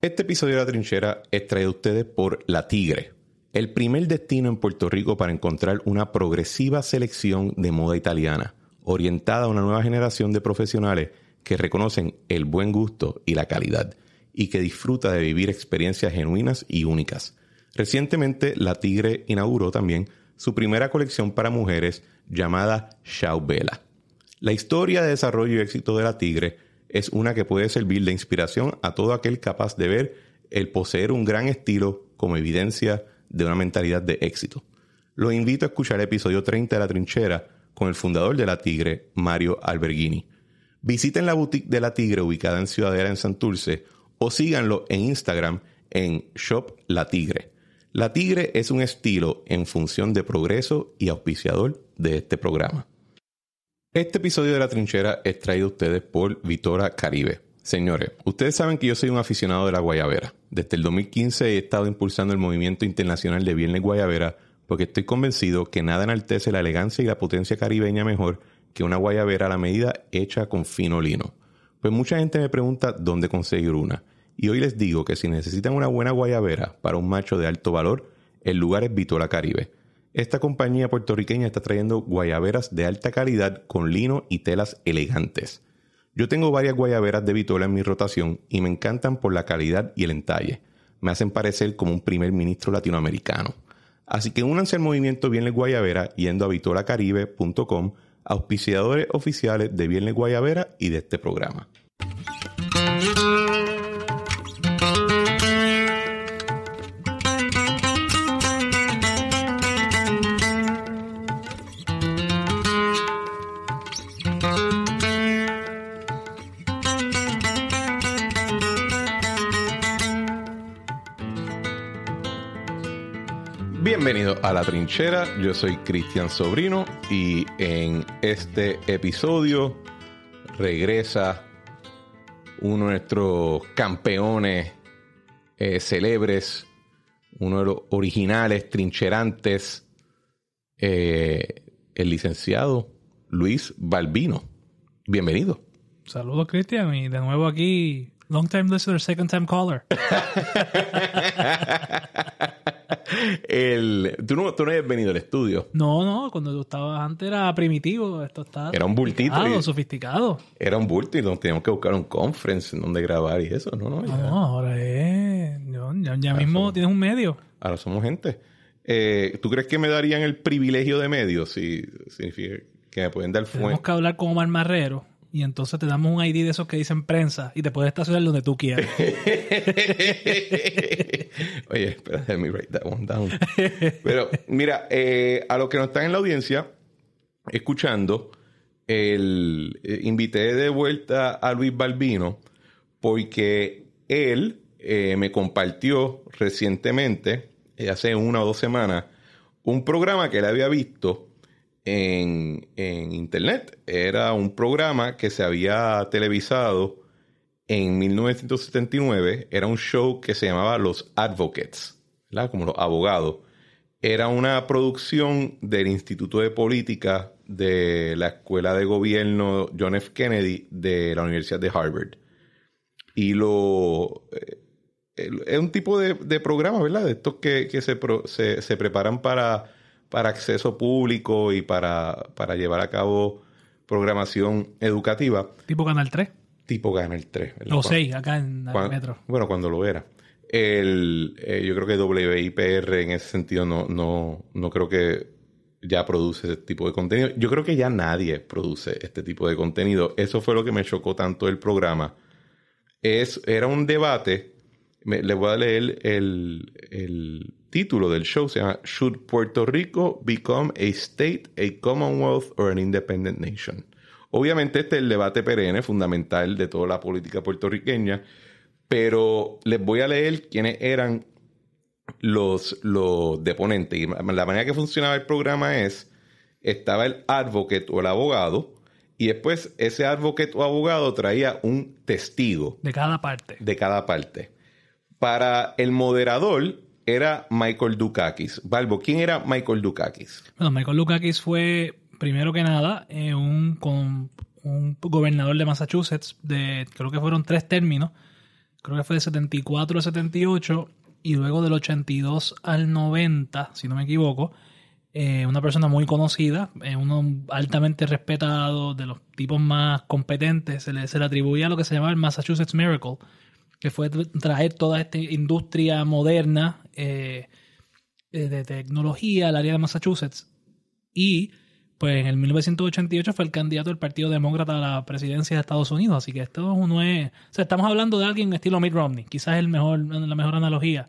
Este episodio de La Trinchera es traído a ustedes por La Tigre, el primer destino en Puerto Rico para encontrar una progresiva selección de moda italiana, orientada a una nueva generación de profesionales que reconocen el buen gusto y la calidad, y que disfruta de vivir experiencias genuinas y únicas. Recientemente, La Tigre inauguró también su primera colección para mujeres llamada Bella. La historia de desarrollo y éxito de La Tigre es una que puede servir de inspiración a todo aquel capaz de ver el poseer un gran estilo como evidencia de una mentalidad de éxito. Los invito a escuchar el episodio 30 de La Trinchera con el fundador de La Tigre, Mario Alberghini. Visiten la boutique de La Tigre ubicada en Ciudadela en Santurce o síganlo en Instagram en Shop La Tigre. La Tigre es un estilo en función de progreso y auspiciador de este programa. Este episodio de La Trinchera es traído a ustedes por Vitora Caribe. Señores, ustedes saben que yo soy un aficionado de la guayabera. Desde el 2015 he estado impulsando el movimiento internacional de Viernes Guayabera porque estoy convencido que nada enaltece la elegancia y la potencia caribeña mejor que una guayabera a la medida hecha con fino lino. Pues mucha gente me pregunta dónde conseguir una. Y hoy les digo que si necesitan una buena guayabera para un macho de alto valor, el lugar es Vitora Caribe. Esta compañía puertorriqueña está trayendo guayaberas de alta calidad con lino y telas elegantes. Yo tengo varias guayaberas de Vitola en mi rotación y me encantan por la calidad y el entalle. Me hacen parecer como un primer ministro latinoamericano. Así que únanse al movimiento Viernes Guayabera yendo a vitolacaribe.com, auspiciadores oficiales de Viernes Guayabera y de este programa. Bienvenido a La Trinchera, yo soy Cristian Sobrino y en este episodio regresa uno de nuestros campeones eh, uno de los originales trincherantes, eh, el licenciado Luis Balbino. Bienvenido. Saludos Cristian y de nuevo aquí, long time listener, second time caller. el, ¿tú, no, tú no habías venido al estudio. No, no, cuando tú estabas antes era primitivo. Esto estaba era un bultito. Sofisticado, Era un bultito teníamos que buscar un conference en donde grabar y eso, ¿no? No, ya. ahora es. ya, mismo tienes un medio. Ahora somos gente. Eh, ¿Tú crees que me darían el privilegio de medio si significa que me pueden dar fuente? Tenemos que hablar con Omar Marrero y entonces te damos un ID de esos que dicen prensa y te puedes estacionar donde tú quieras. Oye, espera, let me down. Pero mira, eh, a los que no están en la audiencia escuchando, el, eh, invité de vuelta a Luis Balbino porque él eh, me compartió recientemente, hace una o dos semanas, un programa que él había visto en, Internet. Era un programa que se había televisado en 1979. Era un show que se llamaba Los Advocates, como los abogados. Era una producción del Instituto de Política de la Escuela de Gobierno John F. Kennedy de la Universidad de Harvard. Y lo... Eh, eh, es un tipo de, programa, ¿verdad? De estos que, se preparan para para acceso público y para, llevar a cabo programación educativa. ¿Tipo Canal 3? Tipo Canal 3. O 6, acá en metro. Bueno, cuando lo era. Eh, yo creo que WIPR en ese sentido no, no, no creo que ya produce ese tipo de contenido. Yo creo que ya nadie produce este tipo de contenido. Eso fue lo que me chocó tanto el programa. Es, era un debate. les voy a leer el, título del show se llama Should Puerto Rico Become a State, a Commonwealth or an Independent Nation? Obviamente este es el debate perenne, fundamental de toda la política puertorriqueña, pero les voy a leer quiénes eran los, los deponentes. Y la manera que funcionaba el programa es, estaba el advocate o el abogado, y después ese advocate o abogado traía un testigo. De cada parte. De cada parte. Para el moderador era Michael Dukakis. Balbo, ¿quién era Michael Dukakis? Bueno, Michael Dukakis fue, primero que nada, eh, un, con, un gobernador de Massachusetts, de creo que fueron tres términos, creo que fue de 74 a 78, y luego del 82 al 90, si no me equivoco, eh, una persona muy conocida, eh, uno altamente respetado, de los tipos más competentes, se le, se le atribuía lo que se llamaba el Massachusetts Miracle, que fue traer toda esta industria moderna eh, eh, de tecnología al área de Massachusetts. Y pues en el 1988 fue el candidato del Partido Demócrata a la presidencia de Estados Unidos. Así que esto no es. O sea, estamos hablando de alguien estilo Mitt Romney. Quizás es el mejor, la mejor analogía.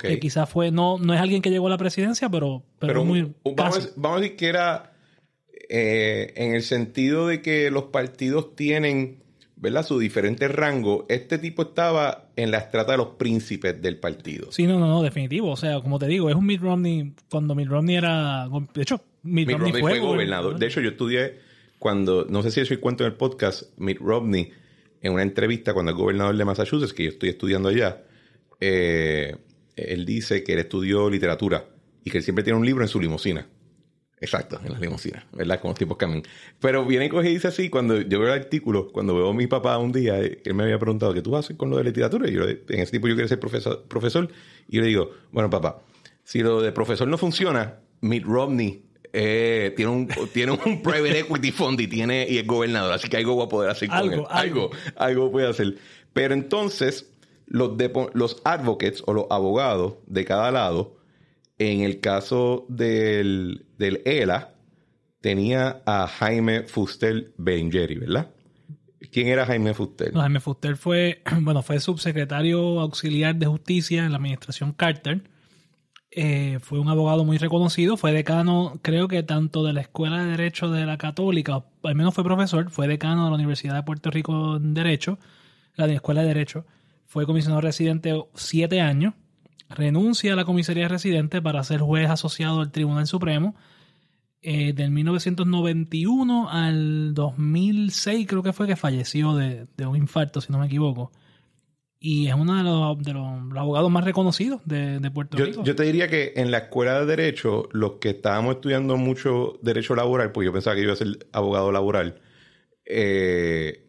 Que quizás fue. No, no es alguien que llegó a la presidencia, pero, pero, muy. vamos, a decir que era. Eh, en el sentido de que los partidos tienen ¿verdad? su diferente rango, este tipo estaba en la estrata de los príncipes del partido. Sí, no, no, no, definitivo. O sea, como te digo, es un Mitt Romney cuando Mitt Romney era. De hecho, Mitt, Romney, fue, gobernador. De hecho, yo estudié cuando, no sé si eso cuento en el podcast, Mitt Romney, en una entrevista cuando el gobernador de Massachusetts, que yo estoy estudiando allá, eh, él dice que él estudió literatura y que él siempre tiene un libro en su limusina. Exacto, en las limusinas, ¿verdad? Con los tipos caminan. Pero viene y dice así, cuando yo veo el artículo, cuando veo a mi papá un día, él me había preguntado, ¿qué tú haces con lo de literatura? Y yo, en ese tipo yo quiero ser profesor, Y yo le digo, bueno, papá, si lo de profesor no funciona, Mitt Romney eh, tiene, un, tiene un private equity fund y, tiene, y es gobernador, así que algo voy a poder hacer algo, con él. Algo, algo a hacer. Pero entonces, los, los advocates o los abogados de cada lado en el caso del, ELA, e tenía a Jaime Fuster Bengeri, ¿verdad? ¿Quién era Jaime Fuster? Jaime Fuster fue, bueno, fue subsecretario auxiliar de justicia en la administración Carter. Eh, fue un abogado muy reconocido, fue decano, creo que tanto de la Escuela de Derecho de la Católica, al menos fue profesor, fue decano de la Universidad de Puerto Rico en Derecho, la de la Escuela de Derecho, fue comisionado residente siete años, renuncia a la comisaría residente para ser juez asociado al Tribunal Supremo. Eh, del 1991 al 2006 creo que fue que falleció de, un infarto, si no me equivoco. Y es uno de los, abogados más reconocidos de, Puerto Rico. Yo te diría que en la escuela de derecho, los que estábamos estudiando mucho derecho laboral, pues yo pensaba que iba a ser abogado laboral, eh,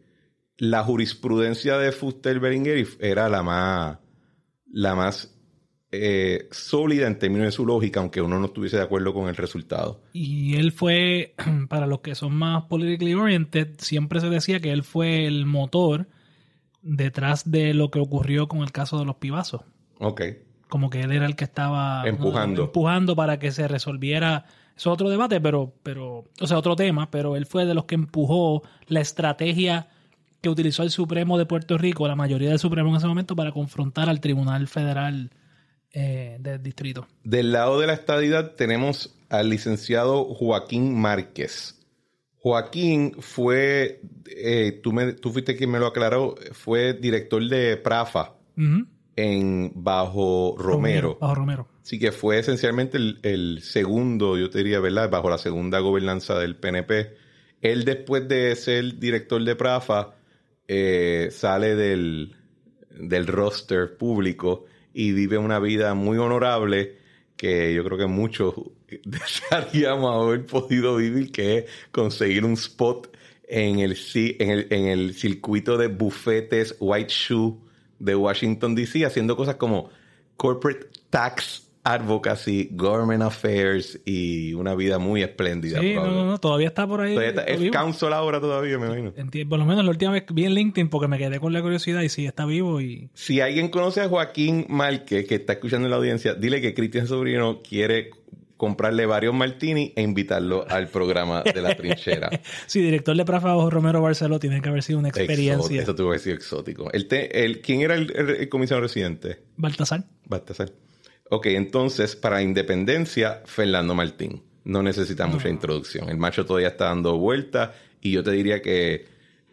la jurisprudencia de Fuster Beringer era la más, la más eh, sólida en términos de su lógica, aunque uno no estuviese de acuerdo con el resultado. Y él fue, para los que son más politically oriented, siempre se decía que él fue el motor detrás de lo que ocurrió con el caso de los pibazos. Ok. Como que él era el que estaba empujando, empujando para que se resolviera. Eso es otro debate, pero, pero, o sea, otro tema, pero él fue de los que empujó la estrategia que utilizó el Supremo de Puerto Rico, la mayoría del Supremo en ese momento, para confrontar al Tribunal Federal eh, del distrito. Del lado de la estadidad tenemos al licenciado Joaquín Márquez. Joaquín fue, eh, tú, me, tú, fuiste quien me lo aclaró, fue director de Prafa en Bajo Romero. Bajo Romero. Así que fue esencialmente el, segundo, yo te diría, ¿verdad? Bajo la segunda gobernanza del PNP. Él después de ser director de Prafa eh, sale del, del roster público y vive una vida muy honorable que yo creo que muchos desearíamos haber podido vivir, que es conseguir un spot en el, en el, en el circuito de bufetes White Shoe de Washington, D.C., haciendo cosas como corporate tax advocacy, government affairs y una vida muy espléndida. Sí, no, no, todavía está por ahí. Está, es ahora todavía, me imagino. por lo menos la última vez vi en LinkedIn porque me quedé con la curiosidad y sí, está vivo y... Si alguien conoce a Joaquín Márquez, que está escuchando en la audiencia, dile que Cristian Sobrino quiere comprarle varios martini e invitarlo al programa de la trinchera. sí, director de Prafa Romero Barceló, tiene que haber sido una experiencia. Exótico, eso tuvo que haber sido exótico. El ¿Quién era el, el comisionado residente? Baltasar. Baltasar. Ok, entonces para Independencia, Fernando Martín. No necesita mucha introducción. El macho todavía está dando vueltas y yo te diría que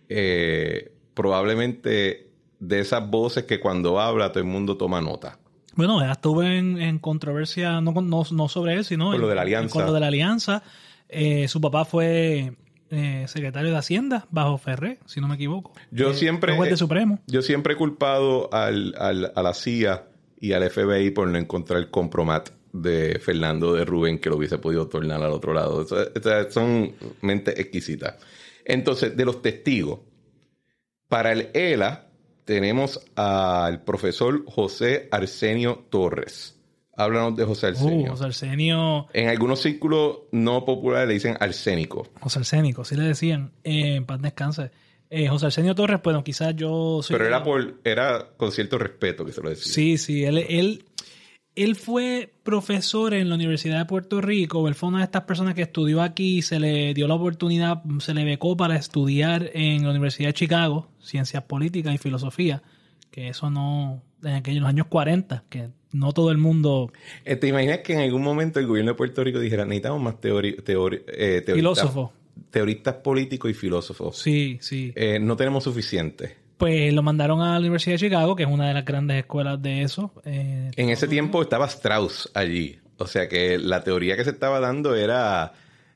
eh, probablemente de esas voces que cuando habla todo el mundo toma nota. Bueno, ya estuve en, controversia, no, no, sobre él, sino con lo de la alianza. Con lo de la alianza. Eh, su papá fue eh, secretario de Hacienda bajo Ferré, si no me equivoco. Yo siempre. Yo siempre he culpado al, al, a la CIA y al FBI por no encontrar el compromat de Fernando de Rubén que lo hubiese podido tornar al otro lado. son mentes exquisitas. Entonces, de los testigos, para el ELA tenemos al profesor José Arsenio Torres. Háblanos de José uh, Arsenio. José Arsenio. En algunos círculos no populares le dicen arsénico. José Arsénico, sí le decían. Eh, en paz descanse. Eh, José Arsenio Torres, bueno, quizás yo soy Pero era, por, era con cierto respeto que se lo decía. Sí, sí, él, él, fue profesor en la Universidad de Puerto Rico. Él fue una de estas personas que estudió aquí, se le dio la oportunidad, se le becó para estudiar en la Universidad de Chicago, Ciencias Políticas y Filosofía, que eso no, en aquellos años 40, que no todo el mundo... Eh, ¿Te imaginas que en algún momento el gobierno de Puerto Rico dijera, necesitamos más teoría... Eh, filósofo teoristas políticos y filósofos. Sí, sí. Eh, no tenemos suficiente. Pues lo mandaron a la Universidad de Chicago, que es una de las grandes escuelas de eso. Eh, en ese tiempo estaba Strauss allí. O sea que la teoría que se estaba dando era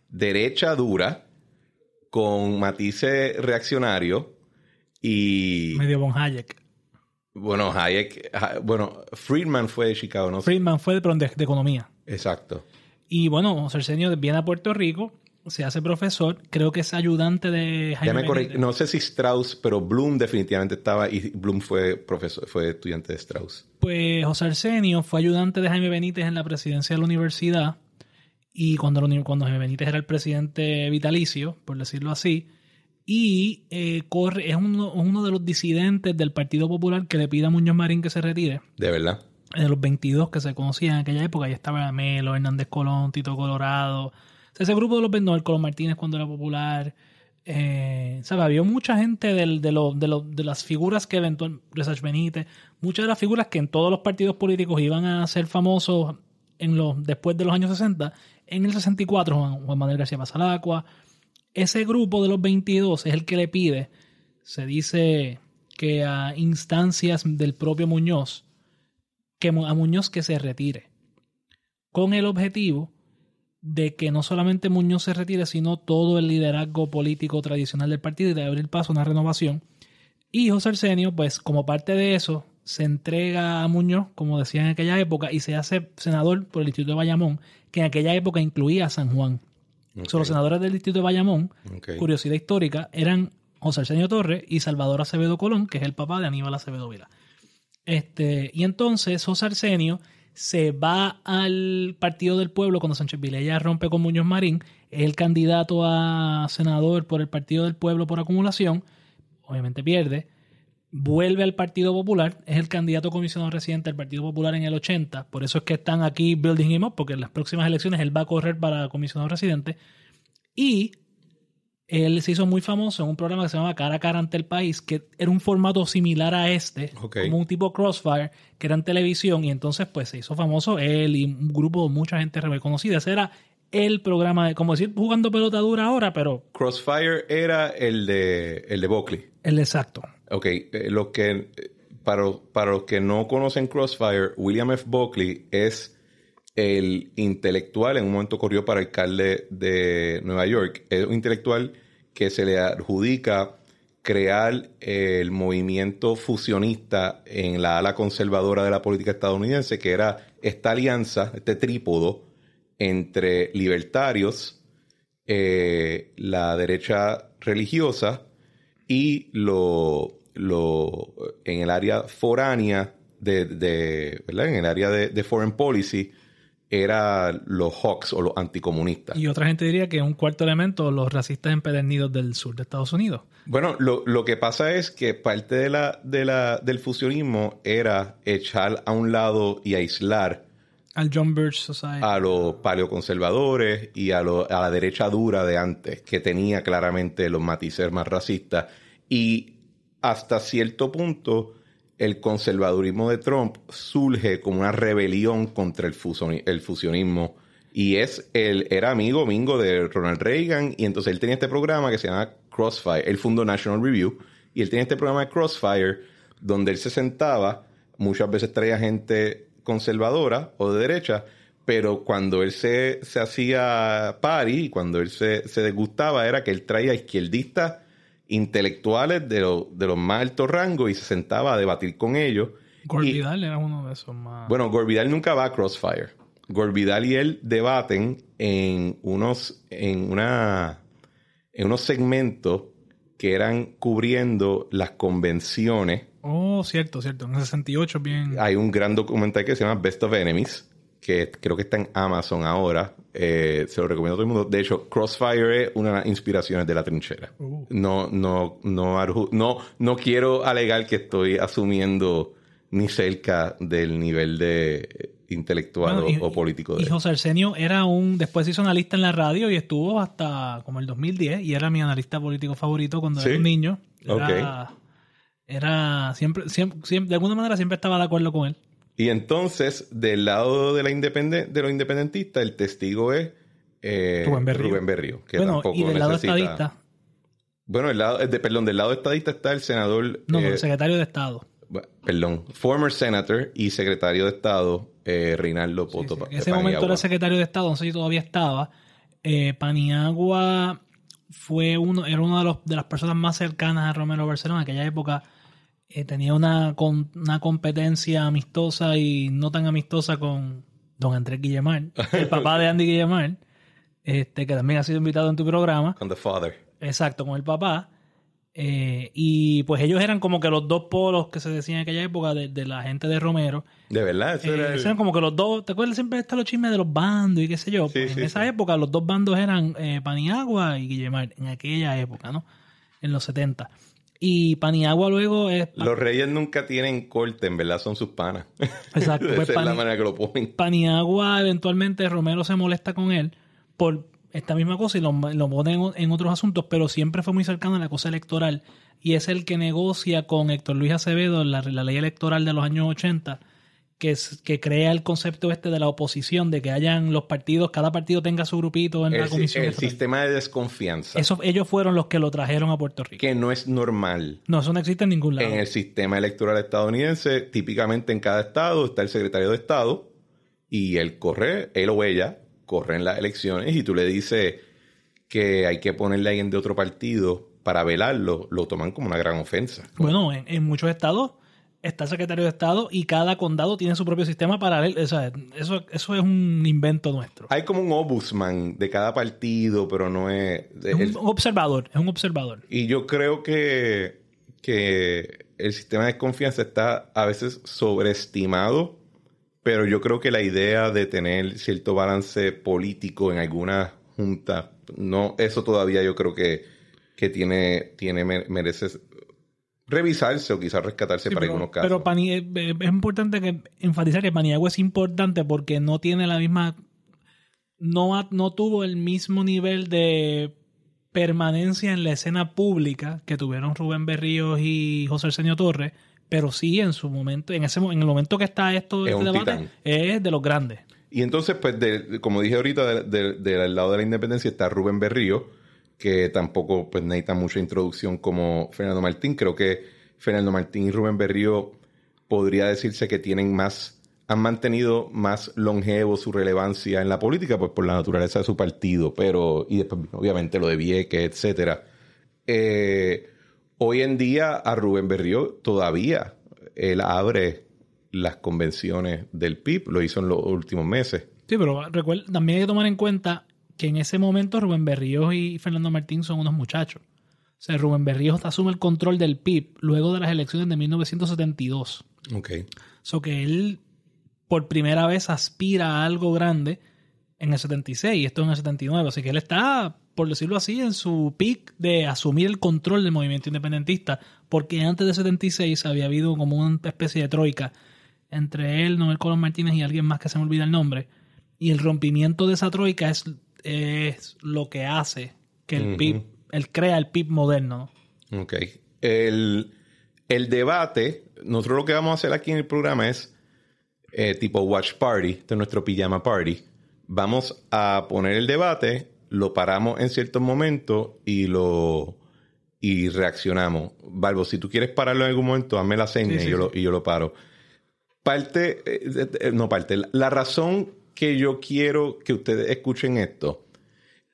derecha dura, con matices reaccionarios y... Medio von Hayek. Bueno, Hayek... Bueno, Friedman fue de Chicago, ¿no? Friedman fue de, de, economía. Exacto. Y bueno, Cercenio viene a Puerto Rico se hace profesor, creo que es ayudante de Jaime. Ya me no sé si Strauss, pero Bloom definitivamente estaba y Bloom fue profesor, fue estudiante de Strauss. Pues José Arsenio fue ayudante de Jaime Benítez en la presidencia de la universidad y cuando, Jaime Benítez era el presidente vitalicio, por decirlo así, y eh, corre, es uno, uno, de los disidentes del Partido Popular que le pide a Muñoz Marín que se retire. De verdad. De los 22 que se conocían en aquella época, ahí estaba Melo, Hernández Colón, Tito Colorado, ese grupo de los con Colón Martínez cuando era popular. Eh, ¿sabes? Había mucha gente de, de, las figuras que eventualmente, muchas de las figuras que en todos los partidos políticos iban a ser famosos en los, después de los años 60, en el 64, Juan, Manuel García Mazalacua. ese grupo de los 22 es el que le pide, se dice que a instancias del propio Muñoz, que a Muñoz que se retire, con el objetivo de que no solamente Muñoz se retire, sino todo el liderazgo político tradicional del partido y de abrir paso a una renovación. Y José Arsenio, pues como parte de eso, se entrega a Muñoz, como decía en aquella época, y se hace senador por el Distrito de Bayamón, que en aquella época incluía a San Juan. los senadores del Distrito de Bayamón, curiosidad histórica, eran José Arsenio Torres y Salvador Acevedo Colón, que es el papá de Aníbal Acevedo Vila. Este, y entonces José Arsenio se va al Partido del Pueblo cuando Sánchez Vilella rompe con Muñoz Marín, es el candidato a senador por el Partido del Pueblo por acumulación, obviamente pierde, vuelve al Partido Popular, es el candidato comisionado residente del Partido Popular en el 80, por eso es que están aquí building him up, porque en las próximas elecciones él va a correr para comisionado residente, y él se hizo muy famoso en un programa que se llama Cara a Cara ante el País, que era un formato similar a este, como un tipo Crossfire, que era en televisión, y entonces pues se hizo famoso él y un grupo de mucha gente reconocida. Ese era el programa de, como decir, jugando pelota dura ahora, pero... Crossfire era el de, el de Buckley. El exacto. Ok, eh, lo que, eh, para, para los que no conocen Crossfire, William F. Buckley es el intelectual en un momento corrió para el alcalde de Nueva York. Es un intelectual que se le adjudica crear el movimiento fusionista en la ala conservadora de la política estadounidense, que era esta alianza, este trípodo entre libertarios, eh, la derecha religiosa y lo, en el área foránea de, en el área de foreign policy, era los hawks o los anticomunistas. Y otra gente diría que un cuarto elemento, los racistas empedernidos del sur de Estados Unidos. Bueno, lo, que pasa es que parte de la, de la, del fusionismo era echar a un lado y aislar al John Birch Society. A los paleoconservadores y a, a la derecha dura de antes, que tenía claramente los matices más racistas. Y hasta cierto punto el conservadurismo de Trump surge como una rebelión contra el, fusionismo. Y es el, era amigo mingo de Ronald Reagan y entonces él tenía este programa que se llama Crossfire. el fundó National Review y él tenía este programa de Crossfire donde él se sentaba, muchas veces traía gente conservadora o de derecha, pero cuando él se, se hacía pari, cuando él se, se, degustaba, era que él traía izquierdistas intelectuales de, de los más altos rangos y se sentaba a debatir con ellos. Gorvidal era uno de esos más. Bueno, Gorbidal nunca va a Crossfire. Gorbidal y él debaten en unos, en una, en unos segmentos que eran cubriendo las convenciones. Oh, cierto, cierto. En el 68 bien. Hay un gran documental que se llama Best of Enemies, que creo que está en Amazon ahora. Eh, se lo recomiendo a todo el mundo. De hecho, Crossfire es una de las inspiraciones de la trinchera. Uh. No, no, no, no, quiero alegar que estoy asumiendo ni cerca del nivel de intelectual o político. De y José Arsenio era un, después hizo analista en la radio y estuvo hasta como el 2010 y era mi analista político favorito cuando era un niño. era siempre, siempre, de alguna manera siempre estaba de acuerdo con él. Y entonces, del lado de, la de los independentistas, el testigo es eh, Rubén, Berrío. bueno, y del lado estadista. Bueno, el lado, de, perdón, del lado estadista está el senador. No, el eh, secretario de Estado. Perdón, former senator y secretario de Estado, eh, Rinaldo Poto. Sí, En ese momento era secretario de Estado, entonces todavía estaba. Eh, Paniagua fue uno, era una de, los, de las personas más cercanas a Romero Barcelona en aquella época eh, tenía una, con, una competencia amistosa y no tan amistosa con don Andrés Guillemar, el papá de Andy Guillemar, este, que también ha sido invitado en tu programa. Con The Father. Exacto, con el papá. Eh, y pues ellos eran como que los dos polos que se decían en aquella época de, la gente de Romero. De verdad, eh, Eran como que los dos. ¿Te acuerdas? Siempre están los chismes de los bandos y qué sé yo. Pues, en esa época, los dos bandos eran Paniagua y Guillemar, en aquella época, ¿no? En los 70. Y Paniagua luego es... Los reyes nunca tienen corte, en verdad son sus panas. Exacto. Pues es la manera que lo ponen. Paniagua eventualmente Romero se molesta con él por esta misma cosa y lo, lo pone en, otros asuntos, pero siempre fue muy cercano a la cosa electoral. Y es el que negocia con Héctor Luis Acevedo la, la ley electoral de los años 80 que, crea el concepto este de la oposición, de que hayan los partidos, cada partido tenga su grupito en la comisión. El sistema de desconfianza. Eso, ellos fueron los que lo trajeron a Puerto Rico. Que no es normal. No, eso no existe en ningún lado. En el sistema electoral estadounidense, típicamente en cada estado está el secretario de Estado y él corre, él o ella, corre en las elecciones y tú le dices que hay que ponerle a alguien de otro partido para velarlo, lo toman como una gran ofensa. Bueno, en muchos estados está secretario de Estado y cada condado tiene su propio sistema paralelo. O eso, eso es un invento nuestro. Hay como un ombudsman de cada partido, pero no es... Es un, observador, es un observador. Y yo creo que, que el sistema de confianza está a veces sobreestimado, pero yo creo que la idea de tener cierto balance político en alguna junta, no, eso todavía yo creo que, que tiene, tiene, merece revisarse o quizás rescatarse para algunos casos. Pero eh, eh, es importante que enfatizar que Paniagua es importante porque no tiene la misma. No, no tuvo el mismo nivel de permanencia en la escena pública que tuvieron Rubén Berríos y José Arsenio Torres, pero sí en su momento, en ese en el momento que está esto es este debate, es de los grandes. Y entonces, pues, como dije ahorita, del lado de la independencia está Rubén Berrío, que tampoco pues, necesita mucha introducción como Fernando Martín. Creo que Fernando Martín y Rubén Berrío podría decirse que tienen más, han mantenido más longevo su relevancia en la política, pues por la naturaleza de su partido, pero, y después obviamente lo de Vieques, etcétera. Eh, hoy en día a Rubén Berrío todavía él abre las convenciones del PIB, lo hizo en los últimos meses. Sí, pero también hay que tomar en cuenta que en ese momento Rubén Berríos y Fernando Martín son unos muchachos. O sea, Rubén Berríos asume el control del PIB luego de las elecciones de 1972. Ok. So que él por primera vez aspira a algo grande en el 76 y esto en el 79. Así que él está, por decirlo así, en su pic de asumir el control del movimiento independentista, porque antes del 76 había habido como una especie de troika entre él, Noel Colón Martínez y alguien más que se me olvida el nombre. Y el rompimiento de esa troika es es lo que hace que el PIB, él crea el PIB moderno. Ok. El, el, debate, nosotros lo que vamos a hacer aquí en el programa es eh, tipo watch party, de nuestro pijama party. Vamos a poner el debate, lo paramos en ciertos momentos y lo y reaccionamos. Balbo, si tú quieres pararlo en algún momento, hazme la seña y, yo lo, y yo lo paro. Parte, eh, no parte, la razón que yo quiero que ustedes escuchen esto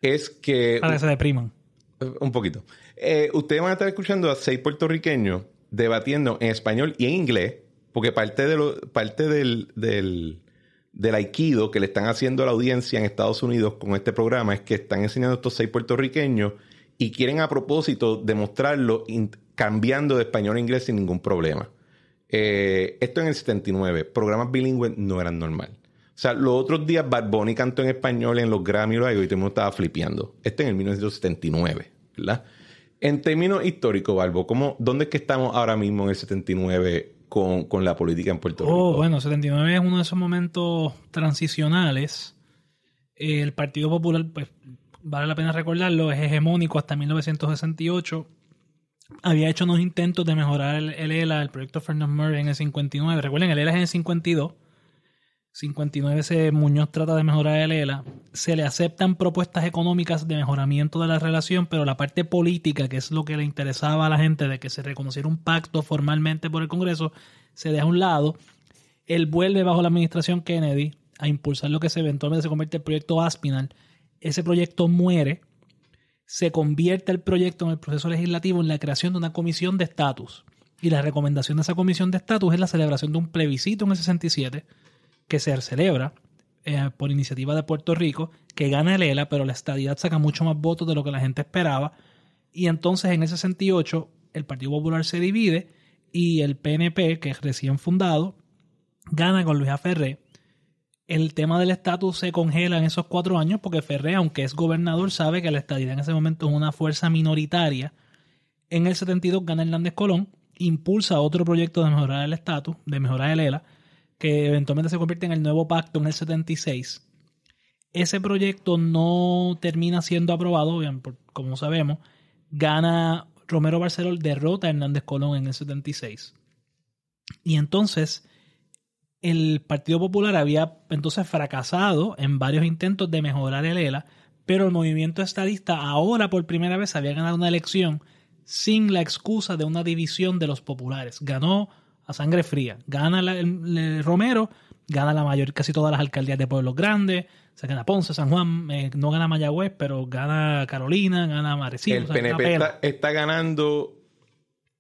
es que... Para que se depriman. Eh, un poquito. Eh, ustedes van a estar escuchando a seis puertorriqueños debatiendo en español y en inglés, porque parte, de parte del, del, aikido que le están haciendo a la audiencia en Estados Unidos con este programa es que están enseñando a estos seis puertorriqueños y quieren a propósito demostrarlo cambiando de español a inglés sin ningún problema. Eh, esto en el 79. Programas bilingües no eran normal. O sea, los otros días Barboni y cantó en español en los Grammy y hoy todo el mundo estaba flipeando. Este en el 1979, ¿verdad? En términos históricos, Balbo, ¿dónde es que estamos ahora mismo en el 79 con, la política en Puerto oh, Rico? Oh, bueno, 79 es uno de esos momentos transicionales. El Partido Popular, pues vale la pena recordarlo, es hegemónico hasta 1968. Había hecho unos intentos de mejorar el, ELA, e el proyecto Fernando Murray en el 59. Recuerden, el ELA es en el 52 59 se Muñoz trata de mejorar el ELA. Se le aceptan propuestas económicas de mejoramiento de la relación, pero la parte política, que es lo que le interesaba a la gente de que se reconociera un pacto formalmente por el Congreso, se deja a un lado. Él vuelve bajo la administración Kennedy a impulsar lo que se eventualmente se convierte en el proyecto Aspinal. Ese proyecto muere. Se convierte el proyecto en el proceso legislativo en la creación de una comisión de estatus. Y la recomendación de esa comisión de estatus es la celebración de un plebiscito en el 67 que se celebra eh, por iniciativa de Puerto Rico, que gana el ELA, pero la estadidad saca mucho más votos de lo que la gente esperaba. Y entonces en el 68 el Partido Popular se divide y el PNP, que es recién fundado, gana con Luis A. Ferré. El tema del estatus se congela en esos cuatro años porque Ferré, aunque es gobernador, sabe que la estadidad en ese momento es una fuerza minoritaria. En el 72 gana Hernández Colón, impulsa otro proyecto de mejorar el estatus, de mejorar el ELA, que eventualmente se convierte en el nuevo pacto en el 76, ese proyecto no termina siendo aprobado, como sabemos, gana Romero Barceló, derrota a Hernández Colón en el 76. Y entonces el Partido Popular había entonces fracasado en varios intentos de mejorar el ELA, pero el movimiento estadista ahora por primera vez había ganado una elección sin la excusa de una división de los populares. Ganó a sangre fría. Gana el, Romero, gana la mayor, casi todas las alcaldías de pueblos grandes, se gana Ponce, San Juan, eh, no gana Mayagüez, pero gana Carolina, gana Maricino. El PNP está, ganando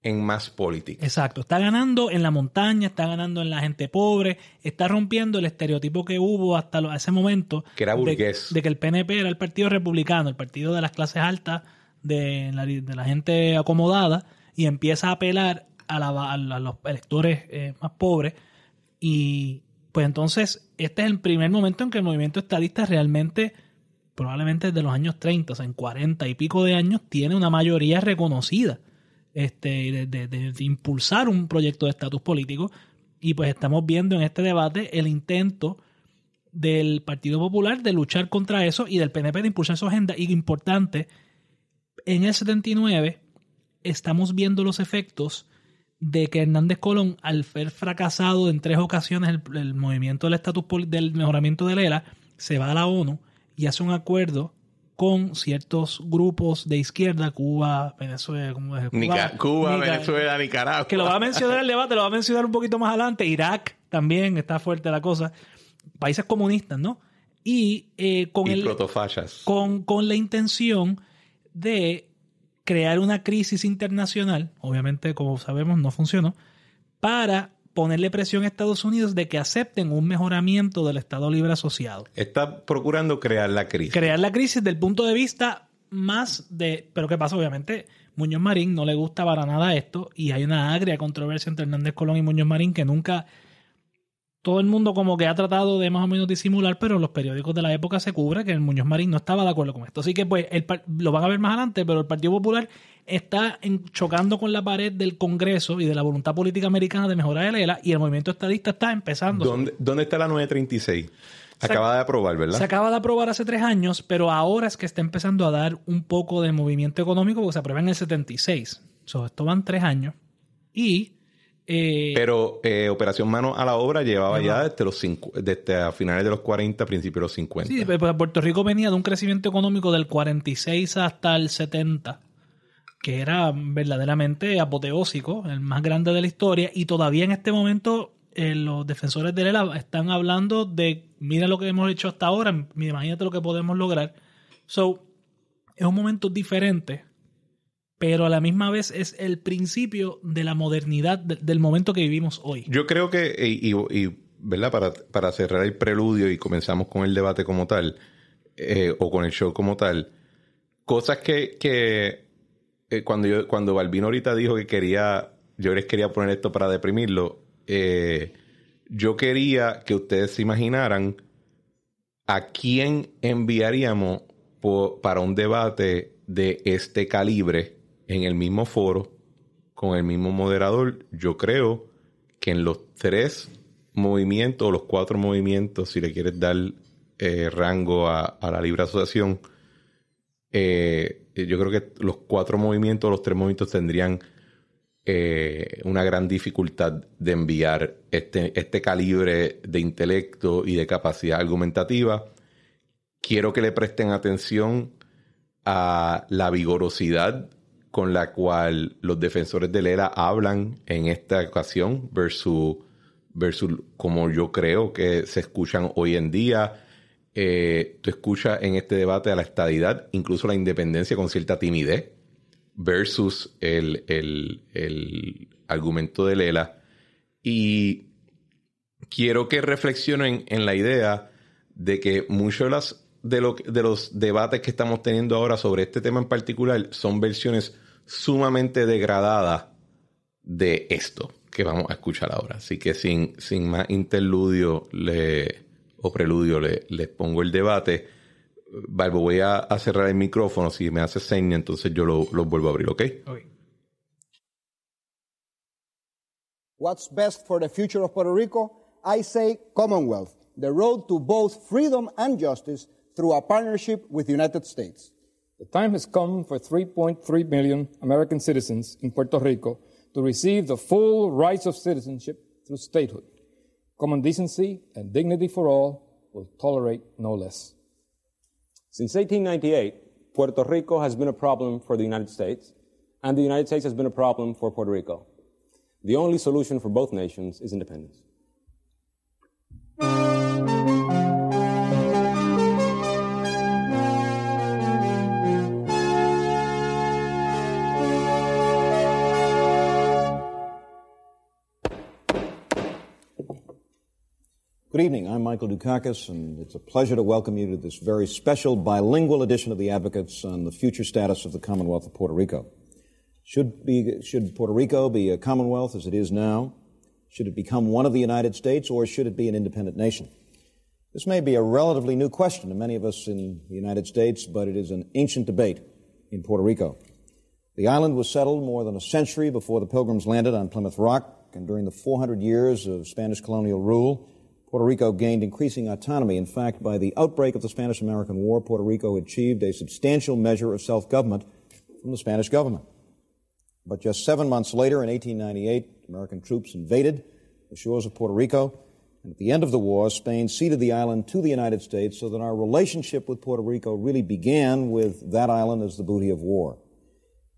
en más política. Exacto, está ganando en la montaña, está ganando en la gente pobre, está rompiendo el estereotipo que hubo hasta ese momento. Que era burgués. De, de, que el PNP era el partido republicano, el partido de las clases altas, de la gente acomodada, y empieza a apelar a, los electores eh, más pobres. Y pues entonces, este es el primer momento en que el movimiento estadista realmente, probablemente desde los años 30, o sea, en 40 y pico de años, tiene una mayoría reconocida este, de, impulsar un proyecto de estatus político. Y pues estamos viendo en este debate el intento del Partido Popular de luchar contra eso y del PNP de impulsar su agenda. Y importante, en el 79 estamos viendo los efectos de que Hernández Colón, al ser fracasado en tres ocasiones el, movimiento del estatus del mejoramiento del era se va a la ONU y hace un acuerdo con ciertos grupos de izquierda, Cuba, Venezuela, ¿cómo es? Cuba, Venezuela, Nicaragua. Que lo va a mencionar el debate, lo va a mencionar un poquito más adelante. Irak también está fuerte la cosa. Países comunistas, ¿no? Y, eh, con, con la intención de crear una crisis internacional, obviamente como sabemos no funcionó, para ponerle presión a Estados Unidos de que acepten un mejoramiento del Estado Libre Asociado. Está procurando crear la crisis. Crear la crisis del punto de vista más de... Pero ¿qué pasa? Obviamente Muñoz Marín no le gusta para nada esto y hay una agria controversia entre Hernández Colón y Muñoz Marín que nunca todo el mundo como que ha tratado de más o menos disimular, pero los periódicos de la época se cubre que el Muñoz Marín no estaba de acuerdo con esto. Así que pues lo van a ver más adelante, pero el Partido Popular está chocando con la pared del Congreso y de la voluntad política americana de mejorar el ELA y el movimiento estadista está empezando. ¿Dónde, está la 936? Se acaba de aprobar, ¿verdad? Se acaba de aprobar hace tres años, pero ahora es que está empezando a dar un poco de movimiento económico porque se aprueba en el 76. So, esto van tres años. Y eh, Pero eh, Operación Mano a la Obra llevaba ya desde, los cinco, desde a finales de los 40, principios de los 50. Sí, pues, pues, Puerto Rico venía de un crecimiento económico del 46 hasta el 70, que era verdaderamente apoteósico, el más grande de la historia, y todavía en este momento eh, los defensores del ELA están hablando de, mira lo que hemos hecho hasta ahora, imagínate lo que podemos lograr. So, es un momento diferente pero a la misma vez es el principio de la modernidad del momento que vivimos hoy. Yo creo que, y, ¿verdad? Para, cerrar el preludio y comenzamos con el debate como tal, eh, o con el show como tal, cosas que, eh, cuando yo, cuando Balbino ahorita dijo que quería, yo les quería poner esto para deprimirlo, eh, yo quería que ustedes se imaginaran a quién enviaríamos para un debate de este calibre en el mismo foro, con el mismo moderador, yo creo que en los tres movimientos, o los cuatro movimientos, si le quieres dar eh, rango a, la libre asociación, eh, yo creo que los cuatro movimientos, los tres movimientos tendrían eh, una gran dificultad de enviar este, este calibre de intelecto y de capacidad argumentativa. Quiero que le presten atención a la vigorosidad con la cual los defensores de Lela hablan en esta ocasión versus, versus como yo creo que se escuchan hoy en día. Eh, tú escuchas en este debate a la estadidad, incluso la independencia con cierta timidez, versus el, el argumento de Lela. Y quiero que reflexionen en la idea de que muchas de las de, lo, de los debates que estamos teniendo ahora sobre este tema en particular son versiones sumamente degradadas de esto que vamos a escuchar ahora. Así que sin, sin más interludio o preludio le, les pongo el debate. Balbo, voy a, cerrar el micrófono. Si me hace seña, entonces yo lo, lo vuelvo a abrir, ¿ok? okay. What's best for the future of Puerto Rico? I say Commonwealth. The road to both freedom and justice through a partnership with the United States. The time has come for 3.3 million American citizens in Puerto Rico to receive the full rights of citizenship through statehood. Common decency and dignity for all will tolerate no less. Since 1898, Puerto Rico has been a problem for the United States, and the United States has been a problem for Puerto Rico. The only solution for both nations is independence. Good evening. I'm Michael Dukakis, and it's a pleasure to welcome you to this very special bilingual edition of The Advocates on the future status of the Commonwealth of Puerto Rico. Should, be, should Puerto Rico be a Commonwealth as it is now? Should it become one of the United States, or should it be an independent nation? This may be a relatively new question to many of us in the United States, but it is an ancient debate in Puerto Rico. The island was settled more than a century before the Pilgrims landed on Plymouth Rock, and during the 400 years of Spanish colonial rule, Puerto Rico gained increasing autonomy. In fact, by the outbreak of the Spanish American War, Puerto Rico achieved a substantial measure of self government from the Spanish government. But just seven months later, in 1898, American troops invaded the shores of Puerto Rico. And at the end of the war, Spain ceded the island to the United States so that our relationship with Puerto Rico really began with that island as the booty of war.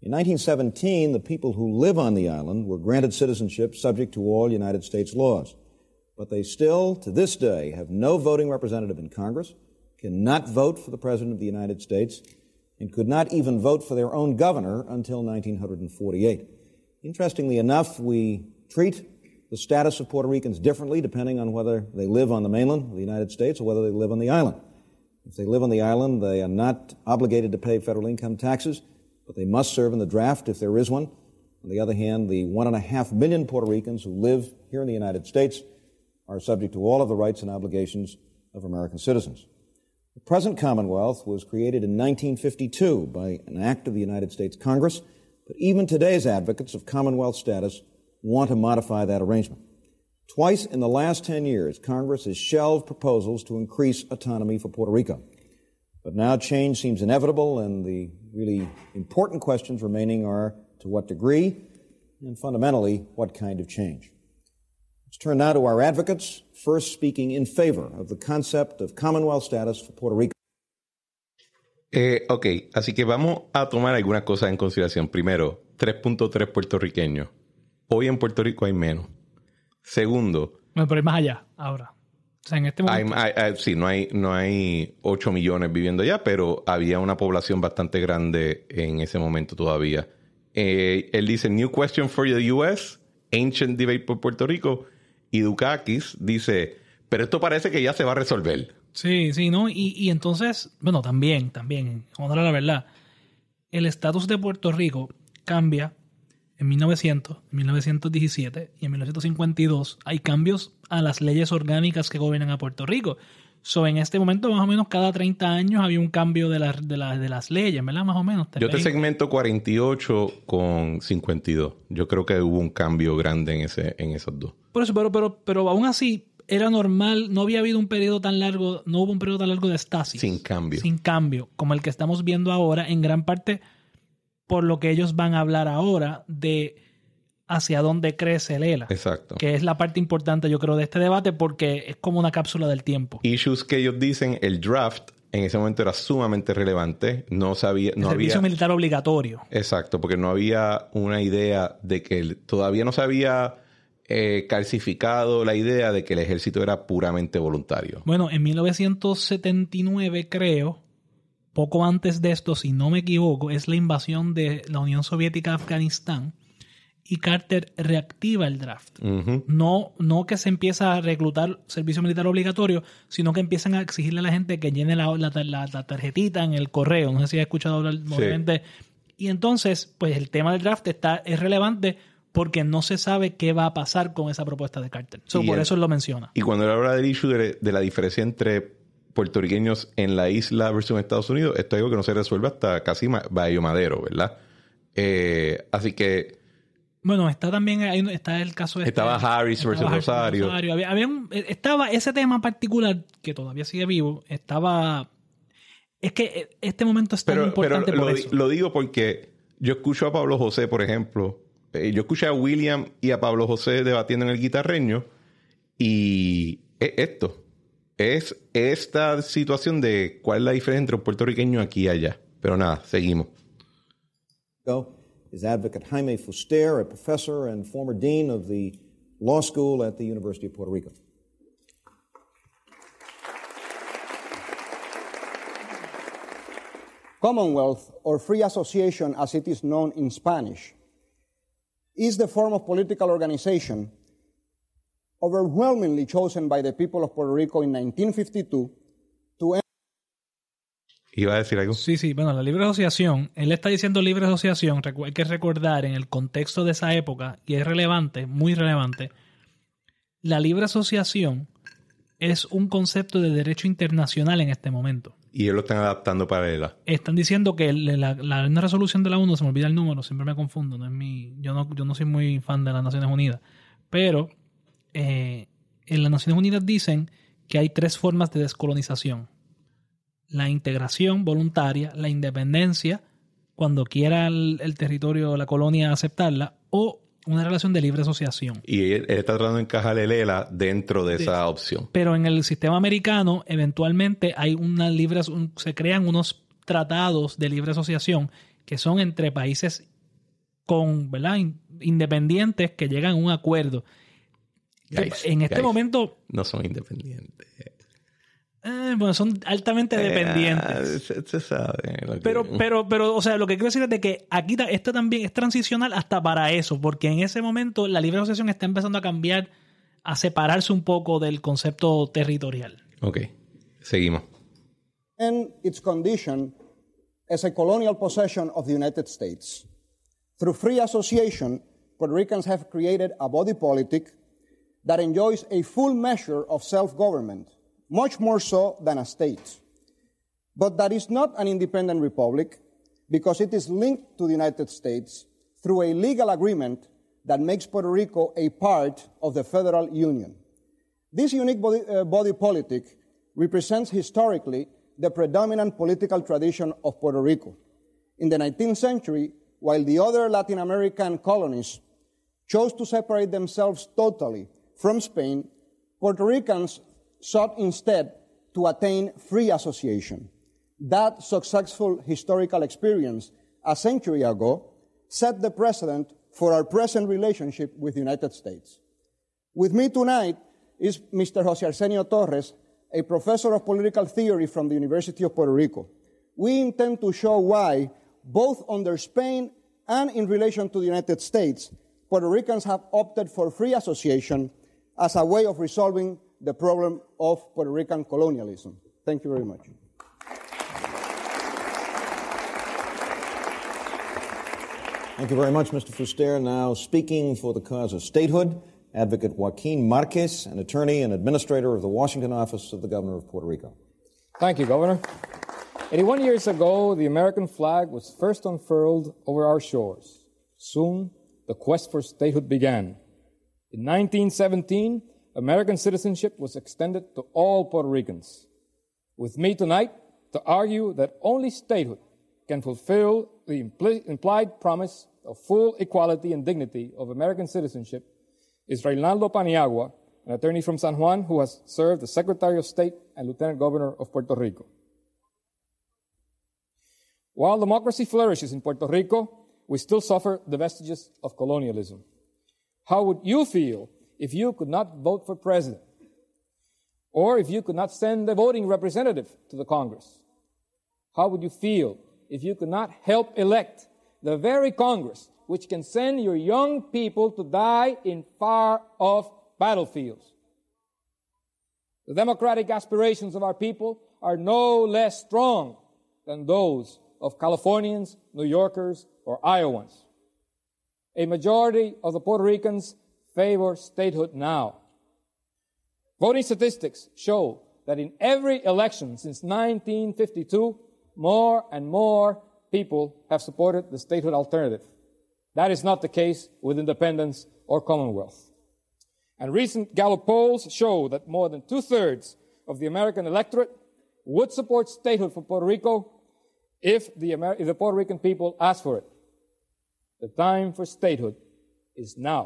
In 1917, the people who live on the island were granted citizenship subject to all United States laws but they still, to this day, have no voting representative in Congress, cannot vote for the President of the United States, and could not even vote for their own governor until 1948. Interestingly enough, we treat the status of Puerto Ricans differently depending on whether they live on the mainland of the United States or whether they live on the island. If they live on the island, they are not obligated to pay federal income taxes, but they must serve in the draft if there is one. On the other hand, the one and a half million Puerto Ricans who live here in the United States are subject to all of the rights and obligations of American citizens. The present Commonwealth was created in 1952 by an act of the United States Congress, but even today's advocates of Commonwealth status want to modify that arrangement. Twice in the last 10 years, Congress has shelved proposals to increase autonomy for Puerto Rico. But now change seems inevitable, and the really important questions remaining are to what degree and fundamentally what kind of change. advocates, favor Commonwealth Puerto Rico. Eh, ok, así que vamos a tomar algunas cosas en consideración. Primero, 3.3 puertorriqueños. Hoy en Puerto Rico hay menos. Segundo. Bueno, pero más allá, ahora. O sea, en este sí, no hay, no hay 8 millones viviendo allá, pero había una población bastante grande en ese momento todavía. Eh, él dice: New question for the US, ancient debate por Puerto Rico y Dukakis dice, pero esto parece que ya se va a resolver. Sí, sí, ¿no? Y, entonces, bueno, también, también, vamos a la verdad, el estatus de Puerto Rico cambia en 1900, en 1917 y en 1952. Hay cambios a las leyes orgánicas que gobiernan a Puerto Rico. So, en este momento, más o menos cada 30 años había un cambio de, de, las leyes, ¿verdad? Más o menos. Yo te segmento 48 con 52. Yo creo que hubo un cambio grande en, ese, en esos dos. Por eso, pero, pero, pero aún así, era normal, no había habido un periodo tan largo, no hubo un periodo tan largo de estasis. Sin cambio. Sin cambio, como el que estamos viendo ahora, en gran parte por lo que ellos van a hablar ahora de hacia dónde crece el ELA. Exacto. Que es la parte importante, yo creo, de este debate porque es como una cápsula del tiempo. Issues que ellos dicen, el draft en ese momento era sumamente relevante. No sabía. No servicio militar obligatorio. Exacto, porque no había una idea de que todavía no se había eh, calcificado la idea de que el ejército era puramente voluntario. Bueno, en 1979, creo. Poco antes de esto, si no me equivoco, es la invasión de la Unión Soviética a Afganistán y Carter reactiva el draft. no, no que se empieza a reclutar servicio militar obligatorio, sino que empiezan a exigirle a la gente que llene la, tarjetita en el correo. No sé si has escuchado hablar sí. Y entonces, pues el tema del draft está, es relevante porque no se sabe qué va a pasar con esa propuesta de Carter. por eso lo menciona. Y cuando él habla del issue de, la diferencia entre puertorriqueños en la isla versus en Estados Unidos, esto es algo que no se resuelve hasta casi Bayo Madero, ¿verdad? Eh, así que bueno, está también está el caso este de... Estaba Harris versus Rosario. Había, eh, estaba ese tema particular, que todavía sigue vivo, estaba... Es que eh, este momento es tan importante por lo, eso. lo digo porque yo escucho a Pablo José, por ejemplo. Eh, yo escuché a William y a Pablo José debatiendo en el guitarreño. Y e, esto. Es esta situación de cuál es la diferencia entre un puertorriqueño aquí y allá. Pero nada, seguimos. Go. is Advocate Jaime Fuster, a professor and former dean of the law school at the University of Puerto Rico. Commonwealth, or free association as it is known in Spanish, is the form of political organization overwhelmingly chosen by the people of Puerto Rico in 1952 ¿Iba a decir algo? Sí, sí. Bueno, la libre asociación, él está diciendo libre asociación, hay que recordar en el contexto de esa época, y es relevante, muy relevante, la libre asociación es un concepto de derecho internacional en este momento. Y ellos lo están adaptando para él. Están diciendo que la, la, resolución de la ONU, se me olvida el número, siempre me confundo, no es mi, yo, no, yo no soy muy fan de las Naciones Unidas, pero eh, en las Naciones Unidas dicen que hay tres formas de descolonización la integración voluntaria, la independencia, cuando quiera el, territorio o la colonia aceptarla, o una relación de libre asociación. Y está tratando de encajar el e dentro de, esa opción. Pero en el sistema americano, eventualmente hay se crean unos tratados de libre asociación que son entre países con, ¿verdad? independientes que llegan a un acuerdo. en este momento... No son independientes. Eh, bueno, son altamente eh, dependientes. Ah, se, sabe. Pero, pero, pero, o sea, lo que quiero decir es de que aquí esto también es transicional hasta para eso, porque en ese momento la libre asociación está empezando a cambiar, a separarse un poco del concepto territorial. Ok, seguimos. In its condition as a colonial possession of the United States. Through free association, Puerto Ricans have created a body politic that enjoys a full measure of self-government. much more so than a state. But that is not an independent republic because it is linked to the United States through a legal agreement that makes Puerto Rico a part of the federal union. This unique body, uh, body politic represents historically the predominant political tradition of Puerto Rico. In the 19th century, while the other Latin American colonies chose to separate themselves totally from Spain, Puerto Ricans sought instead to attain free association. That successful historical experience a century ago set the precedent for our present relationship with the United States. With me tonight is Mr. Jose Arsenio Torres, a professor of political theory from the University of Puerto Rico. We intend to show why, both under Spain and in relation to the United States, Puerto Ricans have opted for free association as a way of resolving the problem of Puerto Rican colonialism. Thank you very much. Thank you very much, Mr. Fuster. Now, speaking for the cause of statehood, Advocate Joaquin Marquez, an attorney and administrator of the Washington office of the Governor of Puerto Rico. Thank you, Governor. 81 years ago, the American flag was first unfurled over our shores. Soon, the quest for statehood began. In 1917, American citizenship was extended to all Puerto Ricans. With me tonight to argue that only statehood can fulfill the impl- implied promise of full equality and dignity of American citizenship is Reynaldo Paniagua, an attorney from San Juan who has served as Secretary of State and Lieutenant Governor of Puerto Rico. While democracy flourishes in Puerto Rico, we still suffer the vestiges of colonialism. How would you feel if you could not vote for president, or if you could not send a voting representative to the Congress? How would you feel if you could not help elect the very Congress which can send your young people to die in far off battlefields? The democratic aspirations of our people are no less strong than those of Californians, New Yorkers, or Iowans. A majority of the Puerto Ricans favor statehood now. Voting statistics show that in every election since 1952, more and more people have supported the statehood alternative. That is not the case with independence or Commonwealth. And recent Gallup polls show that more than two thirds of the American electorate would support statehood for Puerto Rico if the, Amer- if the Puerto Rican people ask for it. The time for statehood is now.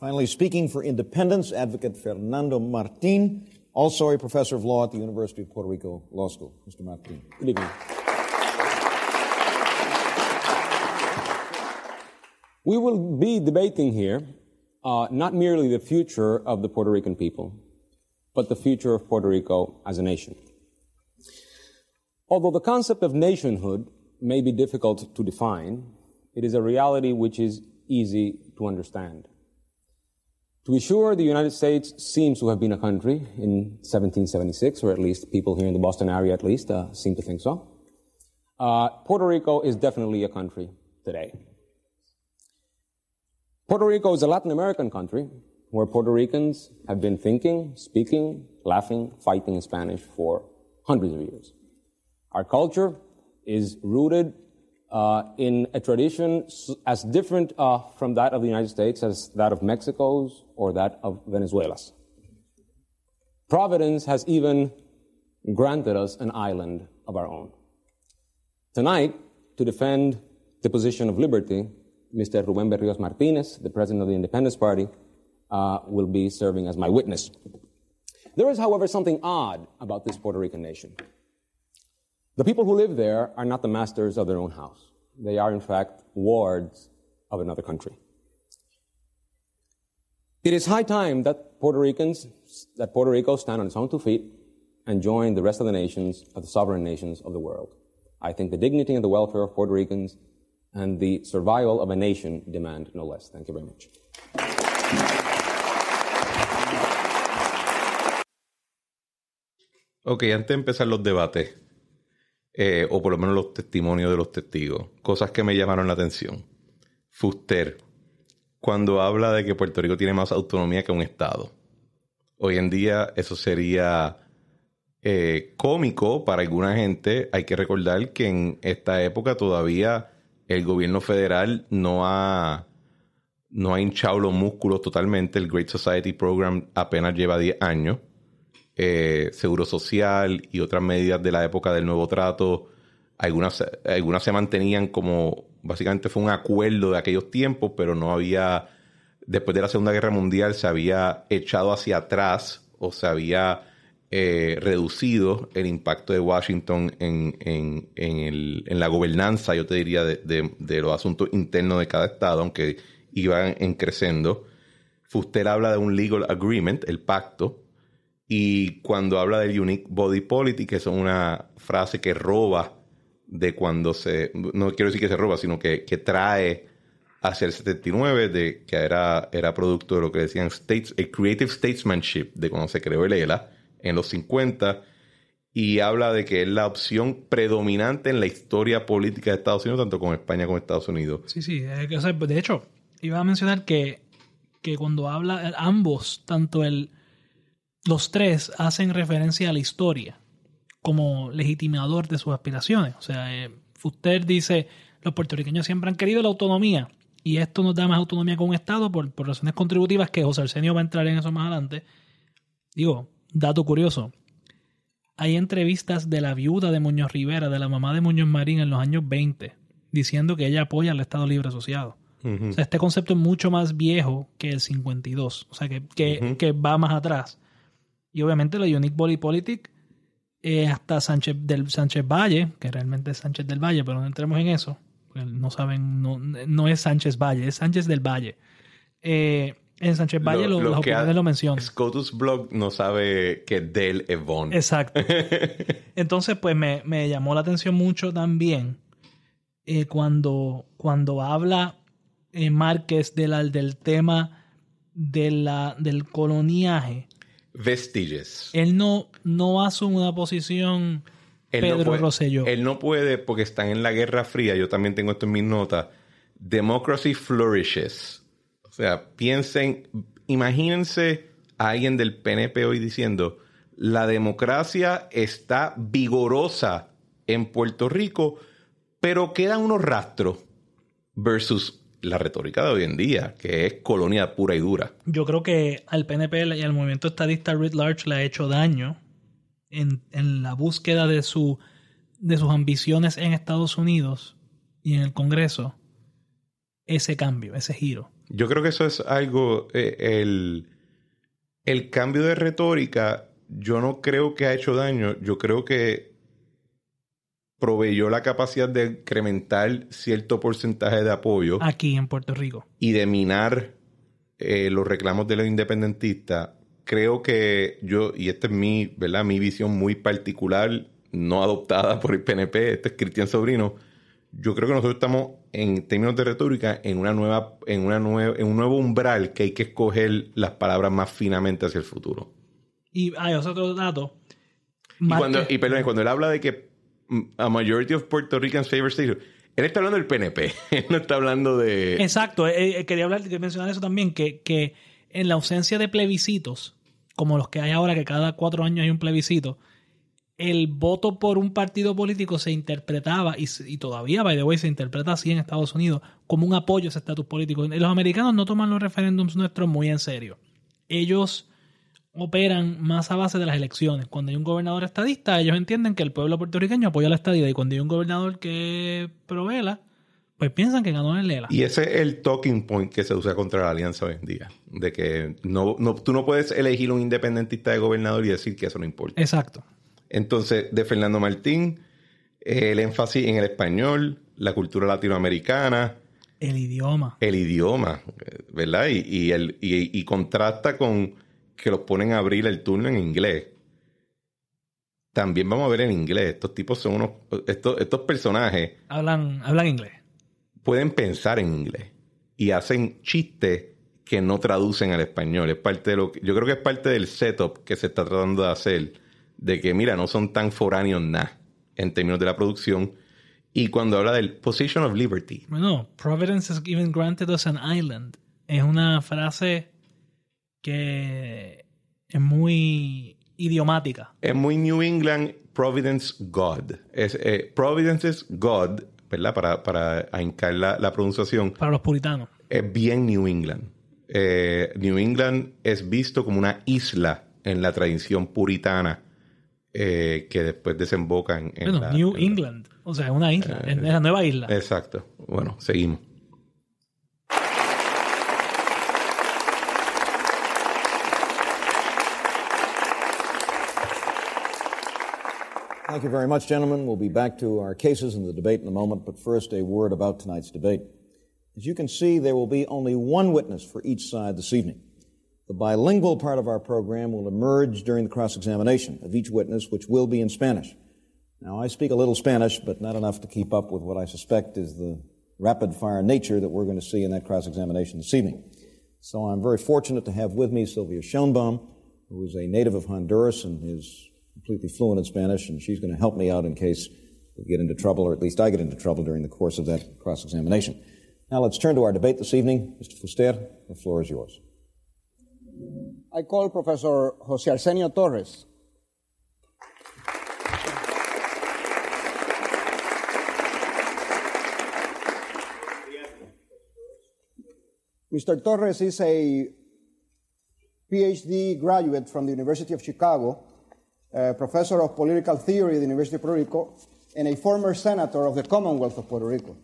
Finally, speaking for independence, advocate Fernando Martin, also a professor of law at the University of Puerto Rico Law School. Mr. Martin, good evening. We will be debating here uh, not merely the future of the Puerto Rican people, but the future of Puerto Rico as a nation. Although the concept of nationhood may be difficult to define, it is a reality which is easy to understand. To be sure, the United States seems to have been a country in 1776, or at least people here in the Boston area at least uh, seem to think so. Uh, Puerto Rico is definitely a country today. Puerto Rico is a Latin American country where Puerto Ricans have been thinking, speaking, laughing, fighting in Spanish for hundreds of years. Our culture is rooted uh, in a tradition as different uh, from that of the United States as that of Mexico's or that of Venezuela's. Providence has even granted us an island of our own. Tonight, to defend the position of liberty, Mr. Ruben Berrios Martinez, the president of the Independence Party, uh, will be serving as my witness. There is, however, something odd about this Puerto Rican nation. The people who live there are not the masters of their own house. They are, in fact, wards of another country. It is high time that Puerto Ricans, that Puerto Rico stand on its own two feet and join the rest of the nations, of the sovereign nations of the world. I think the dignity and the welfare of Puerto Ricans and the survival of a nation demand no less. Thank you very much. Ok, antes de empezar los debates, Eh, o por lo menos los testimonios de los testigos. Cosas que me llamaron la atención. Fuster, cuando habla de que Puerto Rico tiene más autonomía que un Estado. Hoy en día eso sería eh, cómico para alguna gente. Hay que recordar que en esta época todavía el gobierno federal no ha, no ha hinchado los músculos totalmente. El Great Society Program apenas lleva 10 años. Eh, seguro social y otras medidas de la época del nuevo trato. Algunas, algunas se mantenían como, básicamente fue un acuerdo de aquellos tiempos, pero no había, después de la Segunda Guerra Mundial se había echado hacia atrás o se había eh, reducido el impacto de Washington en, la gobernanza, yo te diría, de, los asuntos internos de cada estado, aunque iban en creciendo. Fuster habla de un legal agreement, el pacto, y cuando habla del Unique Body Politic, que es una frase que roba de cuando se. No quiero decir que se roba, sino que, trae hacia el 79, de, que era, era producto de lo que decían states, el eh, Creative Statesmanship, de cuando se creó el ELA en los 50, y habla de que es la opción predominante en la historia política de Estados Unidos, tanto con España como Estados Unidos. Sí, sí. Eh, de hecho, iba a mencionar que, que cuando habla ambos, tanto el los tres hacen referencia a la historia como legitimador de sus aspiraciones. O sea, eh, Fuster dice, los puertorriqueños siempre han querido la autonomía y esto nos da más autonomía con un Estado por, por razones contributivas que José Arsenio va a entrar en eso más adelante. Digo, dato curioso, hay entrevistas de la viuda de Muñoz Rivera, de la mamá de Muñoz Marín en los años 20, diciendo que ella apoya al Estado Libre Asociado. O sea, este concepto es mucho más viejo que el 52, o sea, que va más atrás. Y obviamente la Unique Body Politic eh, hasta Sánchez del Sánchez Valle, que realmente es Sánchez del Valle, pero no entremos en eso. no saben, no, es Sánchez Valle, es Sánchez del Valle. Eh, en Sánchez Valle los lo, que lo mencionan. Scotus Blog no sabe que Del Evon. Exacto. Entonces, pues me, llamó la atención mucho también eh, cuando, cuando habla Márquez del tema de la, del coloniaje vestiges. Él no, no asume una posición Pedro Rosselló. Él no puede porque están en la Guerra Fría. Yo también tengo esto en mis notas. Democracy flourishes. O sea, piensen, imagínense a alguien del PNP hoy diciendo, la democracia está vigorosa en Puerto Rico, pero quedan unos rastros versus la retórica de hoy en día, que es colonia pura y dura. Yo creo que al PNP y al movimiento estadista writ large le ha hecho daño en, la búsqueda de, su, de sus ambiciones en Estados Unidos y en el Congreso ese cambio, ese giro. Yo creo que eso es algo, eh, el, el cambio de retórica, yo no creo que ha hecho daño, yo creo que proveyó la capacidad de incrementar cierto porcentaje de apoyo. Aquí en Puerto Rico. Y de minar eh, los reclamos de los independentistas. Creo que yo, y esta es mi, ¿verdad? mi visión muy particular, no adoptada por el PNP, este es Cristian Sobrino. Yo creo que nosotros estamos, en términos de retórica, en, una nueva, en, una nueva, en un nuevo umbral que hay que escoger las palabras más finamente hacia el futuro. Y hay otro dato. Y cuando, y perdón, cuando él habla de que a majority of Puerto Ricans favor state. Él está hablando del PNP, él no está hablando de... Exacto, eh, eh, quería hablar, de mencionar eso también, que, que en la ausencia de plebiscitos, como los que hay ahora, que cada cuatro años hay un plebiscito, el voto por un partido político se interpretaba, y, y, todavía, by the way, se interpreta así en Estados Unidos, como un apoyo a ese estatus político. Los americanos no toman los referéndums nuestros muy en serio. Ellos operan más a base de las elecciones. Cuando hay un gobernador estadista, ellos entienden que el pueblo puertorriqueño apoya la estadía y cuando hay un gobernador que provela, pues piensan que ganó el Lela. Y ese es el talking point que se usa contra la alianza hoy en día, de que no, tú no puedes elegir un independentista de gobernador y decir que eso no importa. Exacto. Entonces, de Fernando Martín, el énfasis en el español, la cultura latinoamericana, el idioma. El idioma, ¿verdad? Y, el, y contrasta con que los ponen a abrir el turno en inglés. También vamos a ver en inglés. Estos tipos son unos. Estos, estos personajes. Hablan, hablan inglés. Pueden pensar en inglés. Y hacen chistes que no traducen al español. Es parte de lo que, yo creo que es parte del setup que se está tratando de hacer. De que, mira, no son tan foráneos nada en términos de la producción. Y cuando habla del position of liberty. Bueno, Providence has given granted us an island. Es una frase que es muy idiomática. Es muy New England Providence God. Es, eh, Providence es God, ¿verdad? Para, para la, pronunciación. Para los puritanos. Es bien New England. Eh, New England es visto como una isla en la tradición puritana eh, que después desemboca en... bueno, New England, o sea, es una isla, ah, Es la nueva isla. Exacto. Bueno, seguimos. Thank you very much, gentlemen. We'll be back to our cases and the debate in a moment, but first, a word about tonight's debate. As you can see, there will be only one witness for each side this evening. The bilingual part of our program will emerge during the cross examination of each witness, which will be in Spanish. Now, I speak a little Spanish, but not enough to keep up with what I suspect is the rapid fire nature that we're going to see in that cross examination this evening. So I'm very fortunate to have with me Sylvia Schoenbaum, who is a native of Honduras and is completely fluent in Spanish, and she's going to help me out in case we get into trouble, or at least I get into trouble during the course of that cross examination. Now let's turn to our debate this evening. Mr. Fuster, the floor is yours. I call Professor Jose Arsenio Torres. Mr. Torres is a PhD graduate from the University of Chicago professor of political theory at the University of Puerto Rico, and a former senator of the Commonwealth of Puerto Rico.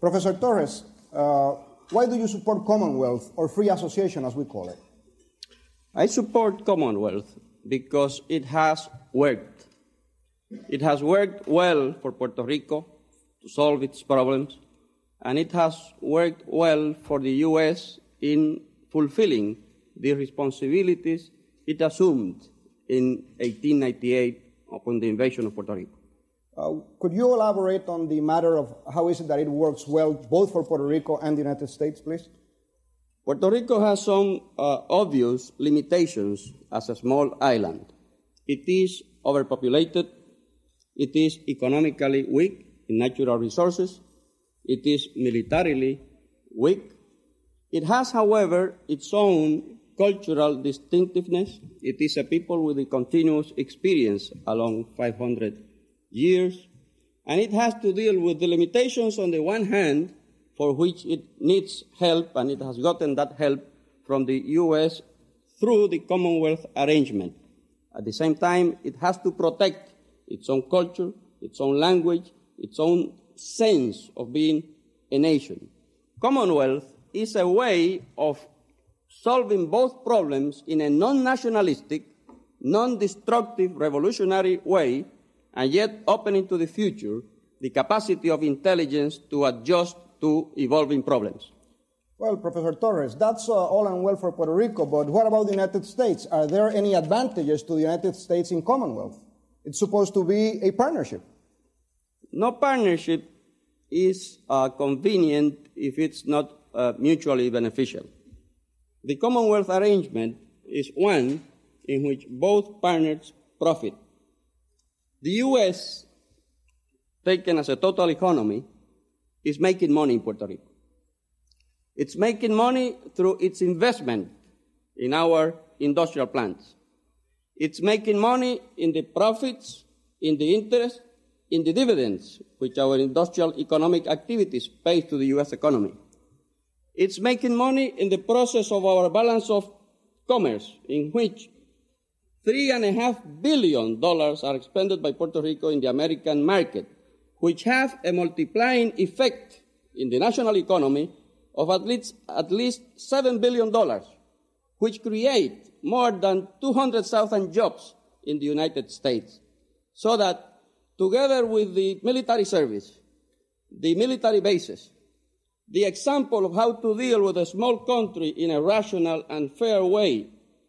Professor Torres, uh, why do you support Commonwealth or free association as we call it? I support Commonwealth because it has worked. It has worked well for Puerto Rico to solve its problems, and it has worked well for the U.S. in fulfilling the responsibilities it assumed in 1898 upon the invasion of Puerto Rico. Uh, could you elaborate on the matter of how is it that it works well both for Puerto Rico and the United States, please? Puerto Rico has some uh, obvious limitations as a small island. It is overpopulated, it is economically weak in natural resources, it is militarily weak. It has, however, its own cultural distinctiveness. It is a people with a continuous experience along 500 years. And it has to deal with the limitations on the one hand, for which it needs help, and it has gotten that help from the U.S. through the Commonwealth arrangement. At the same time, it has to protect its own culture, its own language, its own sense of being a nation. Commonwealth is a way of solving both problems in a non-nationalistic, non-destructive, revolutionary way, and yet opening to the future the capacity of intelligence to adjust to evolving problems. Well, Professor Torres, that's uh, all and well for Puerto Rico, but what about the United States? Are there any advantages to the United States in Commonwealth? It's supposed to be a partnership. No partnership is uh, convenient if it's not uh, mutually beneficial. The Commonwealth arrangement is one in which both partners profit. The U.S., taken as a total economy, is making money in Puerto Rico. It's making money through its investment in our industrial plants. It's making money in the profits, in the interest, in the dividends which our industrial economic activities pay to the U.S. economy. It's making money in the process of our balance of commerce, in which three and a half billion dollars are expended by Puerto Rico in the American market, which have a multiplying effect in the national economy of at least, at least seven billion dollars, which create more than 200,000 jobs in the United States. So that together with the military service, the military bases, the example of how to deal with a small country in a rational and fair way,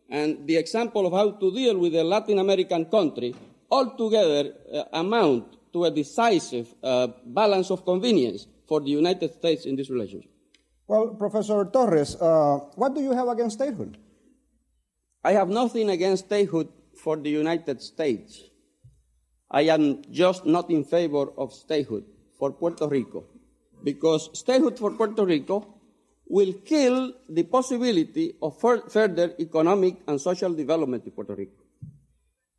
and the example of how to deal with a Latin American country altogether uh, amount to a decisive uh, balance of convenience for the United States in this relationship. Well, Professor Torres, uh, what do you have against statehood? I have nothing against statehood for the United States. I am just not in favor of statehood for Puerto Rico because statehood for Puerto Rico will kill the possibility of further economic and social development in Puerto Rico.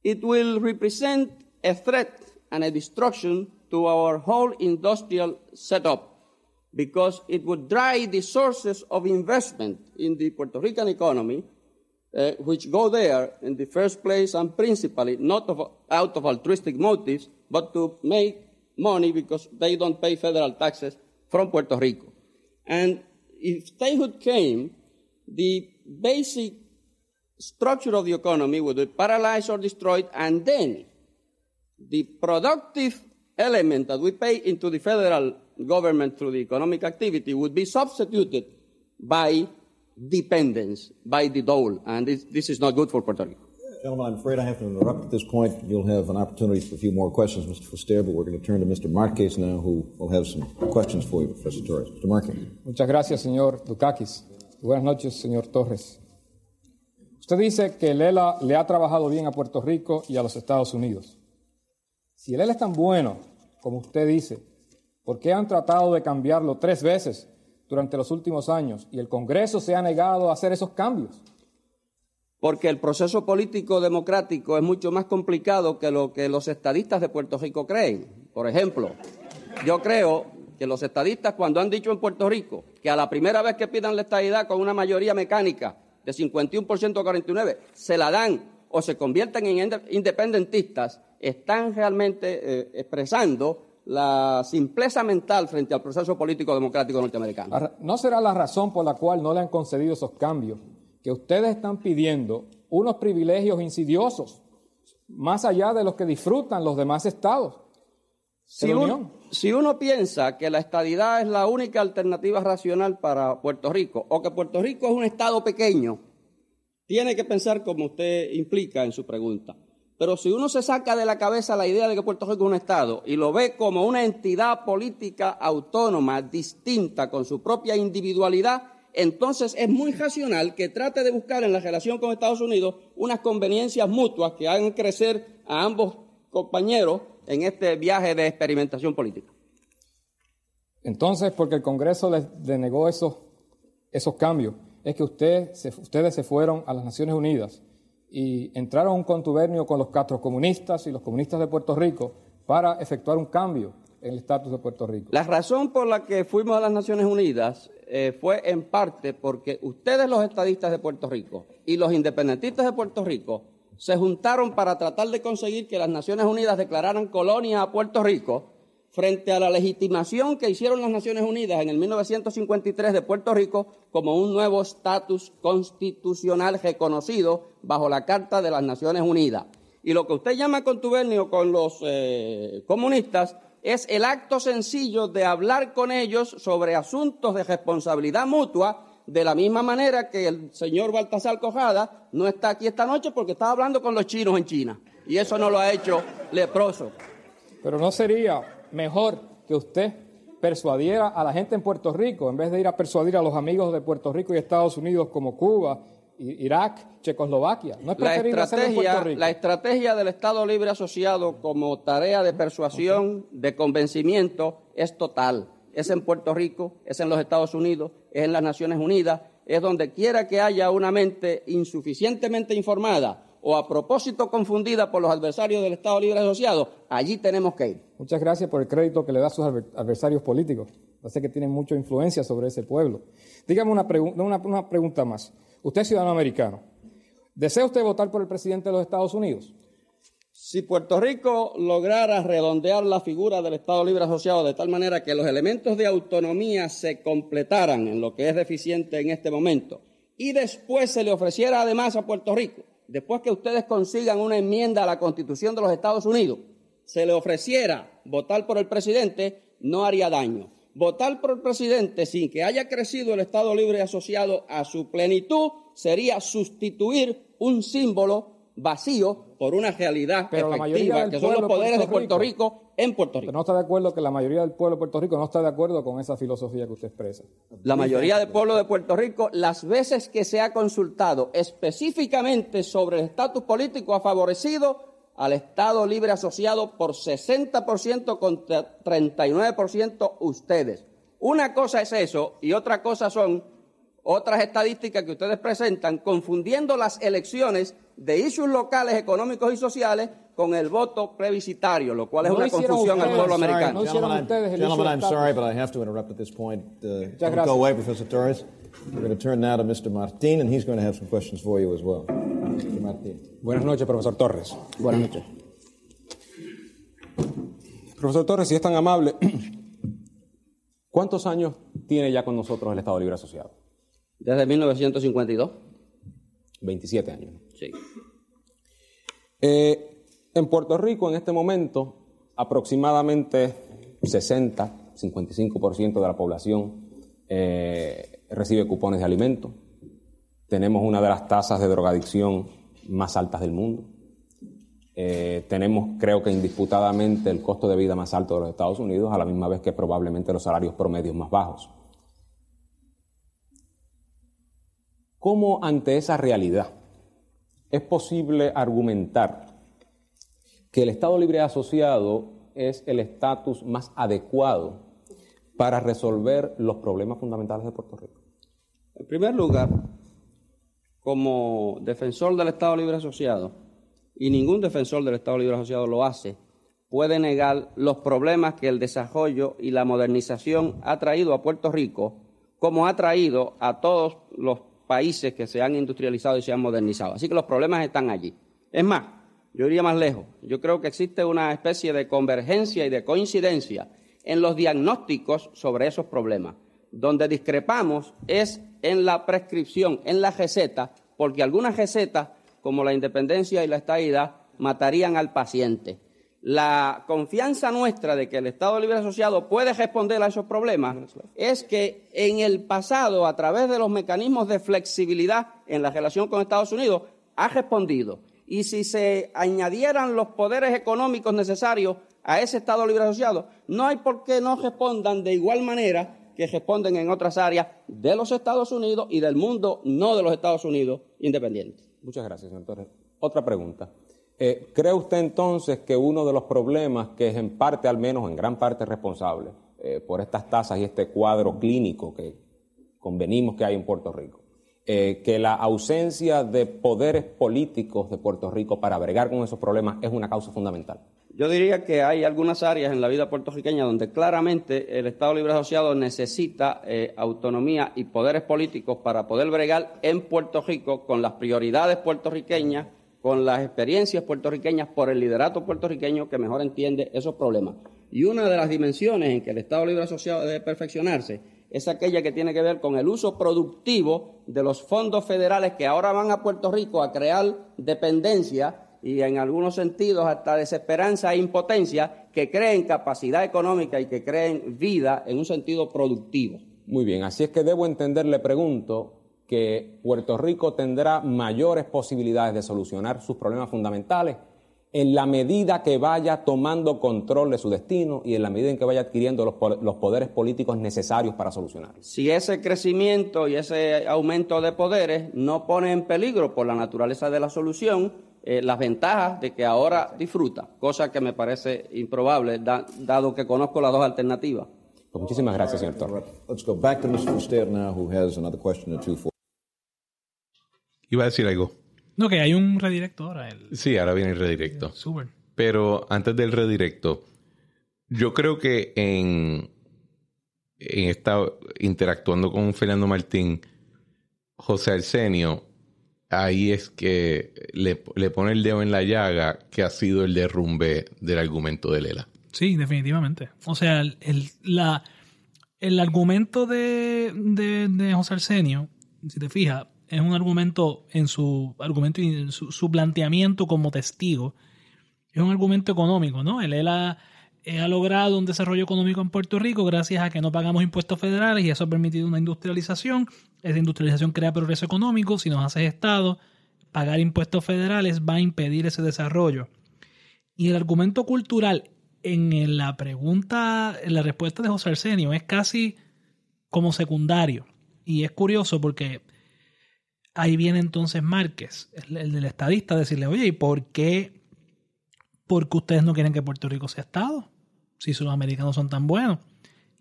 It will represent a threat and a destruction to our whole industrial setup because it would dry the sources of investment in the Puerto Rican economy, uh, which go there in the first place and principally not of, out of altruistic motives, but to make money because they don't pay federal taxes from Puerto Rico. And if statehood came, the basic structure of the economy would be paralyzed or destroyed, and then the productive element that we pay into the federal government through the economic activity would be substituted by dependence, by the dole, and this, this is not good for Puerto Rico. Gentlemen, I'm afraid I have to interrupt at this point. You'll have an opportunity for a few more questions, Mr. Fuster, but we're going to turn to Mr. Marquez now, who will have some questions for you, Professor Torres. Mr. Marquez. Muchas gracias, señor Dukakis. Buenas noches, señor Torres. Usted dice que el ELA le ha trabajado bien a Puerto Rico y a los Estados Unidos. Si el ELA es tan bueno como usted dice, ¿por qué han tratado de cambiarlo tres veces durante los últimos años y el Congreso se ha negado a hacer esos cambios? porque el proceso político democrático es mucho más complicado que lo que los estadistas de Puerto Rico creen. Por ejemplo, yo creo que los estadistas cuando han dicho en Puerto Rico que a la primera vez que pidan la estadidad con una mayoría mecánica de 51% a 49 se la dan o se convierten en independentistas, están realmente eh, expresando la simpleza mental frente al proceso político democrático norteamericano. ¿No será la razón por la cual no le han concedido esos cambios que ustedes están pidiendo unos privilegios insidiosos, más allá de los que disfrutan los demás estados. Si, si uno piensa que la estadidad es la única alternativa racional para Puerto Rico, o que Puerto Rico es un estado pequeño, tiene que pensar como usted implica en su pregunta. Pero si uno se saca de la cabeza la idea de que Puerto Rico es un Estado y lo ve como una entidad política autónoma, distinta, con su propia individualidad, entonces es muy racional que trate de buscar en la relación con Estados Unidos unas conveniencias mutuas que hagan crecer a ambos compañeros en este viaje de experimentación política. Entonces, porque el Congreso les denegó esos, esos cambios, es que ustedes ustedes se fueron a las Naciones Unidas y entraron a un contubernio con los castrocomunistas y los comunistas de Puerto Rico para efectuar un cambio el estatus de Puerto Rico. La razón por la que fuimos a las Naciones Unidas eh, fue en parte porque ustedes los estadistas de Puerto Rico y los independentistas de Puerto Rico se juntaron para tratar de conseguir que las Naciones Unidas declararan colonia a Puerto Rico frente a la legitimación que hicieron las Naciones Unidas en el 1953 de Puerto Rico como un nuevo estatus constitucional reconocido bajo la Carta de las Naciones Unidas. Y lo que usted llama contubernio con los eh, comunistas es el acto sencillo de hablar con ellos sobre asuntos de responsabilidad mutua, de la misma manera que el señor Baltasar Cojada no está aquí esta noche porque está hablando con los chinos en China. Y eso no lo ha hecho leproso. Pero no sería mejor que usted persuadiera a la gente en Puerto Rico, en vez de ir a persuadir a los amigos de Puerto Rico y Estados Unidos como Cuba Irak, Checoslovaquia. No la estrategia, la estrategia del Estado Libre Asociado como tarea de persuasión, de convencimiento, es total. Es en Puerto Rico, es en los Estados Unidos, es en las Naciones Unidas, es donde quiera que haya una mente insuficientemente informada o a propósito confundida por los adversarios del Estado Libre Asociado, allí tenemos que ir. Muchas gracias por el crédito que le da a sus adversarios políticos. sé que tienen mucha influencia sobre ese pueblo. Dígame una pregunta más. Usted es ciudadano americano. ¿Desea usted votar por el presidente de los Estados Unidos? Si Puerto Rico lograra redondear la figura del Estado Libre Asociado de tal manera que los elementos de autonomía se completaran en lo que es deficiente en este momento y después se le ofreciera además a Puerto Rico, después que ustedes consigan una enmienda a la Constitución de los Estados Unidos, se le ofreciera votar por el presidente, no haría daño. Votar por el presidente sin que haya crecido el Estado libre asociado a su plenitud sería sustituir un símbolo vacío por una realidad efectiva, que son los poderes de Puerto Rico, en Puerto Rico. no está de acuerdo que la mayoría del pueblo de Puerto Rico no está de acuerdo con esa filosofía que usted expresa. La mayoría del pueblo de Puerto Rico, las veces que se ha consultado específicamente sobre el estatus político, ha favorecido al Estado Libre Asociado por 60% contra 39% ustedes. Una cosa es eso y otra cosa son otras estadísticas que ustedes presentan confundiendo las elecciones de issues locales, económicos y sociales con el voto plebiscitario, lo cual es una confusión al pueblo americano. sorry, but I have to interrupt at this point. Uh, Torres. We're going to turn now to Mr. Martín, and he's going to have some questions for you as well. Buenas noches, profesor Torres. Buenas noches. Profesor Torres, si es tan amable, ¿cuántos años tiene ya con nosotros el Estado Libre Asociado? Desde 1952. 27 años. Sí. Eh, en Puerto Rico, en este momento, aproximadamente 60, 55% de la población eh, recibe cupones de alimento, tenemos una de las tasas de drogadicción más altas del mundo, eh, tenemos creo que indisputadamente el costo de vida más alto de los Estados Unidos, a la misma vez que probablemente los salarios promedios más bajos. ¿Cómo ante esa realidad es posible argumentar que el Estado Libre Asociado es el estatus más adecuado para resolver los problemas fundamentales de Puerto Rico? En primer lugar, como defensor del Estado Libre Asociado, y ningún defensor del Estado Libre Asociado lo hace, puede negar los problemas que el desarrollo y la modernización ha traído a Puerto Rico, como ha traído a todos los países que se han industrializado y se han modernizado. Así que los problemas están allí. Es más, yo iría más lejos. Yo creo que existe una especie de convergencia y de coincidencia en los diagnósticos sobre esos problemas donde discrepamos es en la prescripción, en la receta, porque algunas recetas, como la independencia y la estadidad, matarían al paciente. La confianza nuestra de que el Estado Libre Asociado puede responder a esos problemas es que en el pasado, a través de los mecanismos de flexibilidad en la relación con Estados Unidos, ha respondido. Y si se añadieran los poderes económicos necesarios a ese Estado Libre Asociado, no hay por qué no respondan de igual manera que responden en otras áreas de los Estados Unidos y del mundo, no de los Estados Unidos independientes. Muchas gracias, señor Torres. Otra pregunta. Eh, ¿Cree usted entonces que uno de los problemas que es en parte, al menos en gran parte, responsable eh, por estas tasas y este cuadro clínico que convenimos que hay en Puerto Rico, eh, que la ausencia de poderes políticos de Puerto Rico para bregar con esos problemas es una causa fundamental? Yo diría que hay algunas áreas en la vida puertorriqueña donde claramente el Estado Libre Asociado necesita eh, autonomía y poderes políticos para poder bregar en Puerto Rico con las prioridades puertorriqueñas, con las experiencias puertorriqueñas, por el liderato puertorriqueño que mejor entiende esos problemas. Y una de las dimensiones en que el Estado Libre Asociado debe perfeccionarse es aquella que tiene que ver con el uso productivo de los fondos federales que ahora van a Puerto Rico a crear dependencia y en algunos sentidos hasta desesperanza e impotencia que creen capacidad económica y que creen vida en un sentido productivo. Muy bien, así es que debo entender, le pregunto, que Puerto Rico tendrá mayores posibilidades de solucionar sus problemas fundamentales en la medida que vaya tomando control de su destino y en la medida en que vaya adquiriendo los, poderes políticos necesarios para solucionarlo. Si ese crecimiento y ese aumento de poderes no pone en peligro por la naturaleza de la solución eh, las ventajas de que ahora disfruta, cosa que me parece improbable, dado que conozco las dos alternativas. Pues muchísimas gracias, señor Torres. Iba a decir algo. No, que hay un redirecto ahora. Sí, ahora viene el redirecto. Pero antes del redirecto, yo creo que en, en esta interactuando con Fernando Martín, José Arsenio ahí es que le, pone el dedo en la llaga que ha sido el derrumbe del argumento de Lela. Sí, definitivamente. O sea, el, el argumento de, de, de, José Arsenio, si te fijas, es un argumento en su argumento en su, su, planteamiento como testigo. Es un argumento económico, ¿no? El eh, ha logrado un desarrollo económico en Puerto Rico gracias a que no pagamos impuestos federales y eso ha permitido una industrialización. Esa industrialización crea progreso económico. Si nos haces Estado, pagar impuestos federales va a impedir ese desarrollo. Y el argumento cultural en la pregunta, en la respuesta de José Arsenio es casi como secundario. Y es curioso porque ahí viene entonces Márquez, el, del estadista, a decirle, oye, ¿y por qué? Porque ustedes no quieren que Puerto Rico sea Estado si los americanos son tan buenos.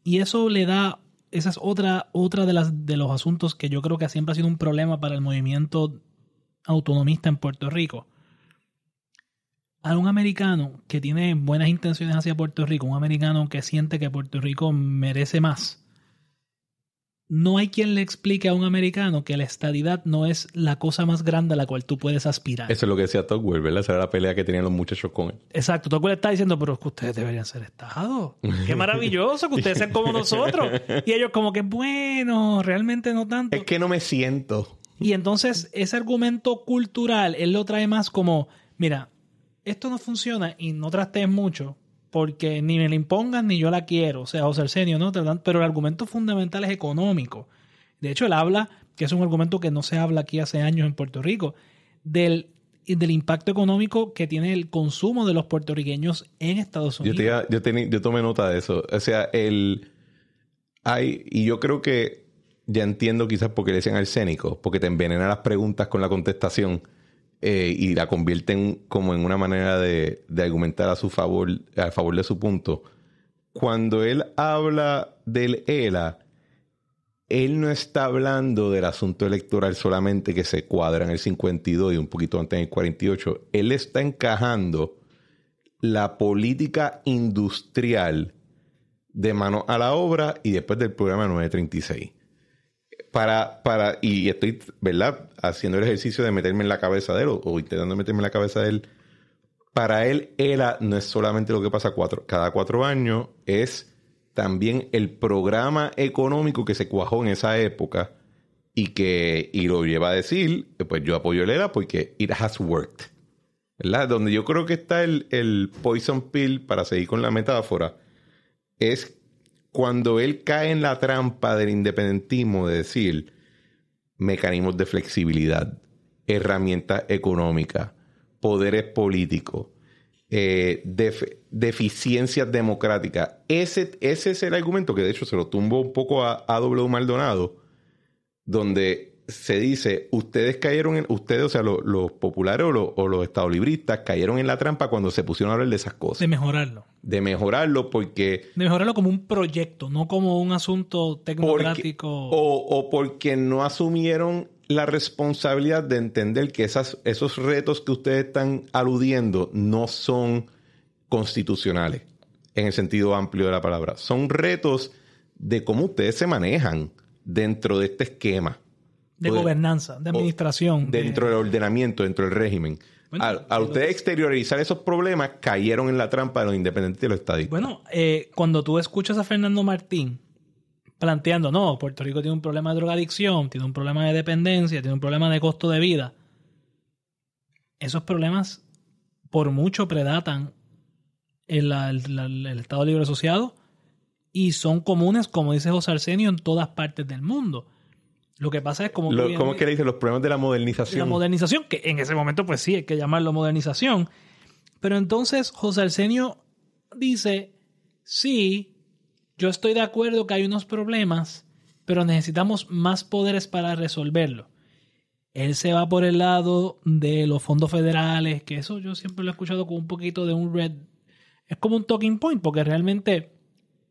Y eso le da, esa es otra, otra de, las, de los asuntos que yo creo que siempre ha sido un problema para el movimiento autonomista en Puerto Rico. A un americano que tiene buenas intenciones hacia Puerto Rico, un americano que siente que Puerto Rico merece más, no hay quien le explique a un americano que la estadidad no es la cosa más grande a la cual tú puedes aspirar. Eso es lo que decía Tocqueville, ¿verdad? Esa era la pelea que tenían los muchachos con él. Exacto. Tocqueville está diciendo, pero es que ustedes deberían ser estados. Qué maravilloso que ustedes sean como nosotros. Y ellos como que, bueno, realmente no tanto. Es que no me siento. Y entonces ese argumento cultural, él lo trae más como, mira, esto no funciona y no trastes mucho, porque ni me la impongan ni yo la quiero, o sea, José Arsenio, ¿no? Pero el argumento fundamental es económico. De hecho, él habla, que es un argumento que no se habla aquí hace años en Puerto Rico, del, del impacto económico que tiene el consumo de los puertorriqueños en Estados Unidos. Yo, yo, tomé nota de eso. O sea, el... Hay, y yo creo que ya entiendo quizás por qué le decían arsénico, porque te envenena las preguntas con la contestación. Eh, y la convierten como en una manera de, argumentar a su favor, a favor de su punto. Cuando él habla del ELA, él no está hablando del asunto electoral solamente que se cuadra en el 52 y un poquito antes en el 48. Él está encajando la política industrial de mano a la obra y después del programa 936 para, y estoy, ¿verdad? Haciendo el ejercicio de meterme en la cabeza de él o, intentando meterme en la cabeza de él. Para él, ELA no es solamente lo que pasa cuatro, cada cuatro años, es también el programa económico que se cuajó en esa época y que y lo lleva a decir, eh, pues yo apoyo el ELA porque it has worked. ¿Verdad? Donde yo creo que está el, el poison pill, para seguir con la metáfora, es cuando él cae en la trampa del independentismo de decir mecanismos de flexibilidad, herramientas económicas, poderes políticos, eh, deficiencias democráticas, ese, ese, es el argumento que de hecho se lo tumbo un poco a, a Maldonado, donde se dice, ustedes cayeron en, ustedes, o sea, los, populares o los, estadolibristas cayeron en la trampa cuando se pusieron a hablar de esas cosas. De mejorarlo. De mejorarlo porque... De mejorarlo como un proyecto, no como un asunto tecnocrático. o, o, porque no asumieron la responsabilidad de entender que esas, esos retos que ustedes están aludiendo no son constitucionales, en el sentido amplio de la palabra. Son retos de cómo ustedes se manejan dentro de este esquema de pues, gobernanza, de administración. Dentro del ordenamiento, dentro del régimen. a al, usted exteriorizar esos problemas, cayeron en la trampa de los independientes y los estadísticos Bueno, eh, cuando tú escuchas a Fernando Martín planteando, no, Puerto Rico tiene un problema de drogadicción, tiene un problema de dependencia, tiene un problema de costo de vida. Esos problemas por mucho predatan el Estado Libre Asociado y son comunes, como dice José Arsenio, en todas partes del mundo. Lo que pasa es como... que ¿Cómo es que le dicen los problemas de la modernización? La modernización, que en ese momento pues sí, hay que llamarlo modernización. Pero entonces José Arsenio dice, sí, yo estoy de acuerdo que hay unos problemas, pero necesitamos más poderes para resolverlo. Él se va por el lado de los fondos federales, que eso yo siempre lo he escuchado como un poquito de un red. Es como un talking point, porque realmente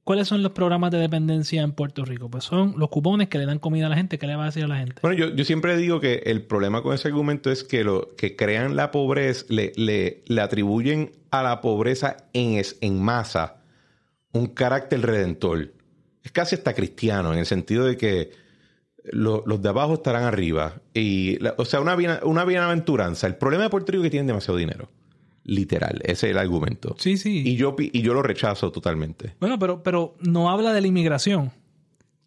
¿Cuáles son los programas de dependencia en Puerto Rico? Pues son los cupones que le dan comida a la gente. ¿Qué le va a decir a la gente? Bueno, yo, siempre digo que el problema con ese argumento es que lo que crean la pobreza, le, le, atribuyen a la pobreza en, en masa un carácter redentor. Es casi hasta cristiano, en el sentido de que los de abajo estarán arriba. Y o sea, una, una bienaventuranza. El problema de Puerto Rico es que tienen demasiado dinero literal. Ese es el argumento. Sí, sí. Y yo, y yo lo rechazo totalmente. Bueno, pero, pero no habla de la inmigración,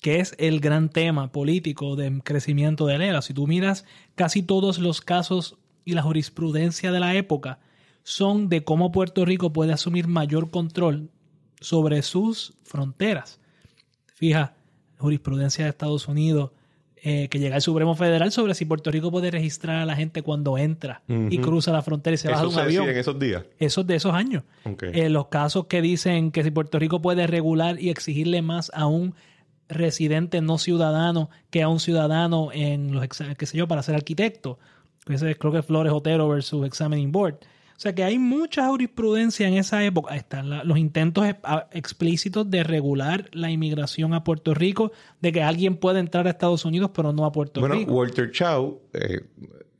que es el gran tema político de crecimiento de la Si tú miras casi todos los casos y la jurisprudencia de la época, son de cómo Puerto Rico puede asumir mayor control sobre sus fronteras. Fija, jurisprudencia de Estados Unidos, eh, que llega el Supremo Federal sobre si Puerto Rico puede registrar a la gente cuando entra y cruza la frontera y se baja de un avión. en esos días? esos de esos años. Eh, los casos que dicen que si Puerto Rico puede regular y exigirle más a un residente no ciudadano que a un ciudadano en los qué sé yo para ser arquitecto. Ese es, creo que Flores Otero versus Examining Board. O sea que hay mucha jurisprudencia en esa época. están los intentos explícitos de regular la inmigración a Puerto Rico, de que alguien pueda entrar a Estados Unidos pero no a Puerto Rico. Bueno, Walter Chau, eh,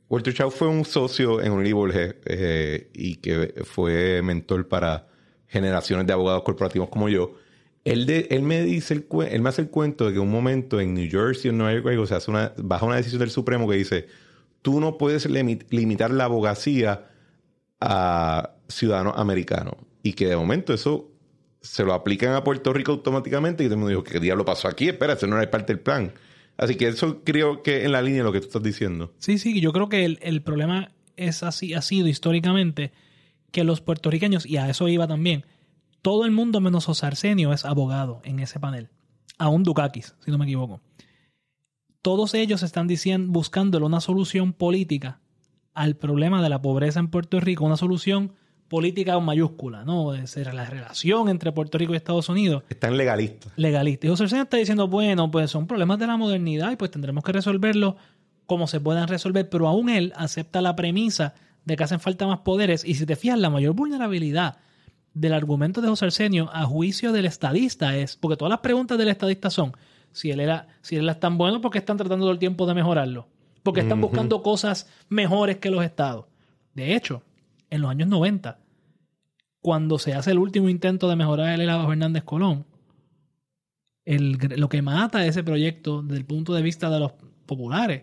Walter Chau fue un socio en Unilever eh, y que fue mentor para generaciones de abogados corporativos como yo. Él, de, él, me dice el, él me hace el cuento de que un momento en New Jersey o en Nueva York, o sea, hace una, baja una decisión del Supremo que dice, tú no puedes limitar la abogacía a ciudadanos americanos. Y que de momento eso se lo aplican a Puerto Rico automáticamente y todo el mundo dijo, ¿qué diablo pasó aquí? Espera, eso no era parte del plan. Así que eso creo que en la línea de lo que tú estás diciendo. Sí, sí, yo creo que el, el problema es así, ha sido históricamente que los puertorriqueños, y a eso iba también, todo el mundo menos Arsenio... es abogado en ese panel. Aún Dukakis, si no me equivoco. Todos ellos están diciendo, buscándole una solución política al problema de la pobreza en Puerto Rico, una solución política o mayúscula, ¿no? Es eh, la relación entre Puerto Rico y Estados Unidos. Están legalistas. Legalistas. Y José Arsenio está diciendo, bueno, pues son problemas de la modernidad y pues tendremos que resolverlos como se puedan resolver, pero aún él acepta la premisa de que hacen falta más poderes y si te fijas, la mayor vulnerabilidad del argumento de José Arsenio a juicio del estadista es, porque todas las preguntas del estadista son, si él era, si él tan bueno, porque están tratando todo el tiempo de mejorarlo? porque están buscando cosas mejores que los estados. De hecho, en los años 90, cuando se hace el último intento de mejorar el helado Hernández Colón, lo que mata ese proyecto desde el punto de vista de los populares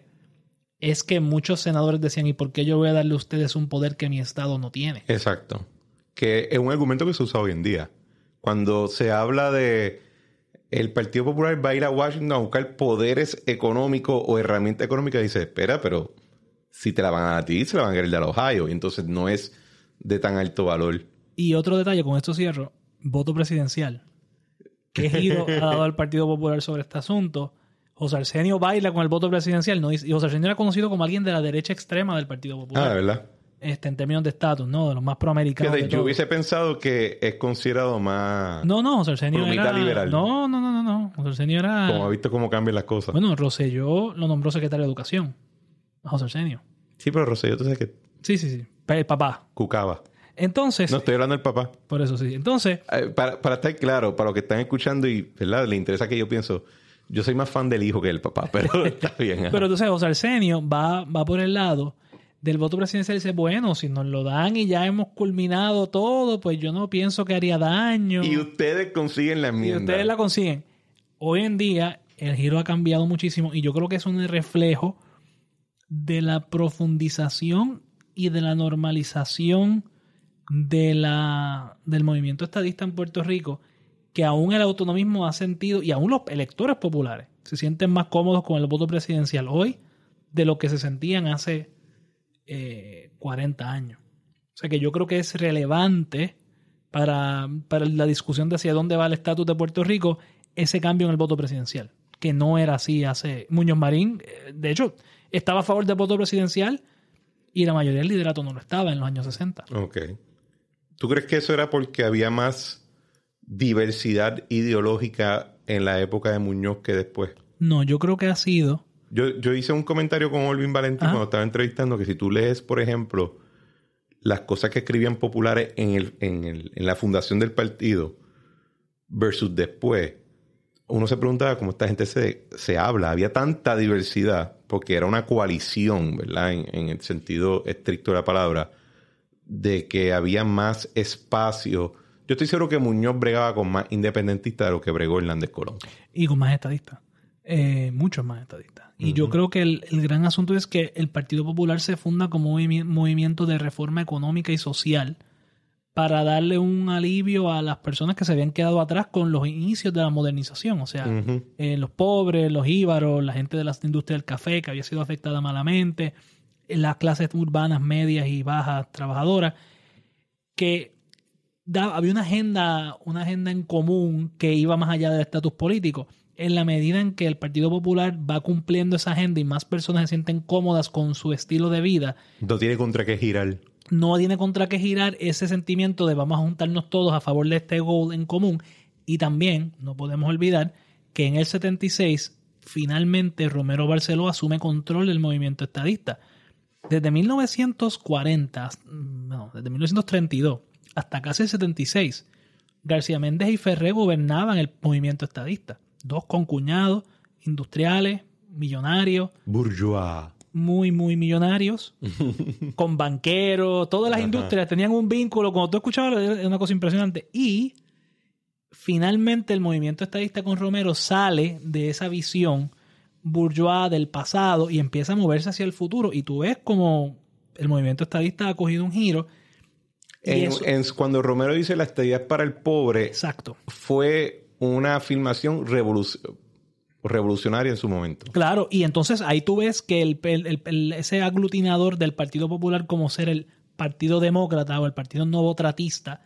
es que muchos senadores decían, ¿y por qué yo voy a darle a ustedes un poder que mi Estado no tiene? Exacto. Que es un argumento que se usa hoy en día. Cuando se habla de el Partido Popular va a ir a Washington a buscar poderes económicos o herramienta económica y dice, espera, pero si te la van a dar a ti, se la van a querer dar a Ohio. Y entonces no es de tan alto valor. Y otro detalle, con esto cierro, voto presidencial. ¿Qué giro ha dado al Partido Popular sobre este asunto? José Arsenio baila con el voto presidencial. ¿no? Y José Arsenio era conocido como alguien de la derecha extrema del Partido Popular. Ah, ¿verdad? este, en términos de estatus, ¿no? De los más proamericanos. yo hubiese pensado que es considerado más. No, no, Arsenio era. No, no, no, no, no. Arsenio era. Como ha visto cómo cambian las cosas. Bueno, Rosselló lo nombró secretario de Educación. José Arsenio. Sí, pero Rosselló, tú sabes que. Sí, sí, sí. El papá. Cucaba. Entonces. No estoy hablando del papá. Por eso sí. Entonces. Eh, para, estar claro, para los que están escuchando y, ¿verdad? Le interesa que yo pienso. Yo soy más fan del hijo que del papá, pero está bien. pero entonces José Arsenio va, va por el lado del voto presidencial dice, bueno, si nos lo dan y ya hemos culminado todo, pues yo no pienso que haría daño. Y ustedes consiguen la enmienda. Y ustedes la consiguen. Hoy en día el giro ha cambiado muchísimo y yo creo que es un reflejo de la profundización y de la normalización de la, del movimiento estadista en Puerto Rico, que aún el autonomismo ha sentido, y aún los electores populares se sienten más cómodos con el voto presidencial hoy de lo que se sentían hace 40 eh, años. O sea que yo creo que es relevante para, la discusión de hacia dónde va el estatus de Puerto Rico ese cambio en el voto presidencial, que no era así hace Muñoz Marín. Eh, de hecho, estaba a favor del voto presidencial y la mayoría del liderato no lo estaba en los años 60. ¿Tú crees que eso era porque había más diversidad ideológica en la época de Muñoz que después? No, yo creo que ha sido yo, hice un comentario con Olvin Valentín cuando estaba entrevistando que si tú lees, por ejemplo, las cosas que escribían populares en, la fundación del partido versus después, uno se preguntaba cómo esta gente se, habla. Había tanta diversidad, porque era una coalición, ¿verdad? En, en, el sentido estricto de la palabra, de que había más espacio. Yo estoy seguro que Muñoz bregaba con más independentistas de lo que bregó Hernández Colón. Y con más estadistas eh, mucho más estadistas. Y yo creo que el, gran asunto es que el Partido Popular se funda como un movimiento de reforma económica y social para darle un alivio a las personas que se habían quedado atrás con los inicios de la modernización, o sea, eh, los pobres, los íbaros, la gente de la industria del café que había sido afectada malamente, eh, las clases urbanas medias y bajas trabajadoras, que había una agenda, una agenda en común que iba más allá del estatus político en la medida en que el Partido Popular va cumpliendo esa agenda y más personas se sienten cómodas con su estilo de vida. No tiene contra qué girar. No tiene contra qué girar ese sentimiento de vamos a juntarnos todos a favor de este gol en común. Y también no podemos olvidar que en el 76 finalmente Romero Barceló asume control del movimiento estadista. Desde 1940, no, desde 1932 hasta casi el 76, García Méndez y Ferré gobernaban el movimiento estadista dos concuñados industriales, millonarios. Bourgeois. Muy, muy millonarios, con banqueros, todas las industrias tenían un vínculo. Cuando tú escuchabas, era una cosa impresionante. Y finalmente el movimiento estadista con Romero sale de esa visión bourgeois del pasado y empieza a moverse hacia el futuro. Y tú ves como el movimiento estadista ha cogido un giro. cuando Romero dice la estadía es para el pobre, Exacto. fue una afirmación revolucionaria en su momento. Claro, y entonces ahí tú ves que el, ese aglutinador del Partido Popular como ser el Partido Demócrata o el Partido Novotratista,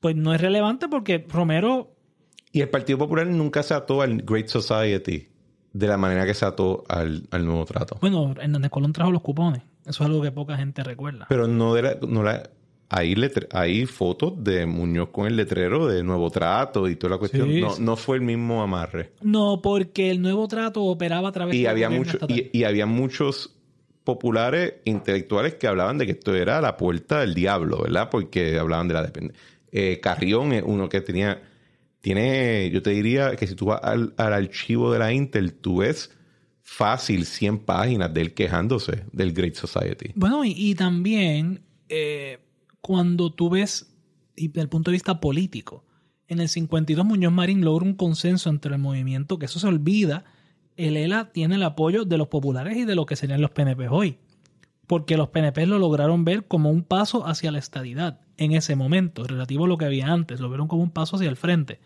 pues no es relevante porque Romero... Y el Partido Popular nunca se ató al Great Society de la manera que se ató al, al nuevo trato. Bueno, Hernández Colón trajo los cupones. Eso es algo que poca gente recuerda. Pero no, de no la, hay, fotos de Muñoz con el letrero de Nuevo Trato y toda la cuestión. no, fue el mismo amarre. No, porque el Nuevo Trato operaba a través y de había mucho, y, había muchos populares intelectuales que hablaban de que esto era la puerta del diablo, ¿verdad? Porque hablaban de la dependencia. Eh, Carrión es uno que tenía... Tiene, yo te diría que si tú vas al, archivo de la Intel, tú ves fácil 100 páginas de él quejándose del Great Society. Bueno, y, también... Eh, cuando tú ves, y desde el punto de vista político, en el 52 Muñoz Marín logra un consenso entre el movimiento, que eso se olvida, el ELA tiene el apoyo de los populares y de lo que serían los PNP hoy, porque los PNP lo lograron ver como un paso hacia la estadidad en ese momento, relativo a lo que había antes, lo vieron como un paso hacia el frente.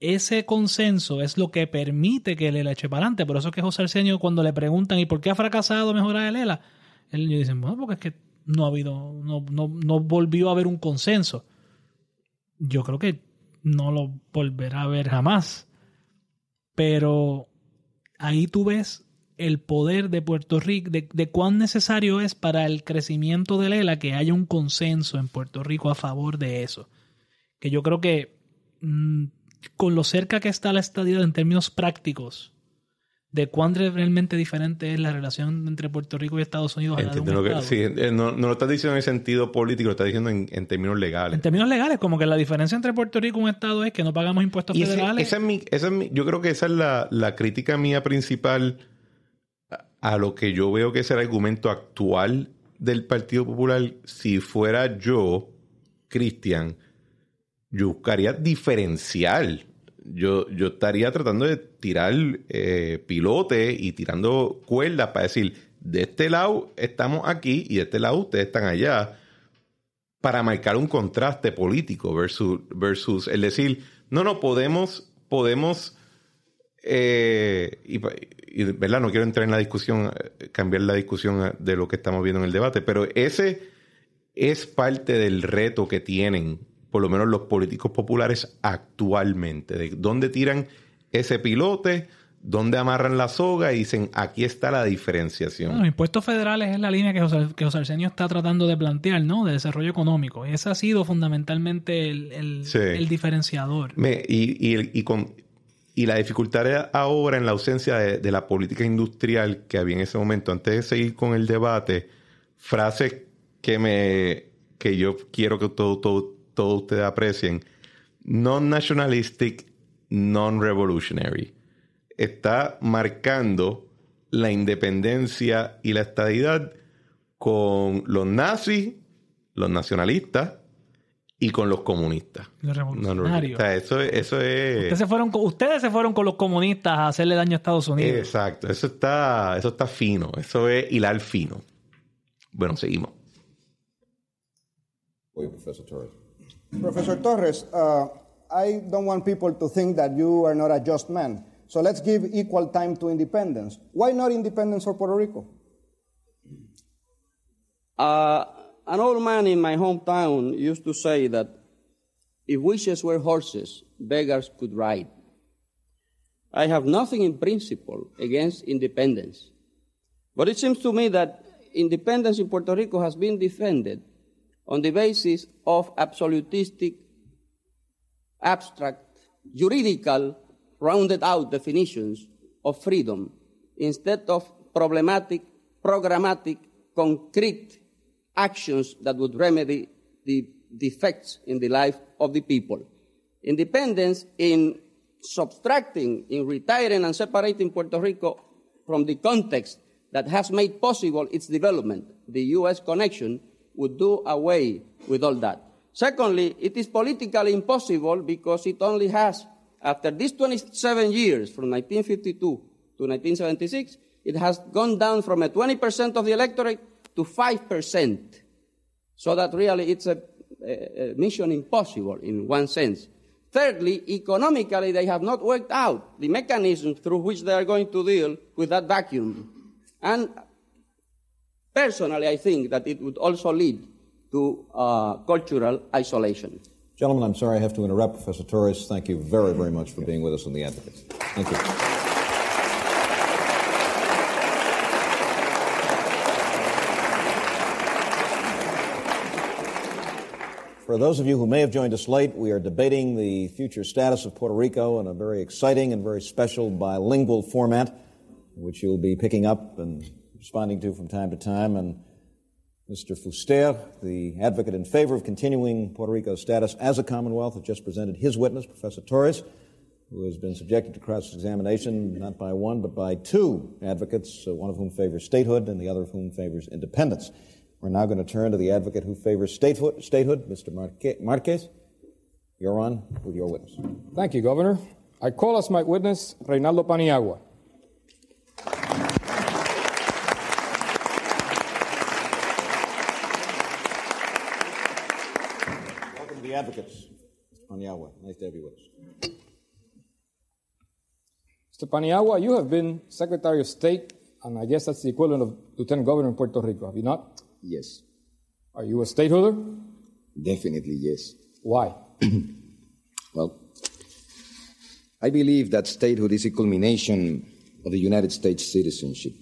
Ese consenso es lo que permite que el ELA eche para adelante, por eso es que José Arceño cuando le preguntan ¿y por qué ha fracasado mejorar el ELA? niño dice, bueno, porque es que no ha habido, no, volvió a haber un consenso. Yo creo que no lo volverá a ver jamás. Pero ahí tú ves el poder de Puerto Rico, de, cuán necesario es para el crecimiento de Lela que haya un consenso en Puerto Rico a favor de eso. Que yo creo que mm, con lo cerca que está la estadía en términos prácticos de cuán realmente diferente es la relación entre Puerto Rico y Estados Unidos. Entiendo a eh, no, lo estás diciendo en el sentido político, lo estás diciendo en, términos legales. En términos legales, como que la diferencia entre Puerto Rico y un Estado es que no pagamos impuestos federales. esa es mi, esa es mi, yo creo que esa es la, crítica mía principal a, a lo que yo veo que es el argumento actual del Partido Popular. Si fuera yo, Cristian, yo buscaría diferencial yo, estaría tratando de tirar eh, pilote pilotes y tirando cuerdas para decir, de este lado estamos aquí y de este lado ustedes están allá, para marcar un contraste político versus, versus el decir, no, no, podemos, podemos, eh, y, y, ¿verdad? No quiero entrar en la discusión, eh, cambiar la discusión de lo que estamos viendo en el debate, pero ese es parte del reto que tienen por lo menos los políticos populares actualmente, de dónde tiran ese pilote, dónde amarran la soga y dicen, aquí está la diferenciación. Bueno, impuestos federales es la línea que José, está tratando de plantear, ¿no? De desarrollo económico. Ese ha sido fundamentalmente el, diferenciador. y, y, con, la dificultad ahora en la ausencia de, la política industrial que había en ese momento, antes de seguir con el debate, frases que me que yo quiero que todo, todo, todos ustedes aprecien, non-nationalistic, non-revolutionary. Está marcando la independencia y la estadidad con los nazis, los nacionalistas y con los comunistas. Los revolucionarios. eso, Ustedes se, fueron, con los comunistas a hacerle daño a Estados Unidos. Exacto, eso está, eso está fino, eso es hilar fino. Bueno, seguimos. Oye, profesor Torres. Professor Torres, uh, I don't want people to think that you are not a just man. So let's give equal time to independence. Why not independence for Puerto Rico? Uh, an old man in my hometown used to say that if wishes were horses, beggars could ride. I have nothing in principle against independence. But it seems to me that independence in Puerto Rico has been defended on the basis of absolutistic, abstract, juridical, rounded out definitions of freedom instead of problematic, programmatic, concrete actions that would remedy the defects in the life of the people. Independence in subtracting, in retiring and separating Puerto Rico from the context that has made possible its development, the U.S. connection would do away with all that. Secondly, it is politically impossible because it only has, after these 27 years, from 1952 to 1976, it has gone down from a 20% of the electorate to 5%. So that really it's a, a, a mission impossible in one sense. Thirdly, economically, they have not worked out the mechanism through which they are going to deal with that vacuum. And Personally, I think that it would also lead to uh, cultural isolation. Gentlemen, I'm sorry I have to interrupt. Professor Torres, thank you very, very much for being with us on The Advocates. Thank you. For those of you who may have joined us late, we are debating the future status of Puerto Rico in a very exciting and very special bilingual format, which you'll be picking up and responding to from time to time, and Mr. Fuster, the advocate in favor of continuing Puerto Rico's status as a commonwealth, has just presented his witness, Professor Torres, who has been subjected to cross examination not by one but by two advocates, uh, one of whom favors statehood and the other of whom favors independence. We're now going to turn to the advocate who favors statehood, statehood Mr. Marquez. You're on with your witness. Thank you, Governor. I call as my witness Reynaldo Paniagua. advocates on Yahweh. Nice to have you with us. Paniagua, you have been Secretary of State, and I guess that's the equivalent of Lieutenant Governor in Puerto Rico, have you not? Yes. Are you a stateholder? Definitely, yes. Why? well, I believe that statehood is a culmination of the United States citizenship.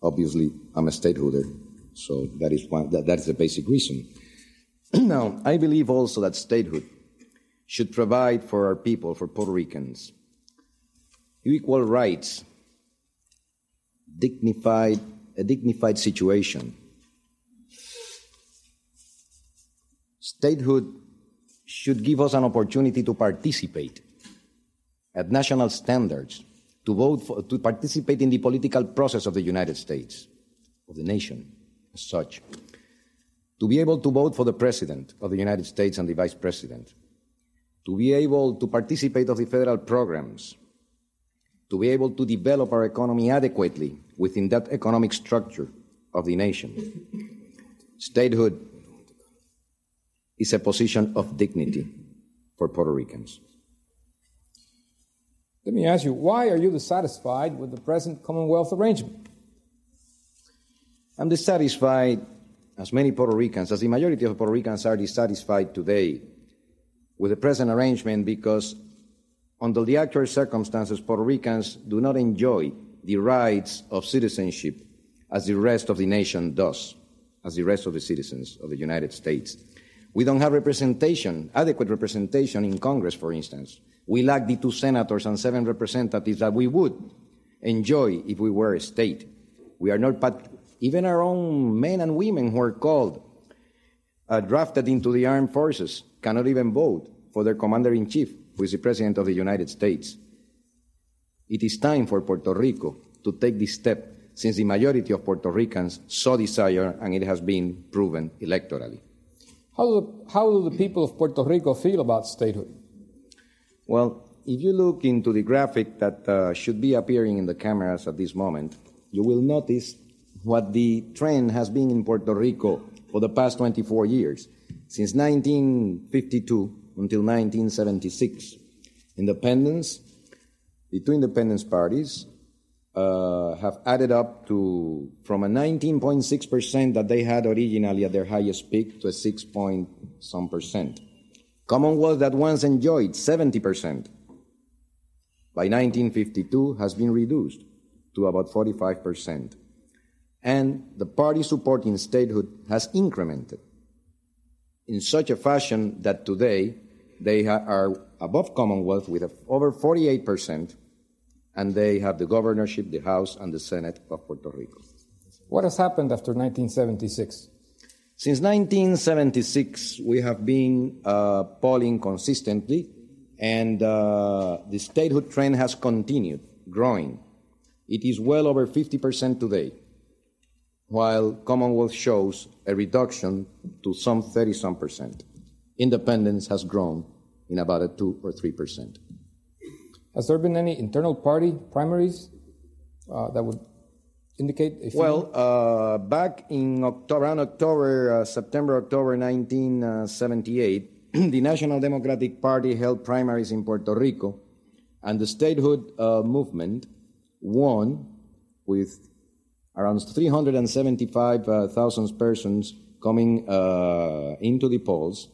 Obviously, I'm a stateholder, so that is, one, that, that is the basic reason. now, I believe also that statehood should provide for our people, for Puerto Ricans, equal rights, dignified, a dignified situation. Statehood should give us an opportunity to participate at national standards, to vote for, to participate in the political process of the United States, of the nation as such to be able to vote for the President of the United States and the Vice President, to be able to participate of the federal programs, to be able to develop our economy adequately within that economic structure of the nation. Statehood is a position of dignity for Puerto Ricans. Let me ask you, why are you dissatisfied with the present Commonwealth arrangement? I'm dissatisfied as many Puerto Ricans, as the majority of Puerto Ricans are dissatisfied today with the present arrangement because, under the actual circumstances, Puerto Ricans do not enjoy the rights of citizenship as the rest of the nation does, as the rest of the citizens of the United States. We don't have representation, adequate representation in Congress, for instance. We lack the two senators and seven representatives that we would enjoy if we were a state. We are not pat- even our own men and women who are called, uh, drafted into the armed forces, cannot even vote for their commander in chief, who is the President of the United States. It is time for Puerto Rico to take this step since the majority of Puerto Ricans so desire and it has been proven electorally. How do, the, how do the people of Puerto Rico feel about statehood? Well, if you look into the graphic that uh, should be appearing in the cameras at this moment, you will notice what the trend has been in Puerto Rico for the past 24 years, since 1952 until 1976. Independence, the two independence parties uh, have added up to from a 19.6% that they had originally at their highest peak to a 6 point some percent. Commonwealth that once enjoyed 70% by 1952 has been reduced to about 45% and the party supporting statehood has incremented in such a fashion that today they are above Commonwealth with over 48%, and they have the governorship, the House, and the Senate of Puerto Rico. What has happened after 1976? Since 1976, we have been uh, polling consistently, and uh, the statehood trend has continued growing. It is well over 50% today while Commonwealth shows a reduction to some 30 some percent. Independence has grown in about a 2 or 3 percent. Has there been any internal party primaries uh, that would indicate? If well, uh, back in October, around October, uh, September, October 1978, the National Democratic Party held primaries in Puerto Rico, and the statehood uh, movement won with around 375,000 persons coming uh, into the polls,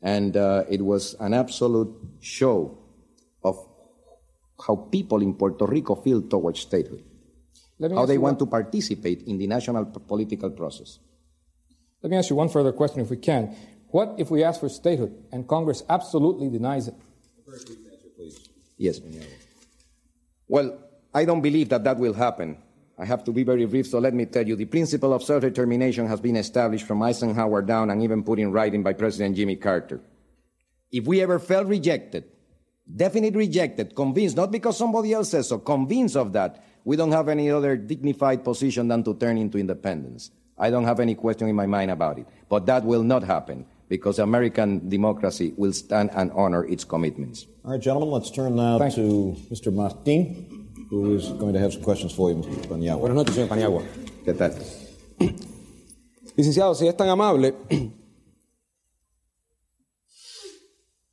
and uh, it was an absolute show of how people in Puerto Rico feel towards statehood, how they want to participate in the national political process. Let me ask you one further question, if we can. What if we ask for statehood and Congress absolutely denies it? Please. Yes. Well, I don't believe that that will happen. I have to be very brief, so let me tell you the principle of self determination has been established from Eisenhower down and even put in writing by President Jimmy Carter. If we ever felt rejected, definitely rejected, convinced, not because somebody else says so, convinced of that, we don't have any other dignified position than to turn into independence. I don't have any question in my mind about it. But that will not happen because American democracy will stand and honor its commitments. All right, gentlemen, let's turn now Thank to you. Mr. Martin. Buenas noches, señor Paniagua. ¿Qué tal? Licenciado, si es tan amable,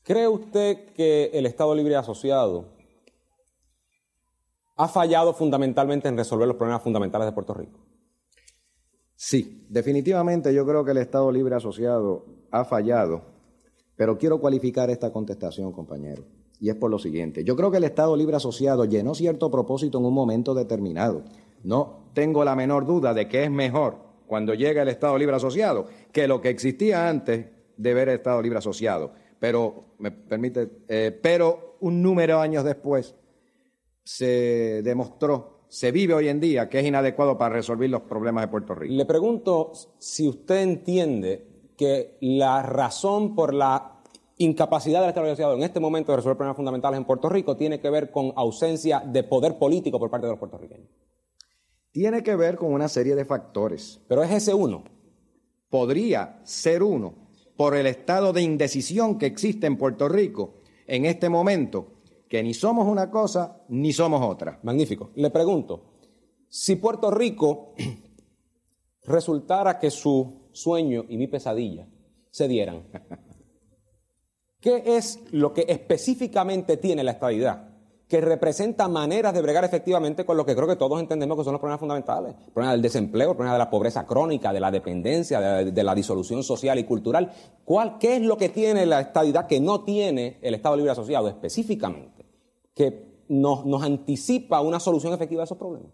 ¿cree usted que el Estado Libre Asociado ha fallado fundamentalmente en resolver los problemas fundamentales de Puerto Rico? Sí, definitivamente yo creo que el Estado Libre Asociado ha fallado, pero quiero cualificar esta contestación, compañero y es por lo siguiente. Yo creo que el Estado Libre Asociado llenó cierto propósito en un momento determinado. No tengo la menor duda de que es mejor cuando llega el Estado Libre Asociado que lo que existía antes de ver el Estado Libre Asociado. Pero, me permite, eh, pero un número de años después se demostró, se vive hoy en día que es inadecuado para resolver los problemas de Puerto Rico. Le pregunto si usted entiende que la razón por la incapacidad del Estado asociado en este momento de resolver problemas fundamentales en Puerto Rico tiene que ver con ausencia de poder político por parte de los puertorriqueños? Tiene que ver con una serie de factores. Pero es ese uno. Podría ser uno por el estado de indecisión que existe en Puerto Rico en este momento, que ni somos una cosa ni somos otra. Magnífico. Le pregunto, si Puerto Rico resultara que su sueño y mi pesadilla se dieran, ¿Qué es lo que específicamente tiene la estadidad? Que representa maneras de bregar efectivamente con lo que creo que todos entendemos que son los problemas fundamentales. El problema del desempleo, el problema de la pobreza crónica, de la dependencia, de, la disolución social y cultural. ¿Cuál, ¿Qué es lo que tiene la estadidad que no tiene el Estado Libre Asociado específicamente? Que nos, nos anticipa una solución efectiva a esos problemas.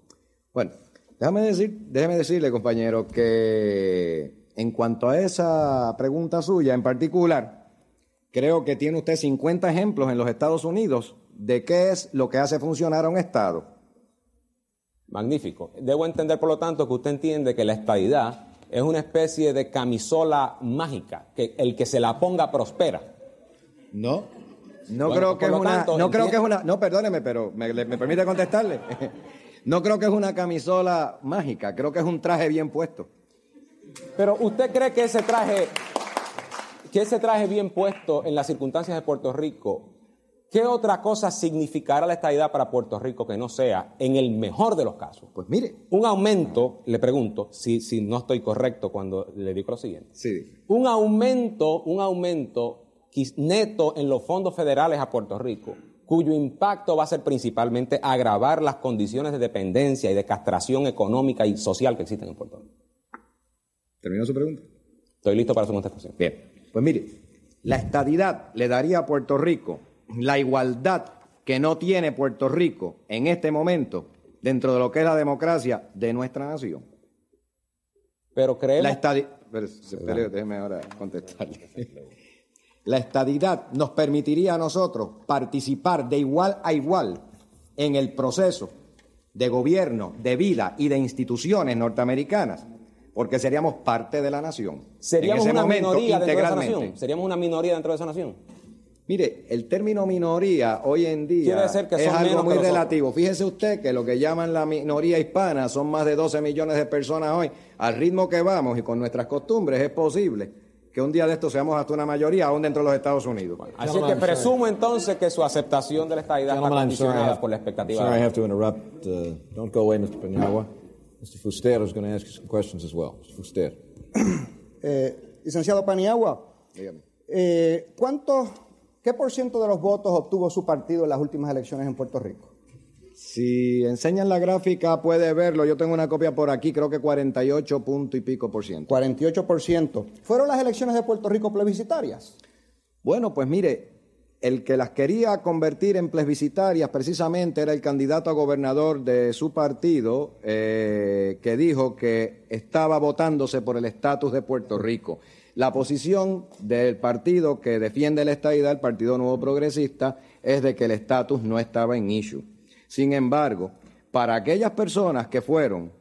Bueno, déjame, decir, déjame decirle, compañero, que en cuanto a esa pregunta suya en particular, Creo que tiene usted 50 ejemplos en los Estados Unidos de qué es lo que hace funcionar a un Estado. Magnífico. Debo entender, por lo tanto, que usted entiende que la estadidad es una especie de camisola mágica, que el que se la ponga prospera. No, no creo que es una, no creo que es una, no perdóneme, pero me permite contestarle. No creo que es una camisola mágica, creo que es un traje bien puesto. Pero usted cree que ese traje que se traje bien puesto en las circunstancias de Puerto Rico, ¿qué otra cosa significará la estadidad para Puerto Rico que no sea, en el mejor de los casos? Pues mire. Un aumento, le pregunto, si, no estoy correcto cuando le digo lo siguiente. Sí. Un aumento, un aumento neto en los fondos federales a Puerto Rico, cuyo impacto va a ser principalmente agravar las condiciones de dependencia y de castración económica y social que existen en Puerto Rico. ¿Terminó su pregunta? Estoy listo para su contestación. Bien. Pues mire, la estadidad le daría a Puerto Rico la igualdad que no tiene Puerto Rico en este momento dentro de lo que es la democracia de nuestra nación. Pero creemos... La estadidad... déjeme ahora contestarle. La estadidad nos permitiría a nosotros participar de igual a igual en el proceso de gobierno, de vida y de instituciones norteamericanas porque seríamos parte de la nación. Seríamos una minoría dentro de esa nación. Seríamos una minoría dentro de esa nación. Mire, el término minoría hoy en día es algo muy relativo. Fíjese usted que lo que llaman la minoría hispana son más de 12 millones de personas hoy. Al ritmo que vamos y con nuestras costumbres es posible que un día de esto seamos hasta una mayoría aún dentro de los Estados Unidos. así que presumo entonces que su aceptación de la estadidad está condicionada por la expectativa. Mr. Fuster is going to ask some questions as well. Mr. Fuster. Eh, licenciado Paniagua, eh, qué por ciento de los votos obtuvo su partido en las últimas elecciones en Puerto Rico? Si enseñan la gráfica, puede verlo. Yo tengo una copia por aquí, creo que 48 punto y pico por ciento. 48 por ciento. ¿Fueron las elecciones de Puerto Rico plebiscitarias? Bueno, pues mire, el que las quería convertir en plebiscitarias precisamente era el candidato a gobernador de su partido eh, que dijo que estaba votándose por el estatus de Puerto Rico. La posición del partido que defiende la estadidad, el Partido Nuevo Progresista, es de que el estatus no estaba en issue. Sin embargo, para aquellas personas que fueron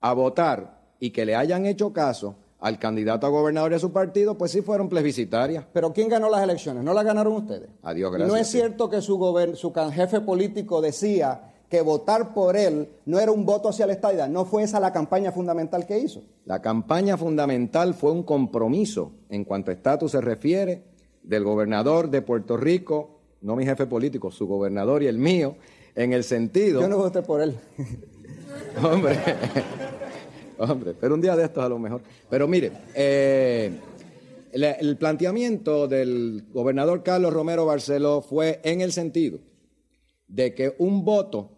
a votar y que le hayan hecho caso, al candidato a gobernador de su partido, pues sí fueron plebiscitarias. Pero ¿quién ganó las elecciones? ¿No las ganaron ustedes? Adiós, gracias. No es cierto que su, jefe político decía que votar por él no era un voto hacia la estadidad. No fue esa la campaña fundamental que hizo. La campaña fundamental fue un compromiso en cuanto a estatus se refiere del gobernador de Puerto Rico, no mi jefe político, su gobernador y el mío, en el sentido... Yo no voté por él. Hombre. Hombre, pero un día de estos a lo mejor. Pero mire, eh, el planteamiento del gobernador Carlos Romero Barceló fue en el sentido de que un voto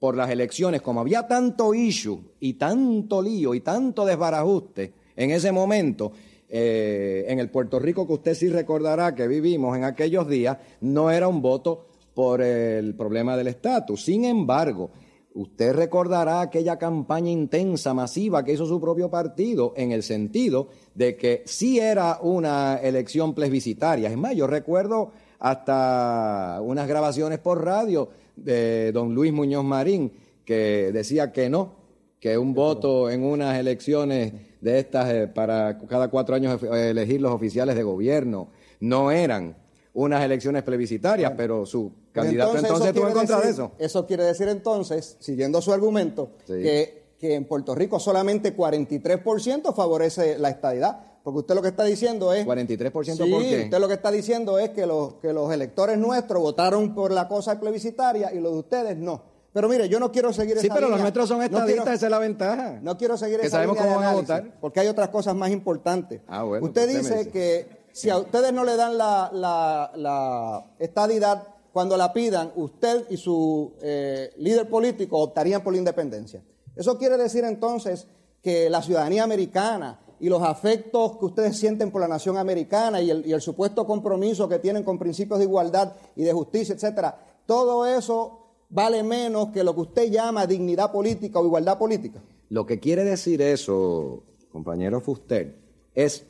por las elecciones, como había tanto issue y tanto lío y tanto desbarajuste en ese momento, eh, en el Puerto Rico que usted sí recordará que vivimos en aquellos días, no era un voto por el problema del estatus. Sin embargo, Usted recordará aquella campaña intensa, masiva que hizo su propio partido en el sentido de que sí era una elección plebiscitaria. Es más, yo recuerdo hasta unas grabaciones por radio de don Luis Muñoz Marín que decía que no, que un voto en unas elecciones de estas eh, para cada cuatro años eh, elegir los oficiales de gobierno no eran unas elecciones plebiscitarias, pero su Candidato, entonces, entonces en contra de eso. Eso quiere decir entonces, siguiendo su argumento, que, en Puerto Rico solamente 43% favorece la estadidad. Porque usted lo que está diciendo es... 43% qué? usted lo que está diciendo es que los, electores nuestros votaron por la cosa plebiscitaria y los de ustedes no. Pero mire, yo no quiero seguir sí, Sí, pero los nuestros son estadistas, esa es la ventaja. No quiero seguir que esa sabemos cómo van a votar. Porque hay otras cosas más importantes. Ah, usted, pues dice, que si a ustedes no le dan la, la, la estadidad cuando la pidan, usted y su eh, líder político optarían por la independencia. Eso quiere decir entonces que la ciudadanía americana y los afectos que ustedes sienten por la nación americana y el, y el supuesto compromiso que tienen con principios de igualdad y de justicia, etcétera, todo eso vale menos que lo que usted llama dignidad política o igualdad política. Lo que quiere decir eso, compañero Fuster, es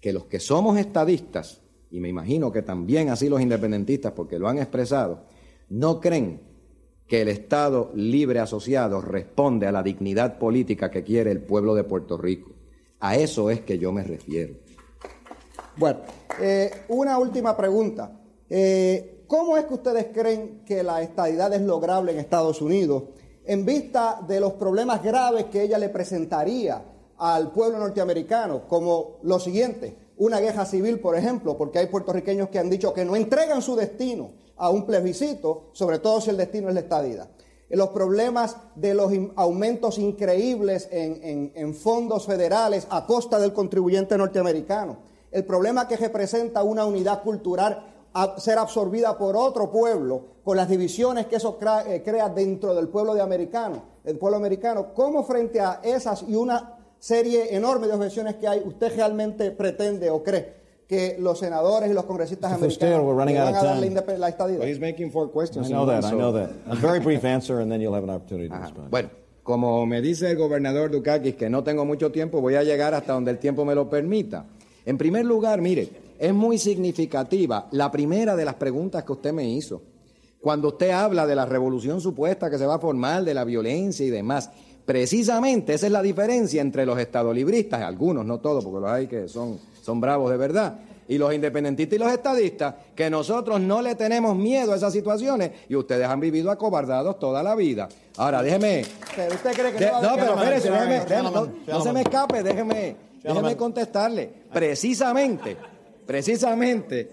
que los que somos estadistas y me imagino que también así los independentistas, porque lo han expresado, no creen que el Estado libre asociado responde a la dignidad política que quiere el pueblo de Puerto Rico. A eso es que yo me refiero. Bueno, eh, una última pregunta. Eh, ¿Cómo es que ustedes creen que la estadidad es lograble en Estados Unidos en vista de los problemas graves que ella le presentaría al pueblo norteamericano, como lo siguiente? una guerra civil, por ejemplo, porque hay puertorriqueños que han dicho que no entregan su destino a un plebiscito, sobre todo si el destino es la estadidad. Los problemas de los aumentos increíbles en, fondos federales a costa del contribuyente norteamericano. El problema que representa una unidad cultural a ser absorbida por otro pueblo, con las divisiones que eso eh, crea, dentro del pueblo de americano, el pueblo americano, cómo frente a esas y una serie enorme de objeciones que hay, ¿usted realmente pretende o cree que los senadores y los congresistas americanos van a dar la, la making four questions. I know that, I know that. A very brief answer and then you'll have an opportunity to respond. Bueno, como me dice el gobernador Dukakis que no tengo mucho tiempo, voy a llegar hasta donde el tiempo me lo permita. En primer lugar, mire, es muy significativa la primera de las preguntas que usted me hizo. Cuando usted habla de la revolución supuesta que se va a formar, de la violencia y demás, Precisamente esa es la diferencia entre los estadolibristas, algunos, no todos, porque los hay que son, son bravos de verdad, y los independentistas y los estadistas, que nosotros no le tenemos miedo a esas situaciones y ustedes han vivido acobardados toda la vida. Ahora, déjeme. usted cree que no, pero déjeme, se me escape, déjeme, déjeme contestarle. Precisamente, precisamente,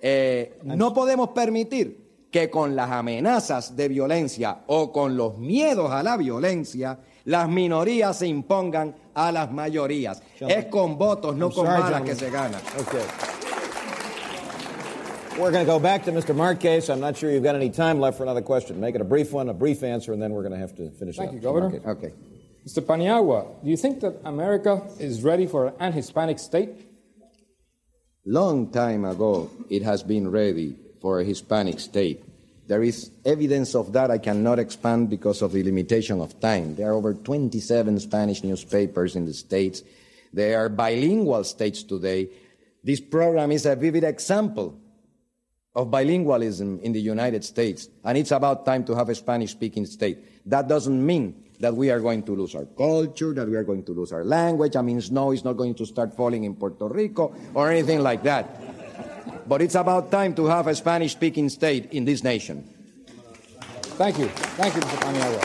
eh, no podemos permitir que con las amenazas de violencia o con los miedos a la violencia, las minorías se impongan a las mayorías. Es con votos, no con balas que se gana. Okay. We're going to go back to Mr. Marquez. I'm not sure you've got any time left for another question. Make it a brief one, a brief answer, and then we're going to have to finish Thank up. you, Governor. Marquez. Okay. Mr. Paniagua, do you think that America is ready for an Hispanic state? Long time ago, it has been ready for a Hispanic state. There is evidence of that. I cannot expand because of the limitation of time. There are over 27 Spanish newspapers in the States. They are bilingual states today. This program is a vivid example of bilingualism in the United States, and it's about time to have a Spanish speaking state. That doesn't mean that we are going to lose our culture, that we are going to lose our language. I mean, snow is not going to start falling in Puerto Rico or anything like that. but it's about time to have a Spanish speaking state in this nation. Thank you. Thank you, Mr. Paniagua.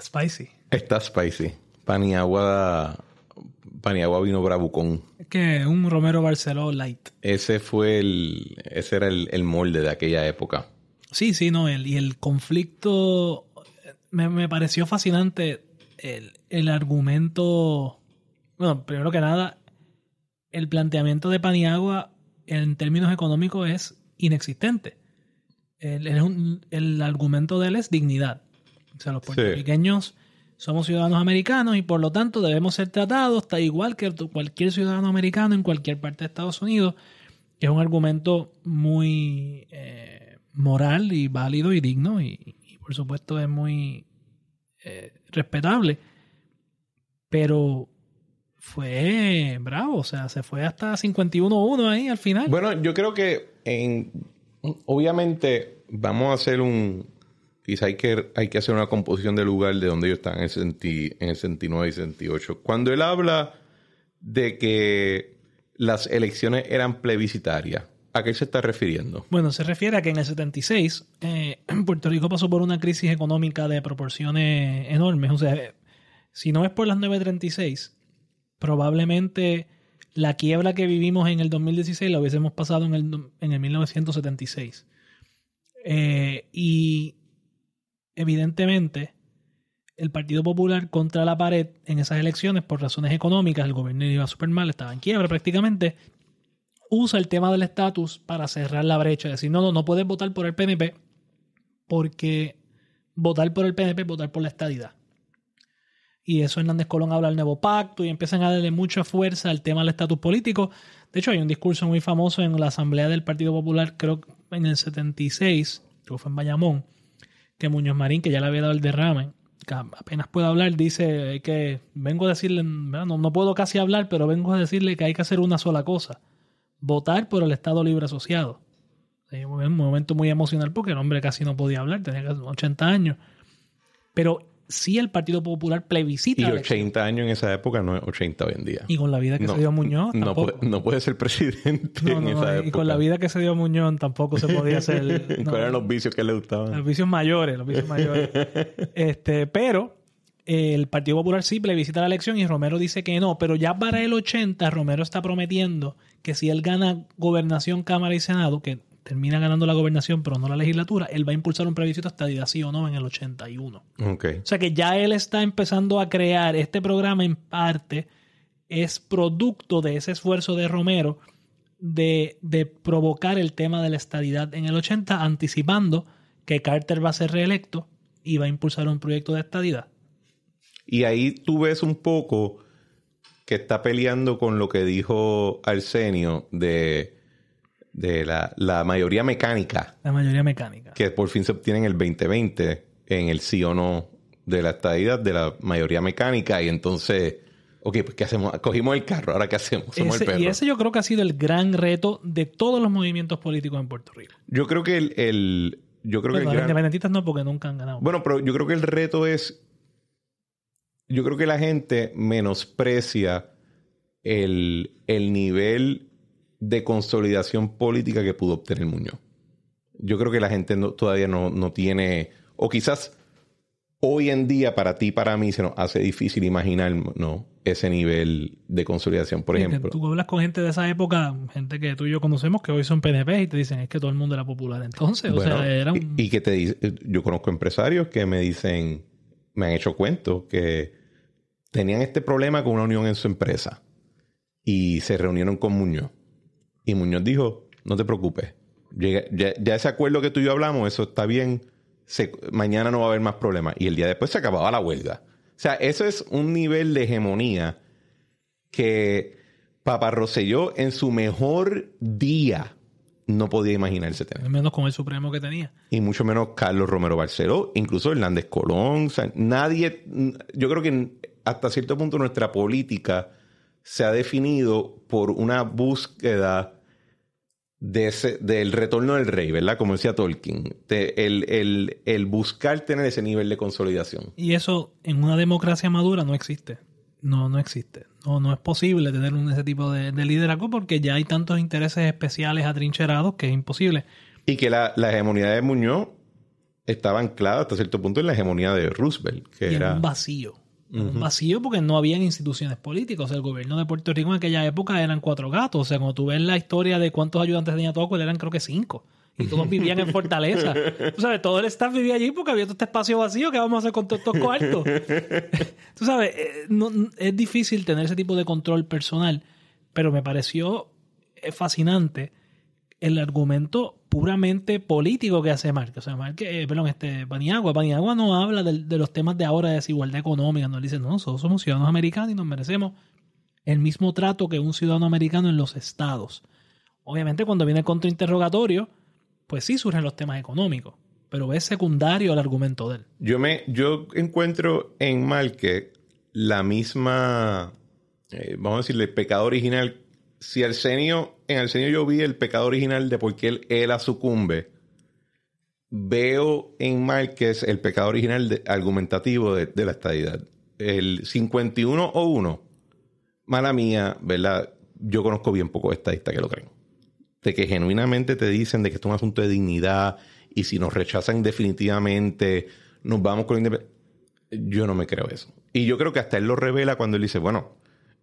Spicy. Está spicy. Paniagua, Paniagua vino bravucón. Es que un Romero Barceló light. Ese fue el, ese era el, molde de aquella época. Sí, sí, no, el, y el conflicto me, pareció fascinante el, el, argumento bueno, primero que nada, el planteamiento de Paniagua en términos económicos es inexistente. El, argumento de él es dignidad. O sea, los puertorriqueños somos ciudadanos americanos y por lo tanto debemos ser tratados tal igual que cualquier ciudadano americano en cualquier parte de Estados Unidos, es un argumento muy eh, moral y válido y digno y, por supuesto es muy eh, respetable. Pero fue bravo, o sea, se fue hasta 51-1 ahí al final. Bueno, yo creo que en, obviamente vamos a hacer un, quizá hay que, hay que hacer una composición del lugar de donde ellos están en el, 69 en el y 68. Cuando él habla de que las elecciones eran plebiscitarias, ¿a qué se está refiriendo? Bueno, se refiere a que en el 76 eh, Puerto Rico pasó por una crisis económica de proporciones enormes. O sea, si no es por las 936, probablemente la quiebra que vivimos en el 2016 la hubiésemos pasado en el, en el 1976. Eh, y evidentemente el Partido Popular contra la pared en esas elecciones por razones económicas, el gobierno iba súper mal, estaba en quiebra prácticamente, usa el tema del estatus para cerrar la brecha, decir, no, no, no puedes votar por el PNP porque votar por el PNP es votar por la estadidad y eso Hernández Colón habla del nuevo pacto y empiezan a darle mucha fuerza al tema del estatus político. De hecho, hay un discurso muy famoso en la Asamblea del Partido Popular, creo en el 76, que fue en Bayamón, que Muñoz Marín, que ya le había dado el derrame, apenas puede hablar, dice que vengo a decirle, no, puedo casi hablar, pero vengo a decirle que hay que hacer una sola cosa, votar por el Estado Libre Asociado. es un momento muy emocional porque el hombre casi no podía hablar, tenía 80 años. Pero si el Partido Popular plebiscita. Y 80 años en esa época no es 80 hoy en día. Y con la vida que se dio Muñoz. Tampoco. No, puede, ser presidente en esa época. Y con la vida que se dio a Muñoz tampoco se podía hacer... ¿Cuáles eran los vicios que le gustaban? Los vicios mayores, los vicios mayores. este, pero eh, el Partido Popular sí plebiscita la elección y Romero dice que no, pero ya para el 80 Romero está prometiendo que si él gana gobernación, Cámara y Senado, que termina ganando la gobernación, pero no la legislatura, él va a impulsar un de estadidad sí o no en el 81. Okay. O sea que ya él está empezando a crear este programa en parte es producto de ese esfuerzo de Romero de, de provocar el tema de la estadidad en el 80, anticipando que Carter va a ser reelecto y va a impulsar un proyecto de estadidad. Y ahí tú ves un poco que está peleando con lo que dijo Arsenio de de la, mayoría mecánica. La mayoría mecánica. Que por fin se obtiene en el 2020 en el sí o no de la estadidad de la mayoría mecánica y entonces, ok, pues ¿qué hacemos? Cogimos el carro, ahora ¿qué hacemos? Somos el perro. Y ese yo creo que ha sido el gran reto de todos los movimientos políticos en Puerto Rico. Yo creo que el... yo creo que los independentistas no, porque nunca han ganado. Bueno, pero yo creo que el reto es... Yo creo que la gente menosprecia el, el nivel de consolidación política que pudo obtener Muñoz. Yo creo que la gente todavía no, no, tiene, o quizás hoy en día para ti, para mí, se nos hace difícil imaginar ¿no? ese nivel de consolidación, por ejemplo. Tú hablas con gente de esa época, gente que tú y yo conocemos, que hoy son PNP y te dicen, es que todo el mundo era popular entonces. o sea, y, que te dice, yo conozco empresarios que me dicen, me han hecho cuentos que tenían este problema con una unión en su empresa y se reunieron con Muñoz y Muñoz dijo, no te preocupes, ya, ese acuerdo que tú y yo hablamos, eso está bien, mañana no va a haber más problemas. Y el día después se acababa la huelga. O sea, eso es un nivel de hegemonía que Papa Rosselló en su mejor día no podía imaginarse tener. Menos con el Supremo que tenía. Y mucho menos Carlos Romero Barceló, incluso Hernández Colón. nadie, yo creo que hasta cierto punto nuestra política se ha definido por una búsqueda del retorno del rey, ¿verdad? Como decía Tolkien, el, buscar tener ese nivel de consolidación. Y eso en una democracia madura no existe. No, no existe. No, no es posible tener ese tipo de, liderazgo porque ya hay tantos intereses especiales atrincherados que es imposible. Y que la, hegemonía de Muñoz estaba anclada hasta cierto punto en la hegemonía de Roosevelt, que era un vacío vacío porque no habían instituciones políticas. el gobierno de Puerto Rico en aquella época eran cuatro gatos. O sea, cuando tú ves la historia de cuántos ayudantes tenía todo, eran creo que cinco. Y todos vivían en Fortaleza. Tú sabes, todo el staff vivía allí porque había todo este espacio vacío. que vamos a hacer con todos estos cuartos? Tú sabes, eh, es difícil tener ese tipo de control personal, pero me pareció eh, fascinante el argumento puramente político que hace Mark. O sea, Marque, eh, perdón, este, Paniagua. Paniagua no habla de, los temas de ahora de desigualdad económica. No dice, no, nosotros somos ciudadanos americanos y nos merecemos el mismo trato que un ciudadano americano en los estados. Obviamente, cuando viene el contrainterrogatorio, pues sí surgen los temas económicos, pero es secundario al argumento de él. Yo, me, yo encuentro en Marque la misma, eh, vamos a decirle, pecado original si senio en Arsenio yo vi el pecado original de por qué él, él sucumbe, veo en Márquez el pecado original argumentativo de, la estadidad. El 51 o 1, mala mía, ¿verdad? Yo conozco bien esta estadistas que lo creen. De que genuinamente te dicen de que es un asunto de dignidad y si nos rechazan definitivamente, nos vamos con independencia. Yo no me creo eso. Y yo creo que hasta él lo revela cuando él dice, bueno,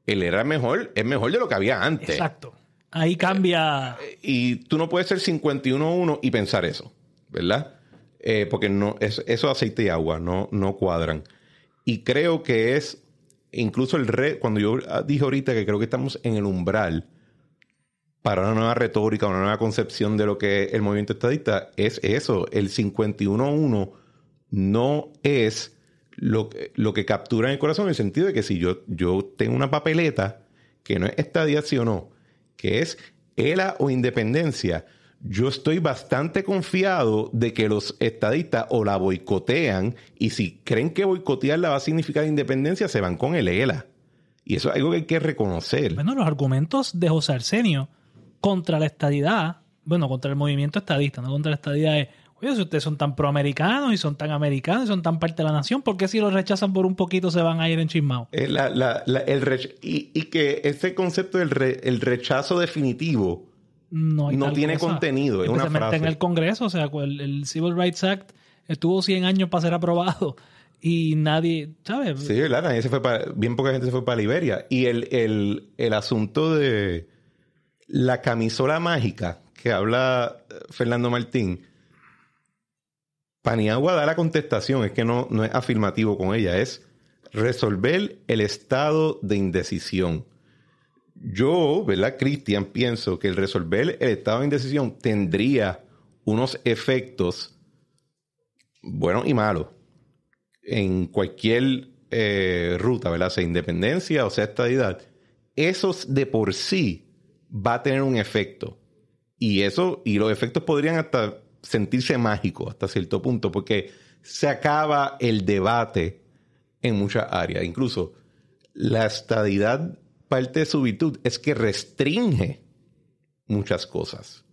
el era mejor, es mejor de lo que había antes. Exacto. Ahí cambia. y tú no puedes ser 51-1 y pensar eso, ¿verdad? Eh, porque no, es, eso aceite y agua no, no cuadran. Y creo que es incluso el re, cuando yo dije ahorita que creo que estamos en el umbral para una nueva retórica, una nueva concepción de lo que es el movimiento estadista, es eso, el 51-1 no es lo, que captura en el corazón en el sentido de que si yo, yo tengo una papeleta que no es estadía sí o no, que es ELA o independencia, yo estoy bastante confiado de que los estadistas o la boicotean y si creen que boicotearla va a significar independencia, se van con el ELA. Y eso es algo que hay que reconocer. Bueno, los argumentos de José Arsenio contra la estadidad, bueno, contra el movimiento estadista, no contra la estadidad, es, Oye, si ustedes son tan proamericanos y son tan americanos y son tan parte de la nación, ¿por qué si lo rechazan por un poquito se van a ir enchismados? Eh, y, que ese concepto del el rechazo definitivo no, tiene contenido. Es una frase. en el Congreso, o sea, el, Civil Rights Act estuvo 100 años para ser aprobado y nadie, ¿sabes? Sí, ¿verdad? Nadie se fue bien poca gente se fue para Liberia. Y el, el asunto de la camisola mágica que habla eh, Fernando Martín Paniagua da la contestación, es que no, no es afirmativo con ella, es resolver el estado de indecisión. Yo, ¿verdad, Cristian? Pienso que el resolver el estado de indecisión tendría unos efectos buenos y malos en cualquier eh, ruta, ¿verdad? Sea independencia o sea estadidad. Eso de por sí va a tener un efecto. Y eso, y los efectos podrían hasta sentirse mágico hasta cierto punto, porque se acaba el debate en muchas áreas. Incluso la estadidad, parte de su virtud es que restringe muchas cosas.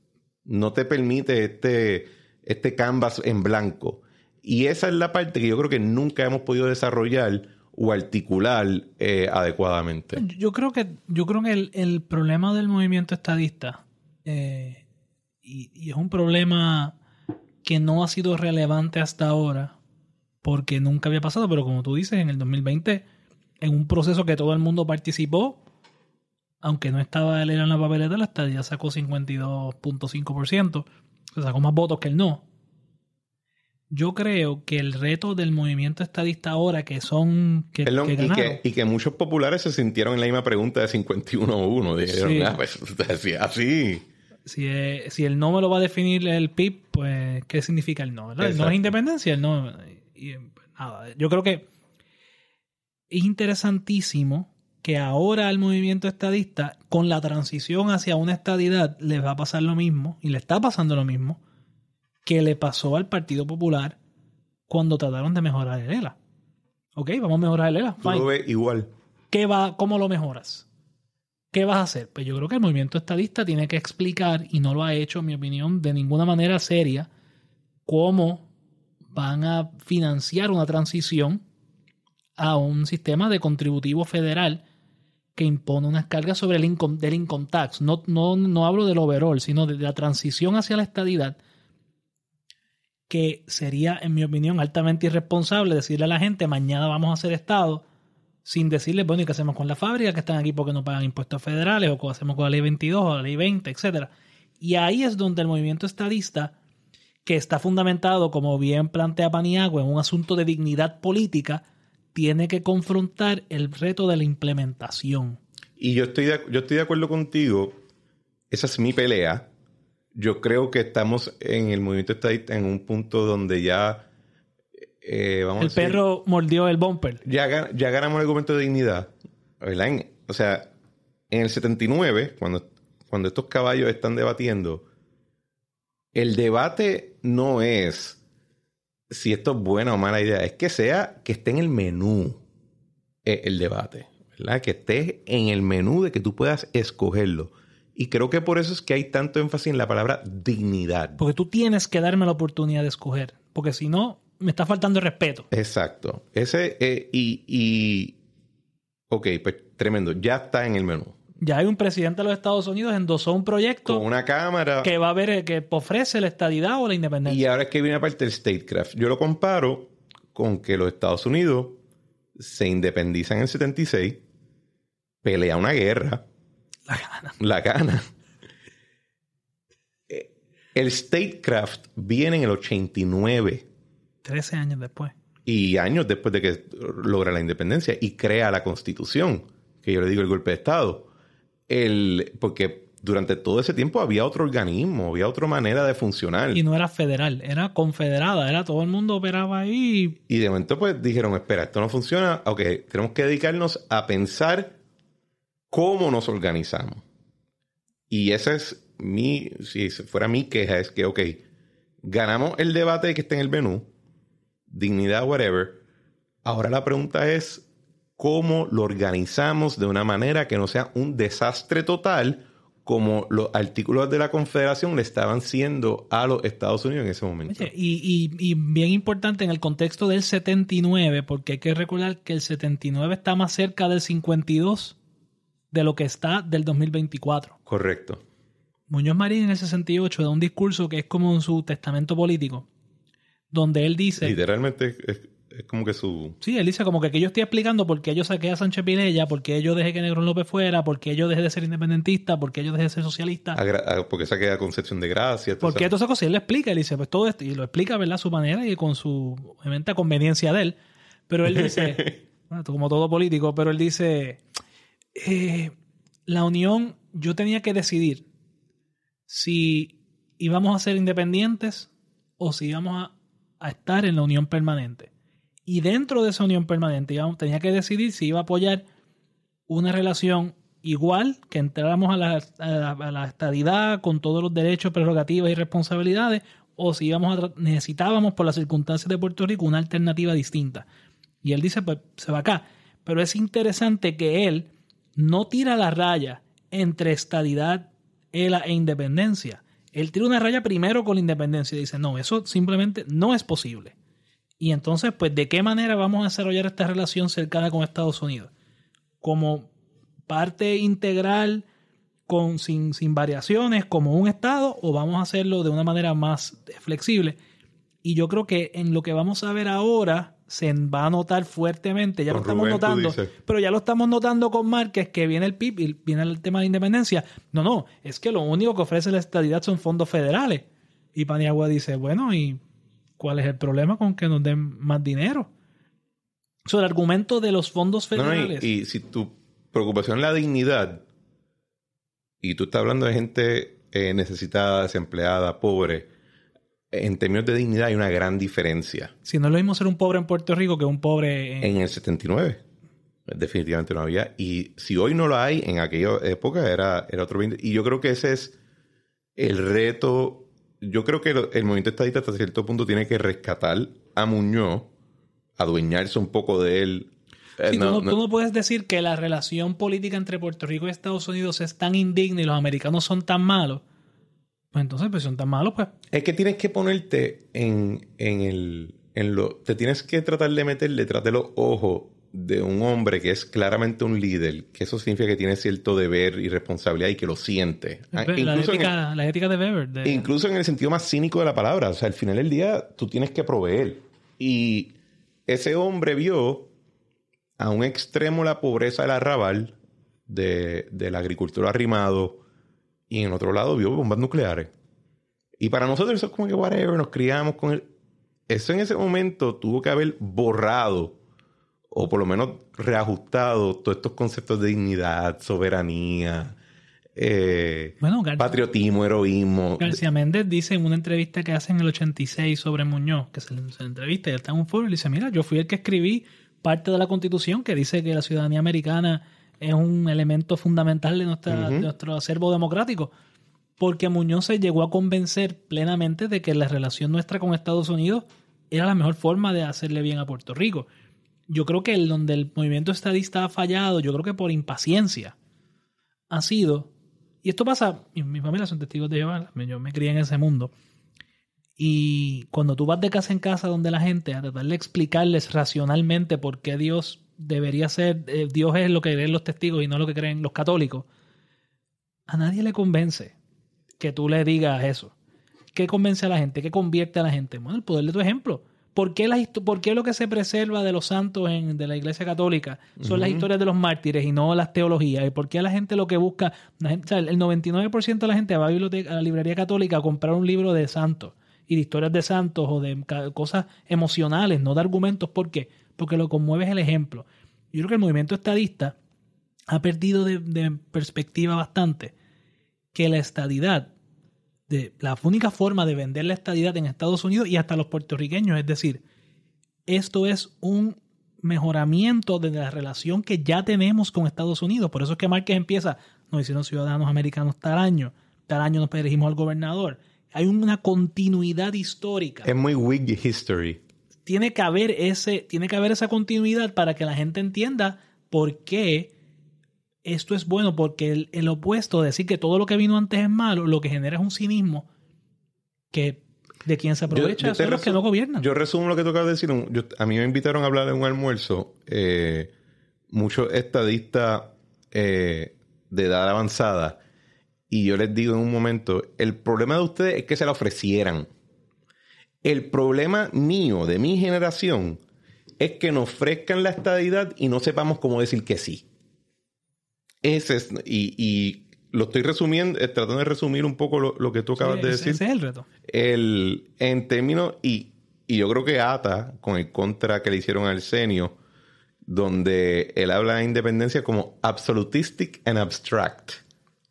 No te permite este, este canvas en blanco. Y esa es la parte que yo creo que nunca hemos podido desarrollar o articular eh, adecuadamente. Yo creo que, yo creo que el, problema del movimiento estadista, eh, y, es un problema que no ha sido relevante hasta ahora, porque nunca había pasado, pero como tú dices, en el 2020, en un proceso que todo el mundo participó, aunque no estaba él en la papeleta, la estadía sacó 52.5%, sacó más votos que el no. Yo creo que el reto del movimiento estadista ahora, que son. Que, y, que, muchos populares se sintieron en la misma pregunta de 51-1. Dijeron, ah, pues, así. Eh, si, el no me lo va a definir el PIB, pues ¿qué significa el no? El no es independencia, el no... Eh, yo creo que es interesantísimo que ahora al movimiento estadista, con la transición hacia una estadidad, les va a pasar lo mismo, y le está pasando lo mismo, que le pasó al Partido Popular cuando trataron de mejorar el ELA. Ok, vamos a mejorar el ELA. igual. ¿Qué va, ¿Cómo lo mejoras? ¿Qué vas a hacer? Pues yo creo que el movimiento estadista tiene que explicar, y no lo ha hecho, en mi opinión, de ninguna manera seria, cómo van a financiar una transición a un sistema de contributivo federal que impone unas cargas sobre el income, del income tax. No, no, no hablo del overall, sino de la transición hacia la estadidad, que sería, en mi opinión, altamente irresponsable decirle a la gente, mañana vamos a ser Estado sin decirles, bueno, ¿y qué hacemos con la fábrica que están aquí porque no pagan impuestos federales? ¿O qué hacemos con la ley 22 o la ley 20, etcétera? Y ahí es donde el movimiento estadista, que está fundamentado, como bien plantea Paniagua, en un asunto de dignidad política, tiene que confrontar el reto de la implementación. Y yo estoy yo estoy de acuerdo contigo, esa es mi pelea. Yo creo que estamos en el movimiento estadista en un punto donde ya eh, el perro mordió el bumper. Ya, ganamos el argumento de dignidad. o sea, en el 79, cuando, cuando estos caballos están debatiendo, el debate no es si esto es buena o mala idea, es que sea que esté en el menú eh, el debate, ¿verdad? Que esté en el menú de que tú puedas escogerlo. Y creo que por eso es que hay tanto énfasis en la palabra dignidad. Porque tú tienes que darme la oportunidad de escoger, porque si no, me está faltando el respeto. Exacto. Ese, eh, y, ok, pues tremendo, ya está en el menú. Ya hay un presidente de los Estados Unidos endosó un proyecto. Con una cámara. Que va a ver, eh, que ofrece la estadidad o la independencia. Y ahora es que viene aparte el statecraft. Yo lo comparo con que los Estados Unidos se independizan en el 76, pelea una guerra. La gana. La gana. Eh, el statecraft viene en el 89. 13 años después. Y años después de que logra la independencia y crea la constitución, que yo le digo el golpe de Estado. El, porque durante todo ese tiempo había otro organismo, había otra manera de funcionar. Y no era federal, era confederada, era todo el mundo operaba ahí. Y de momento pues dijeron, espera, esto no funciona, ok, tenemos que dedicarnos a pensar cómo nos organizamos. Y esa es mi, si fuera mi queja, es que, ok, ganamos el debate que está en el menú, dignidad, whatever. Ahora la pregunta es cómo lo organizamos de una manera que no sea un desastre total como los artículos de la Confederación le estaban siendo a los Estados Unidos en ese momento. Y, bien importante en el contexto del 79, porque hay que recordar que el 79 está más cerca del 52 de lo que está del 2024. Correcto. Muñoz Marín en el 68 da un discurso que es como en su testamento político, donde él dice... Literalmente es, como que su... Sí, él dice como que, yo estoy explicando por qué yo saqué a Sánchez Pinella, por qué yo dejé que Negrón López fuera, por qué yo dejé de ser independentista, por qué yo dejé de ser socialista. Ah, porque saqué a Concepción de Gracia. Porque todas esas cosas. Y él le explica, él dice, pues todo esto, y lo explica, ¿verdad? A su manera y con su venta conveniencia de él. Pero él dice, bueno, como todo político, pero él dice, eh, la unión, yo tenía que decidir si íbamos a ser independientes o si íbamos a a estar en la unión permanente. Y dentro de esa unión permanente tenía que decidir si iba a apoyar una relación igual, que entráramos a la, estadidad con todos los derechos, prerrogativas y responsabilidades, o si íbamos a necesitábamos por las circunstancias de Puerto Rico una alternativa distinta. Y él dice, pues se va acá. Pero es interesante que él no tira la raya entre estadidad, e independencia. Él tira una raya primero con la independencia y dice, no, eso simplemente no es posible. Y entonces, pues, ¿de qué manera vamos a desarrollar esta relación cercana con Estados Unidos? Como parte integral, con, sin, sin variaciones, como un Estado, o vamos a hacerlo de una manera más flexible. Y yo creo que en lo que vamos a ver ahora, se va a notar fuertemente. Ya lo estamos notando, pero ya lo estamos notando con Márquez, que viene el PIB y viene el tema de independencia. No, no, es que lo único que ofrece la estadidad son fondos federales. Y Paniagua dice, bueno, ¿y cuál es el problema con que nos den más dinero? Sobre el argumento de los fondos federales. y, si tu preocupación es la dignidad, y tú estás hablando de gente eh, necesitada, desempleada, pobre, en términos de dignidad hay una gran diferencia. Si no lo mismo ser un pobre en Puerto Rico que un pobre en... en el 79. Definitivamente no había. Y si hoy no lo hay, en aquella época era, era otro... Y yo creo que ese es el reto. Yo creo que el movimiento estadista hasta cierto punto tiene que rescatar a Muñoz, adueñarse un poco de él, eh, tú, no, puedes decir que la relación política entre Puerto Rico y Estados Unidos es tan indigna y los americanos son tan malos pues, entonces, pues son tan malos, pues. Es que tienes que ponerte en, el. En lo, te tienes que tratar de meter detrás de los ojos de un hombre que es claramente un líder, que eso significa que tiene cierto deber y responsabilidad y que lo siente. Ah, la, ética, la ética de Weber. Incluso en el sentido más cínico de la palabra. O sea, al final del día tú tienes que proveer. Y ese hombre vio a un extremo la pobreza del arrabal, de, de la agricultura arrimado, y en otro lado vio bombas nucleares. Y para nosotros eso es como que whatever, nos criamos con él. Eso en ese momento tuvo que haber borrado o por lo menos reajustado todos estos conceptos de dignidad, soberanía, eh, patriotismo, heroísmo. García Méndez dice en una entrevista que hace en el 86 sobre Muñoz, que se la entrevista y él está en un foro y dice, mira, yo fui el que escribí parte de la constitución que dice que la ciudadanía americana es un elemento fundamental de, nuestra, nuestro acervo democrático, porque Muñoz se llegó a convencer plenamente de que la relación nuestra con Estados Unidos era la mejor forma de hacerle bien a Puerto Rico. Yo creo que el, donde el movimiento estadista ha fallado, yo creo que por impaciencia, ha sido, y esto pasa, Mis familia son testigos de Jehová, yo me crié en ese mundo, y cuando tú vas de casa en casa donde la gente a tratar de explicarles racionalmente por qué Dios debería ser, eh, Dios es lo que creen los testigos y no lo que creen los católicos, a nadie le convence que tú le digas eso. ¿Qué convence a la gente? ¿Qué convierte a la gente? Bueno, el poder de tu ejemplo. ¿Por qué, ¿Por qué, lo que se preserva de los santos en, de la iglesia católica son las historias de los mártires y no las teologías? ¿Y por qué la gente lo que busca, el 99% de la gente va a, biblioteca, a la librería católica a comprar un libro de santos y de historias de santos o de cosas emocionales, no de argumentos? ¿Por qué? porque lo conmueve es el ejemplo. Yo creo que el movimiento estadista ha perdido de, perspectiva bastante que la estadidad, de, la única forma de vender la estadidad en Estados Unidos y hasta los puertorriqueños, es decir, esto es un mejoramiento de la relación que ya tenemos con Estados Unidos. Por eso es que Márquez empieza, nos hicieron ciudadanos americanos tal año, tal año nos perejimos al gobernador. Hay una continuidad histórica. Es muy weak history tiene que haber ese, tiene que haber esa continuidad para que la gente entienda por qué esto es bueno, porque el, opuesto de decir que todo lo que vino antes es malo, lo que genera es un cinismo que de quien se aprovecha los que no gobiernan. Yo resumo lo que tocaba decir. a mí me invitaron a hablar en un almuerzo eh, muchos estadistas eh, de edad avanzada y yo les digo en un momento, el problema de ustedes es que se la ofrecieran. El problema mío, de mi generación, es que nos ofrezcan la estadidad y no sepamos cómo decir que sí. es, y, lo estoy resumiendo, eh, tratando de resumir un poco lo, que tú acabas de decir. Ese es el reto. El, en términos, y, yo creo que ata con el contra que le hicieron al senio, donde él habla de independencia como absolutistic and abstract,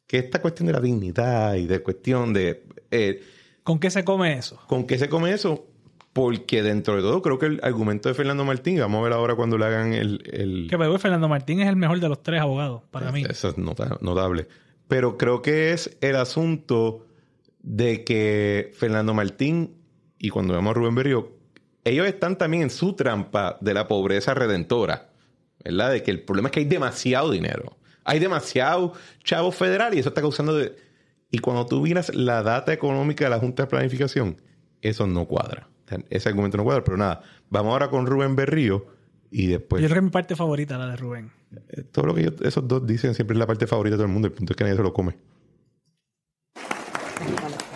que esta cuestión de la dignidad y de cuestión de... Eh, ¿Con qué se come eso? ¿Con qué se come eso? Porque dentro de todo, creo que el argumento de Fernando Martín, vamos a ver ahora cuando le hagan el. el... Que de Fernando Martín es el mejor de los tres abogados, para mí. Eso es notable. Pero creo que es el asunto de que Fernando Martín y cuando vemos a Rubén Berrio, ellos están también en su trampa de la pobreza redentora, ¿verdad? De que el problema es que hay demasiado dinero. Hay demasiado chavo federal y eso está causando de y cuando tú miras la data económica de la Junta de Planificación, eso no cuadra. Ese argumento no cuadra, pero nada. Vamos ahora con Rubén Berrío y después... Yo creo que mi parte favorita, la de Rubén. Eh, todo lo que esos dos dicen siempre es la parte favorita de todo el mundo. El punto es que nadie se lo come.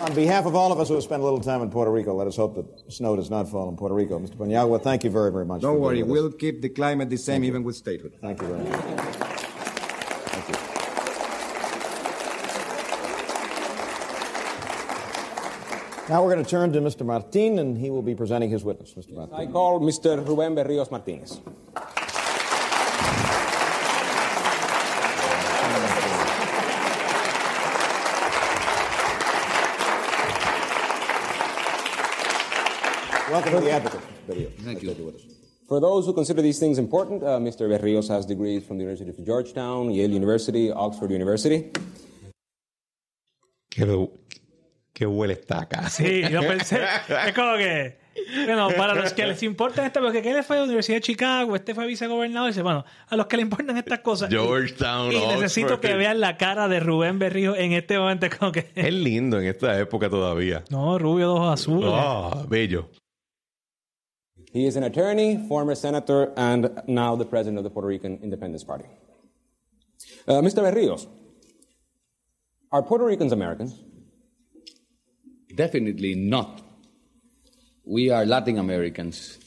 On behalf of all of us who have spent a little time in Puerto Rico, let us hope that snow does not fall in Puerto Rico. Mr. Paniagua, thank you very, very much. Don't worry, we'll keep the climate the same even with statehood. Thank you very much. Now we're going to turn to Mr. Martin, and he will be presenting his witness, Mr. Martin. I call Mr. Rubén Berrios Martinez. Welcome to the advocate, Berrios. Thank you. For those who consider these things important, uh, Mr. Berrios has degrees from the University of Georgetown, Yale University, Oxford University. qué huele esta acá. Sí, yo pensé, es como que, bueno, para los que les importan esto porque ¿qué fue a la Universidad de Chicago? Este fue vicegobernador. Y dice, bueno, a los que le importan estas cosas. Georgetown, y, necesito que vean la cara de Rubén Berrío en este momento. Es como que. Es lindo en esta época todavía. No, rubio dos azules. Ah, bello. He is an attorney, former senator, and now the president of the Puerto Rican Independence Party. Uh, Mr. Berrios, are Puerto Ricans Americans? Definitely not. We are Latin Americans.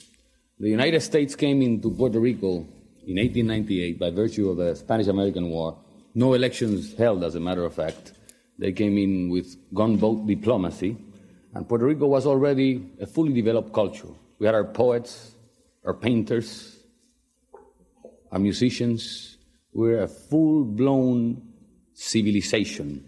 The United States came into Puerto Rico in 1898 by virtue of the Spanish American War. No elections held, as a matter of fact. They came in with gunboat diplomacy, and Puerto Rico was already a fully developed culture. We had our poets, our painters, our musicians. We're a full blown civilization,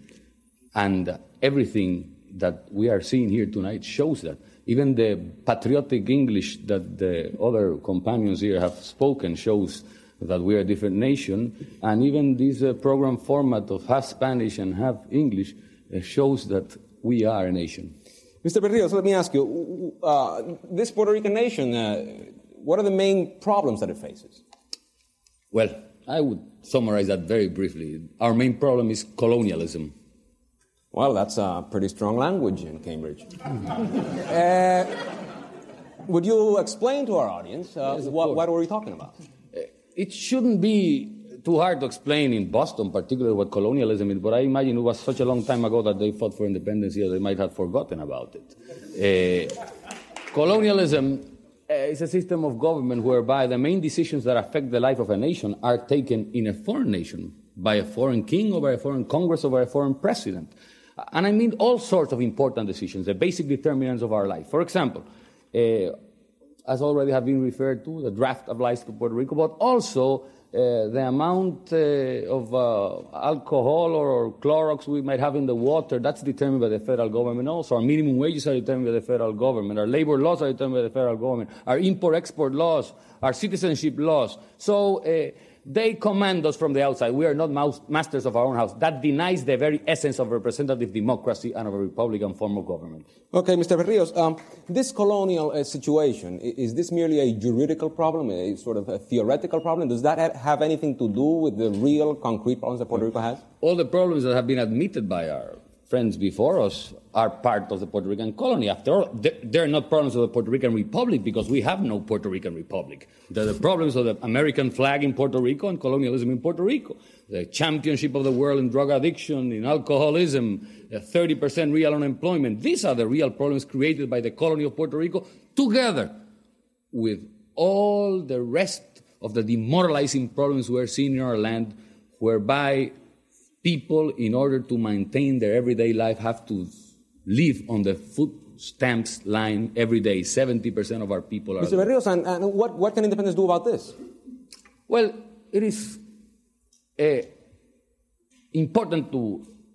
and everything that we are seeing here tonight shows that. Even the patriotic English that the other companions here have spoken shows that we are a different nation. And even this uh, program format of half Spanish and half English uh, shows that we are a nation. Mr. Berrios, let me ask you uh, this Puerto Rican nation, uh, what are the main problems that it faces? Well, I would summarize that very briefly. Our main problem is colonialism. Well, that's a pretty strong language in Cambridge. uh, would you explain to our audience uh, yes, what, what were we talking about? Uh, it shouldn't be too hard to explain in Boston, particularly what colonialism is, but I imagine it was such a long time ago that they fought for independence here, they might have forgotten about it. Uh, colonialism uh, is a system of government whereby the main decisions that affect the life of a nation are taken in a foreign nation by a foreign king or by a foreign congress or by a foreign president. And I mean all sorts of important decisions, the basic determinants of our life. For example, uh, as already have been referred to, the draft applies to Puerto Rico, but also uh, the amount uh, of uh, alcohol or, or, Clorox we might have in the water, that's determined by the federal government also. Our minimum wages are determined by the federal government. Our labor laws are determined by the federal government. Our import export laws, our citizenship laws. So uh, they command us from the outside. We are not masters of our own house. That denies the very essence of representative democracy and of a republican form of government. Okay, Mr. Berrios, um, this colonial uh, situation, is this merely a juridical problem, a sort of a theoretical problem? Does that have anything to do with the real concrete problems that Puerto Rico has? All the problems that have been admitted by our friends before us are part of the Puerto Rican colony. After all, they're not problems of the Puerto Rican Republic because we have no Puerto Rican Republic. They're the problems of the American flag in Puerto Rico and colonialism in Puerto Rico. The championship of the world in drug addiction, in alcoholism, 30% real unemployment. These are the real problems created by the colony of Puerto Rico together with all the rest of the demoralizing problems we're seeing in our land, whereby people, in order to maintain their everyday life, have to live on the food stamps line every day. 70% of our people are. Mr. Berrios, and, and what, what can independents do about this? Well, it is uh, important to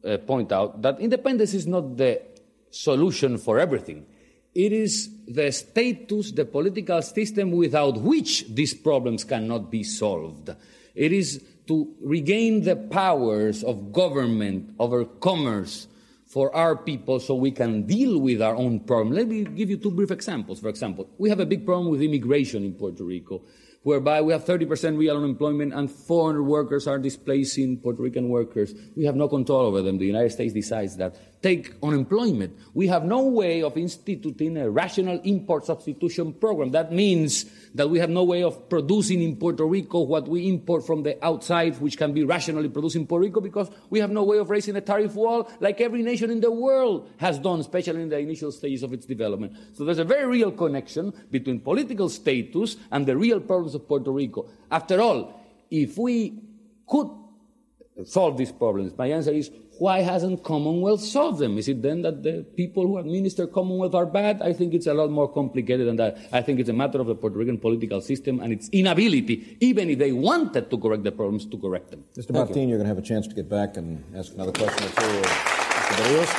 uh, point out that independence is not the solution for everything. It is the status, the political system without which these problems cannot be solved. It is to regain the powers of government over commerce for our people so we can deal with our own problem. Let me give you two brief examples. For example, we have a big problem with immigration in Puerto Rico, whereby we have 30% real unemployment and foreign workers are displacing Puerto Rican workers. We have no control over them. The United States decides that. Take unemployment. We have no way of instituting a rational import substitution program. That means that we have no way of producing in Puerto Rico what we import from the outside, which can be rationally produced in Puerto Rico, because we have no way of raising a tariff wall like every nation in the world has done, especially in the initial stages of its development. So there's a very real connection between political status and the real problems of Puerto Rico. After all, if we could solve these problems, my answer is why hasn't Commonwealth solved them? Is it then that the people who administer Commonwealth are bad? I think it's a lot more complicated than that. I think it's a matter of the Puerto Rican political system and its inability, even if they wanted to correct the problems, to correct them. Mr. Thank Martin, you. are going to have a chance to get back and ask another question or two. Mr.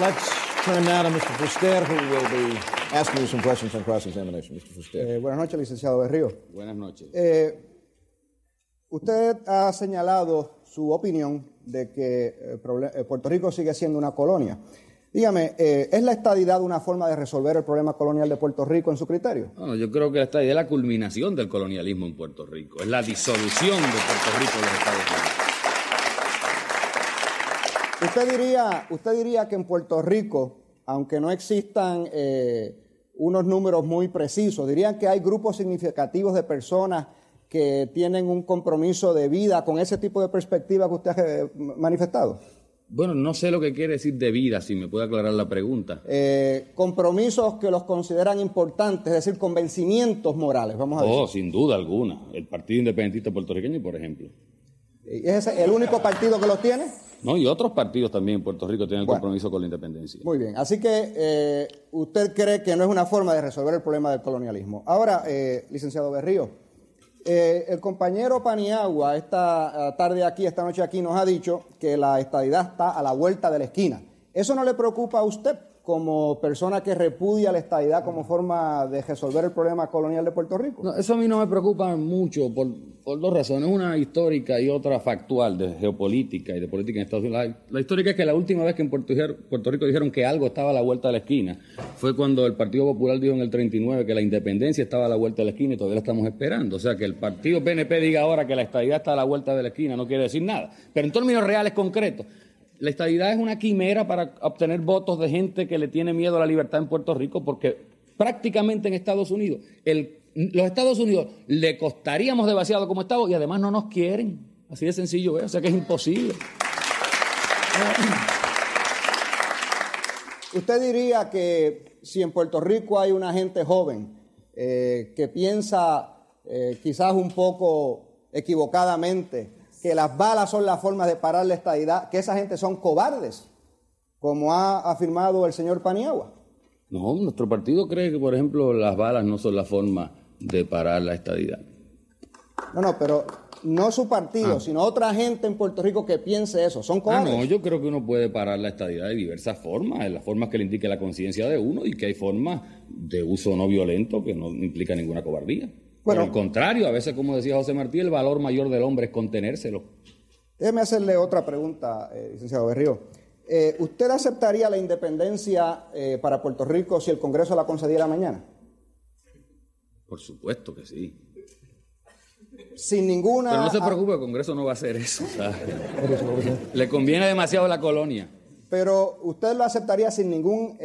Let's turn now to Mr. Fuster, who will be asking you some questions on cross-examination. Mr. Fuster. Eh, buenas noches, licenciado Berrío. Buenas noches. Eh, Usted ha señalado su opinión de que eh, eh, Puerto Rico sigue siendo una colonia. Dígame, eh, ¿es la estadidad una forma de resolver el problema colonial de Puerto Rico en su criterio? No, yo creo que la estadidad es la culminación del colonialismo en Puerto Rico, es la disolución de Puerto Rico de los Estados Unidos. Usted diría, usted diría que en Puerto Rico, aunque no existan unos números muy precisos, dirían que hay grupos significativos de personas que tienen un compromiso de vida con ese tipo de perspectiva que usted ha eh, manifestado? Bueno, no sé lo que quiere decir de vida, si me puede aclarar la pregunta. Eh, compromisos que los consideran importantes, es decir, convencimientos morales, vamos a decir. Oh, sin duda alguna. El Partido Independentista Puertorriqueño, por ejemplo. ¿Es ese el único partido que los tiene? No, y otros partidos también en Puerto Rico tienen compromiso con la independencia. Muy bien, así que eh, usted cree que no es una forma de resolver el problema del colonialismo. Ahora, licenciado Berrío. Eh, el compañero Paniagua esta eh, tarde aquí, esta noche aquí, nos ha dicho que la estadidad está a la vuelta de la esquina. ¿Eso no le preocupa a usted? como persona que repudia la estadidad como forma de resolver el problema colonial de Puerto Rico? eso a mí no me preocupa mucho por, dos razones, una histórica y otra factual de geopolítica y de política en Estados Unidos. La, histórica es que la última vez que en Puerto, Puerto, Rico dijeron que algo estaba a la vuelta de la esquina fue cuando el Partido Popular dijo en el 39 que la independencia estaba a la vuelta de la esquina y todavía la estamos esperando. O sea, que el Partido PNP diga ahora que la estadidad está a la vuelta de la esquina no quiere decir nada. Pero en términos reales concretos, la estabilidad es una quimera para obtener votos de gente que le tiene miedo a la libertad en Puerto Rico, porque prácticamente en Estados Unidos, los Estados Unidos le costaríamos demasiado como Estado y además no nos quieren. Así de sencillo es, o sea que es imposible. ¿Usted diría que si en Puerto Rico hay una gente joven eh, que piensa eh, quizás un poco equivocadamente que las balas son la forma de parar la estadidad, que esa gente son cobardes, como ha afirmado el señor Paniagua. No, nuestro partido cree que, por ejemplo, las balas no son la forma de parar la estadidad. No, no, pero no su partido, ah. sino otra gente en Puerto Rico que piense eso. Son ah, cobardes. no, yo creo que uno puede parar la estadidad de diversas formas, en las formas que le indique la conciencia de uno y que hay formas de uso no violento que no implica ninguna cobardía. Por el contrario, a veces, como decía José Martí, el valor mayor del hombre es contenérselo. Déjeme hacerle otra pregunta, eh, licenciado Berrío. Eh, ¿Usted aceptaría la independencia eh, para Puerto Rico si el Congreso la concediera mañana? Por supuesto que sí. Sin ninguna. Pero no se preocupe, el Congreso no va a hacer eso. Le conviene demasiado a la colonia. Pero usted lo aceptaría sin ningún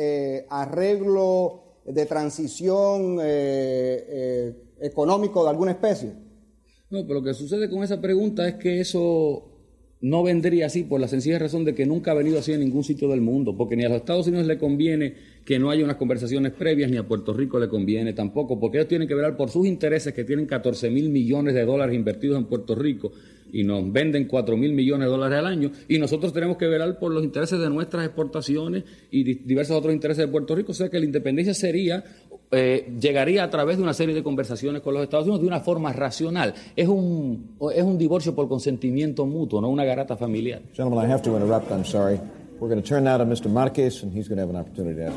arreglo de transición económico de alguna especie. No, pero lo que sucede con esa pregunta es que eso no vendría así por la sencilla razón de que nunca ha venido así en ningún sitio del mundo, porque ni a los Estados Unidos le conviene que no haya unas conversaciones previas, ni a Puerto Rico le conviene tampoco, porque ellos tienen que velar por sus intereses que tienen 14 mil millones de dólares invertidos en Puerto Rico y nos venden 4 mil millones de dólares al año, y nosotros tenemos que velar por los intereses de nuestras exportaciones y diversos otros intereses de Puerto Rico, o sea que la independencia sería eh, llegaría a través de una serie de conversaciones con los Estados Unidos de una forma racional. Es un, es un divorcio por consentimiento mutuo, no una garata familiar. Gentlemen, I We're going to turn now Mr. Marquez, and he's going to have an opportunity to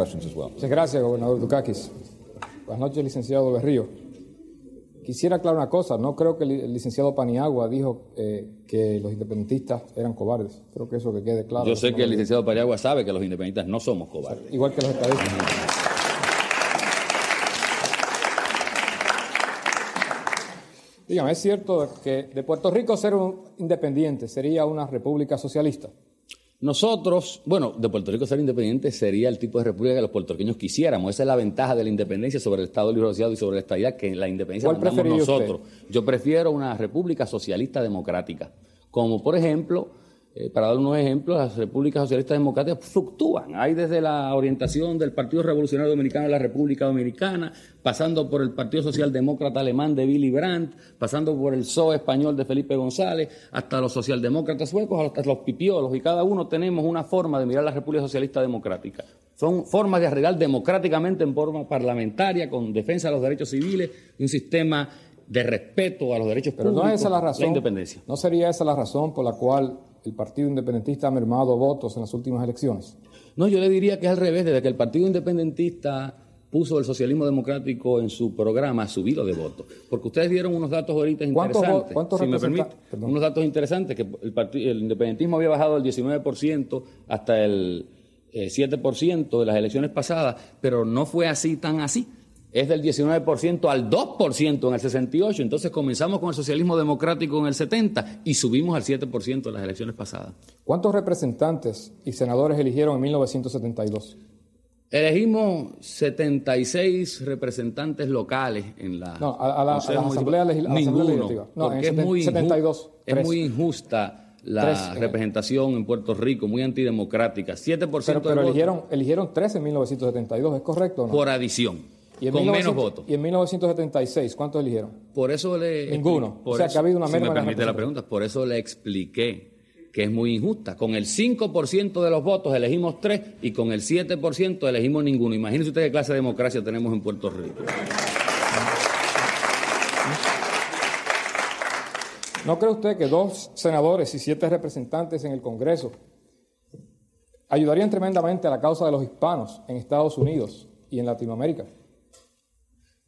ask some Muchas gracias, gobernador Dukakis. Buenas noches, licenciado Berrío. Quisiera aclarar una cosa, no creo que el licenciado Paniagua dijo eh, que los independentistas eran cobardes. Creo que eso que quede claro. Yo sé que el licenciado Paniagua sabe que los independentistas no somos cobardes. Igual que los estadistas. Dígame, es cierto que de Puerto Rico ser un independiente sería una república socialista. Nosotros, bueno, de Puerto Rico ser independiente sería el tipo de república que los puertorriqueños quisiéramos. Esa es la ventaja de la independencia sobre el Estado libre asociado y sobre la estadía que la independencia tenemos nosotros. Yo prefiero una república socialista democrática, como por ejemplo eh, para dar unos ejemplos, las repúblicas socialistas democráticas fluctúan. Hay desde la orientación del Partido Revolucionario Dominicano a la República Dominicana, pasando por el Partido Socialdemócrata Alemán de Willy Brandt, pasando por el PSOE español de Felipe González, hasta los socialdemócratas suecos, hasta los pipiolos, y cada uno tenemos una forma de mirar la República Socialista Democrática. Son formas de arreglar democráticamente en forma parlamentaria, con defensa de los derechos civiles, un sistema de respeto a los derechos Pero No es esa la razón. independencia. No sería esa la razón por la cual el Partido Independentista ha mermado votos en las últimas elecciones. No, yo le diría que es al revés. Desde que el Partido Independentista puso el socialismo democrático en su programa, subido de votos. Porque ustedes dieron unos datos ahorita interesantes. si unos datos interesantes, que el, el independentismo había bajado del 19% hasta el 7% eh, de las elecciones pasadas, pero no fue así tan así es del 19% al 2% en el 68. Entonces comenzamos con el socialismo democrático en el 70 y subimos al 7% en las elecciones pasadas. ¿Cuántos representantes y senadores eligieron en 1972? Elegimos 76 representantes locales en la, no, a, la, Asamblea, es, muy injusta la eh. representación en Puerto Rico, muy antidemocrática. 7% pero, eligieron, eligieron 13 en 1972, ¿es correcto? O no? Por adición con menos votos. ¿Y en 1976 cuántos eligieron? Por eso le... Ninguno. o sea, que ha habido una merma si me permite la pregunta, por eso le expliqué que es muy injusta. Con el 5% de los votos elegimos tres y con el 7% elegimos ninguno. Imagínense usted qué clase de democracia tenemos en Puerto Rico. ¿No cree usted que dos senadores y siete representantes en el Congreso ayudarían tremendamente a la causa de los hispanos en Estados Unidos y en Latinoamérica?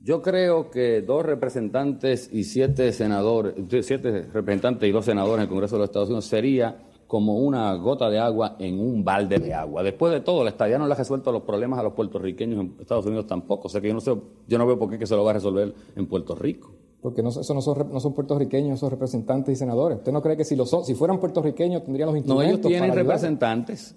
Yo creo que dos representantes y siete senadores, siete representantes y dos senadores en el Congreso de los Estados Unidos sería como una gota de agua en un balde de agua. Después de todo, la estadía no le ha resuelto los problemas a los puertorriqueños en Estados Unidos tampoco. O sea que yo no sé, yo no veo por qué que se lo va a resolver en Puerto Rico. Porque no, eso no son, no son puertorriqueños, esos representantes y senadores. ¿Usted no cree que si si fueran puertorriqueños tendrían los instrumentos? No, ellos tienen representantes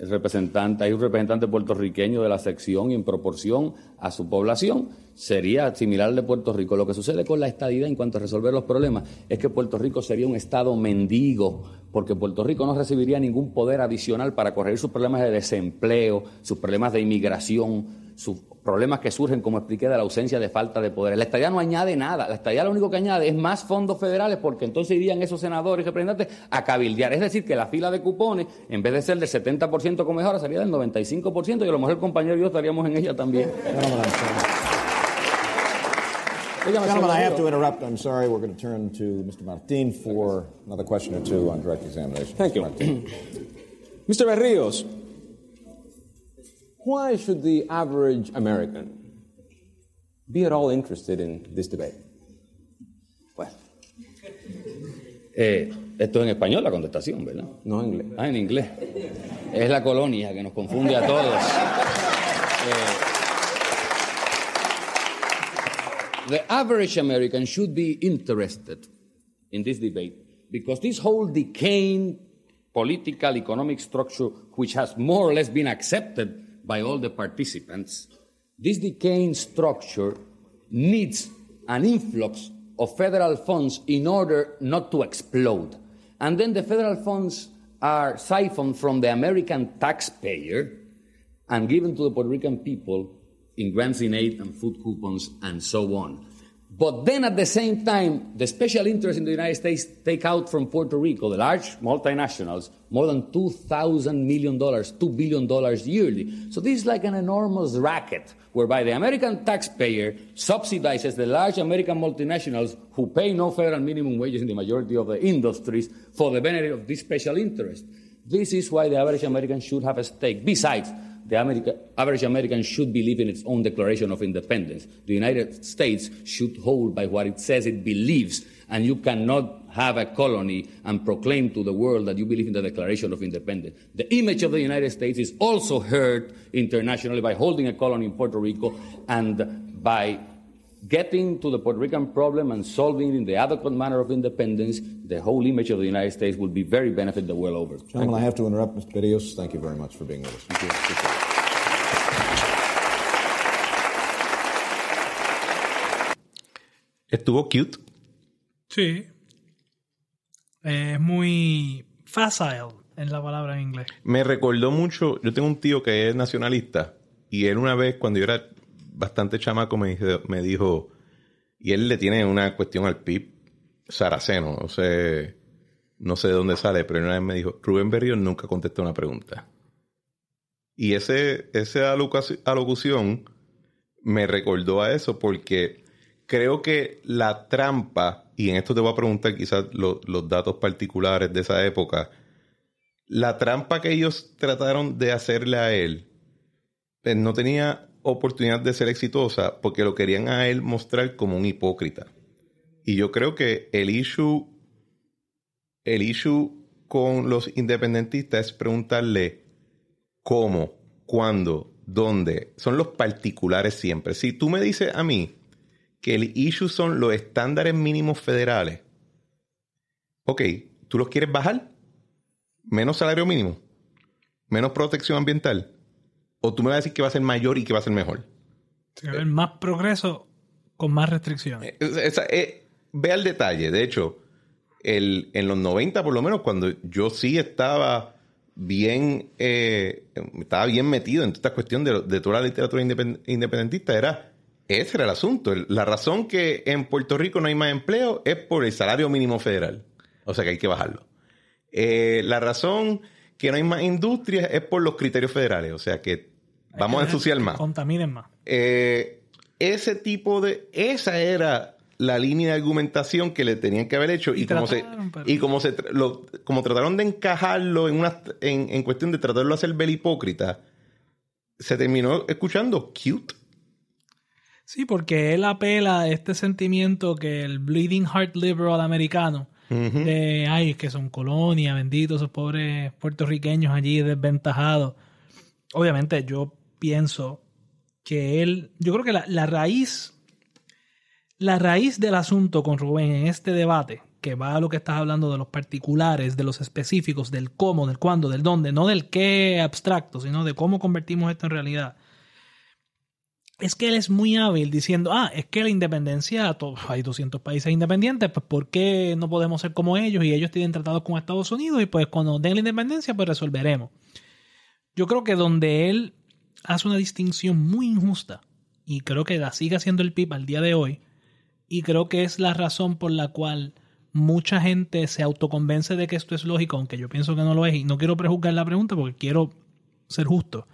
representante, hay un representante puertorriqueño de la sección y en proporción a su población. Sería similar al de Puerto Rico. Lo que sucede con la estadidad en cuanto a resolver los problemas es que Puerto Rico sería un estado mendigo, porque Puerto Rico no recibiría ningún poder adicional para corregir sus problemas de desempleo, sus problemas de inmigración, sus problemas que surgen, como expliqué, de la ausencia de falta de poder. La estadía no añade nada, la estadía lo único que añade es más fondos federales porque entonces irían esos senadores y representantes a cabildear. Es decir, que la fila de cupones, en vez de ser del 70% como es ahora, sería del 95% y a lo mejor el compañero y yo estaríamos en ella también. Mr. Martin why should the average American be at all interested in this debate? Well. Eh, esto es en español la contestación, ¿verdad? No, en inglés. Ah, en inglés. Es la colonia que nos confunde a todos. Eh, the average American should be interested in this debate because this whole decaying political economic structure, which has more or less been accepted by all the participants, this decaying structure needs an influx of federal funds in order not to explode. And then the federal funds are siphoned from the American taxpayer and given to the Puerto Rican people in grants in aid and food coupons and so on. But then at the same time, the special interests in the United States take out from Puerto Rico, the large multinationals, more than $2,000 million, $2 billion yearly. So this is like an enormous racket whereby the American taxpayer subsidizes the large American multinationals who pay no federal minimum wages in the majority of the industries for the benefit of this special interest. This is why the average American should have a stake. Besides, the America, average American should believe in its own Declaration of Independence. The United States should hold by what it says it believes, and you cannot have a colony and proclaim to the world that you believe in the Declaration of Independence. The image of the United States is also hurt internationally by holding a colony in Puerto Rico and by getting to the Puerto Rican problem and solving in the adequate manner of independence, the whole image of the United States will be very benefit the world over. Gentlemen, I have to interrupt Mr. videos. Thank you very much for being with us. ¿Estuvo cute? Sí. Es muy facile en la palabra en inglés. Me recordó mucho, yo tengo un tío que es nacionalista y él una vez cuando yo era bastante chamaco me dijo, me dijo, y él le tiene una cuestión al PIP, saraceno, no sé no sé de dónde sale, pero una vez me dijo, Rubén Berrio nunca contestó una pregunta. Y ese, esa alocución me recordó a eso porque creo que la trampa, y en esto te voy a preguntar quizás los datos particulares de esa época, la trampa que ellos trataron de hacerle a él, pues, no tenía oportunidad de ser exitosa porque lo querían a él mostrar como un hipócrita. Y yo creo que el issue, el issue con los independentistas es preguntarle cómo, cuándo, dónde. Son los particulares siempre. Si tú me dices a mí que el issue son los estándares mínimos federales, ok, ¿tú los quieres bajar? Menos salario mínimo, menos protección ambiental o tú me vas a decir que va a ser mayor y que va a ser mejor. va a haber más progreso con más restricciones. Eh, eh, ve al detalle. De hecho, en los 90, por lo menos, cuando yo sí estaba bien, eh, estaba bien metido en esta cuestión de, toda la literatura independentista, era ese era el asunto. La razón que en Puerto Rico no hay más empleo es por el salario mínimo federal. O sea que hay que bajarlo. la razón que no hay más industrias es por los criterios federales, o sea que vamos a ensuciar más. Contaminen más. Eh, ese tipo de... Esa era la línea de argumentación que le tenían que haber hecho y, como se como trataron de encajarlo en una en, cuestión de tratarlo de hacer ver hipócrita se terminó escuchando cute sí porque él apela a este sentimiento que el bleeding heart liberal americano de, que son colonia, benditos esos pobres puertorriqueños allí desventajados. Obviamente yo pienso que él, yo creo que la, la raíz, la raíz del asunto con Rubén en este debate, que va a lo que estás hablando de los particulares, de los específicos, del cómo, del cuándo, del dónde, no del qué abstracto, sino de cómo convertimos esto en realidad es que él es muy hábil diciendo, ah, es que la independencia, hay 200 países independientes, pues ¿por qué no podemos ser como ellos? Y ellos tienen tratados con Estados Unidos y pues cuando den la independencia, pues resolveremos. Yo creo que donde él hace una distinción muy injusta, y creo que la sigue haciendo el PIB al día de hoy, y creo que es la razón por la cual mucha gente se autoconvence de que esto es lógico, aunque yo pienso que no lo es, y no quiero prejuzgar la pregunta porque quiero ser justo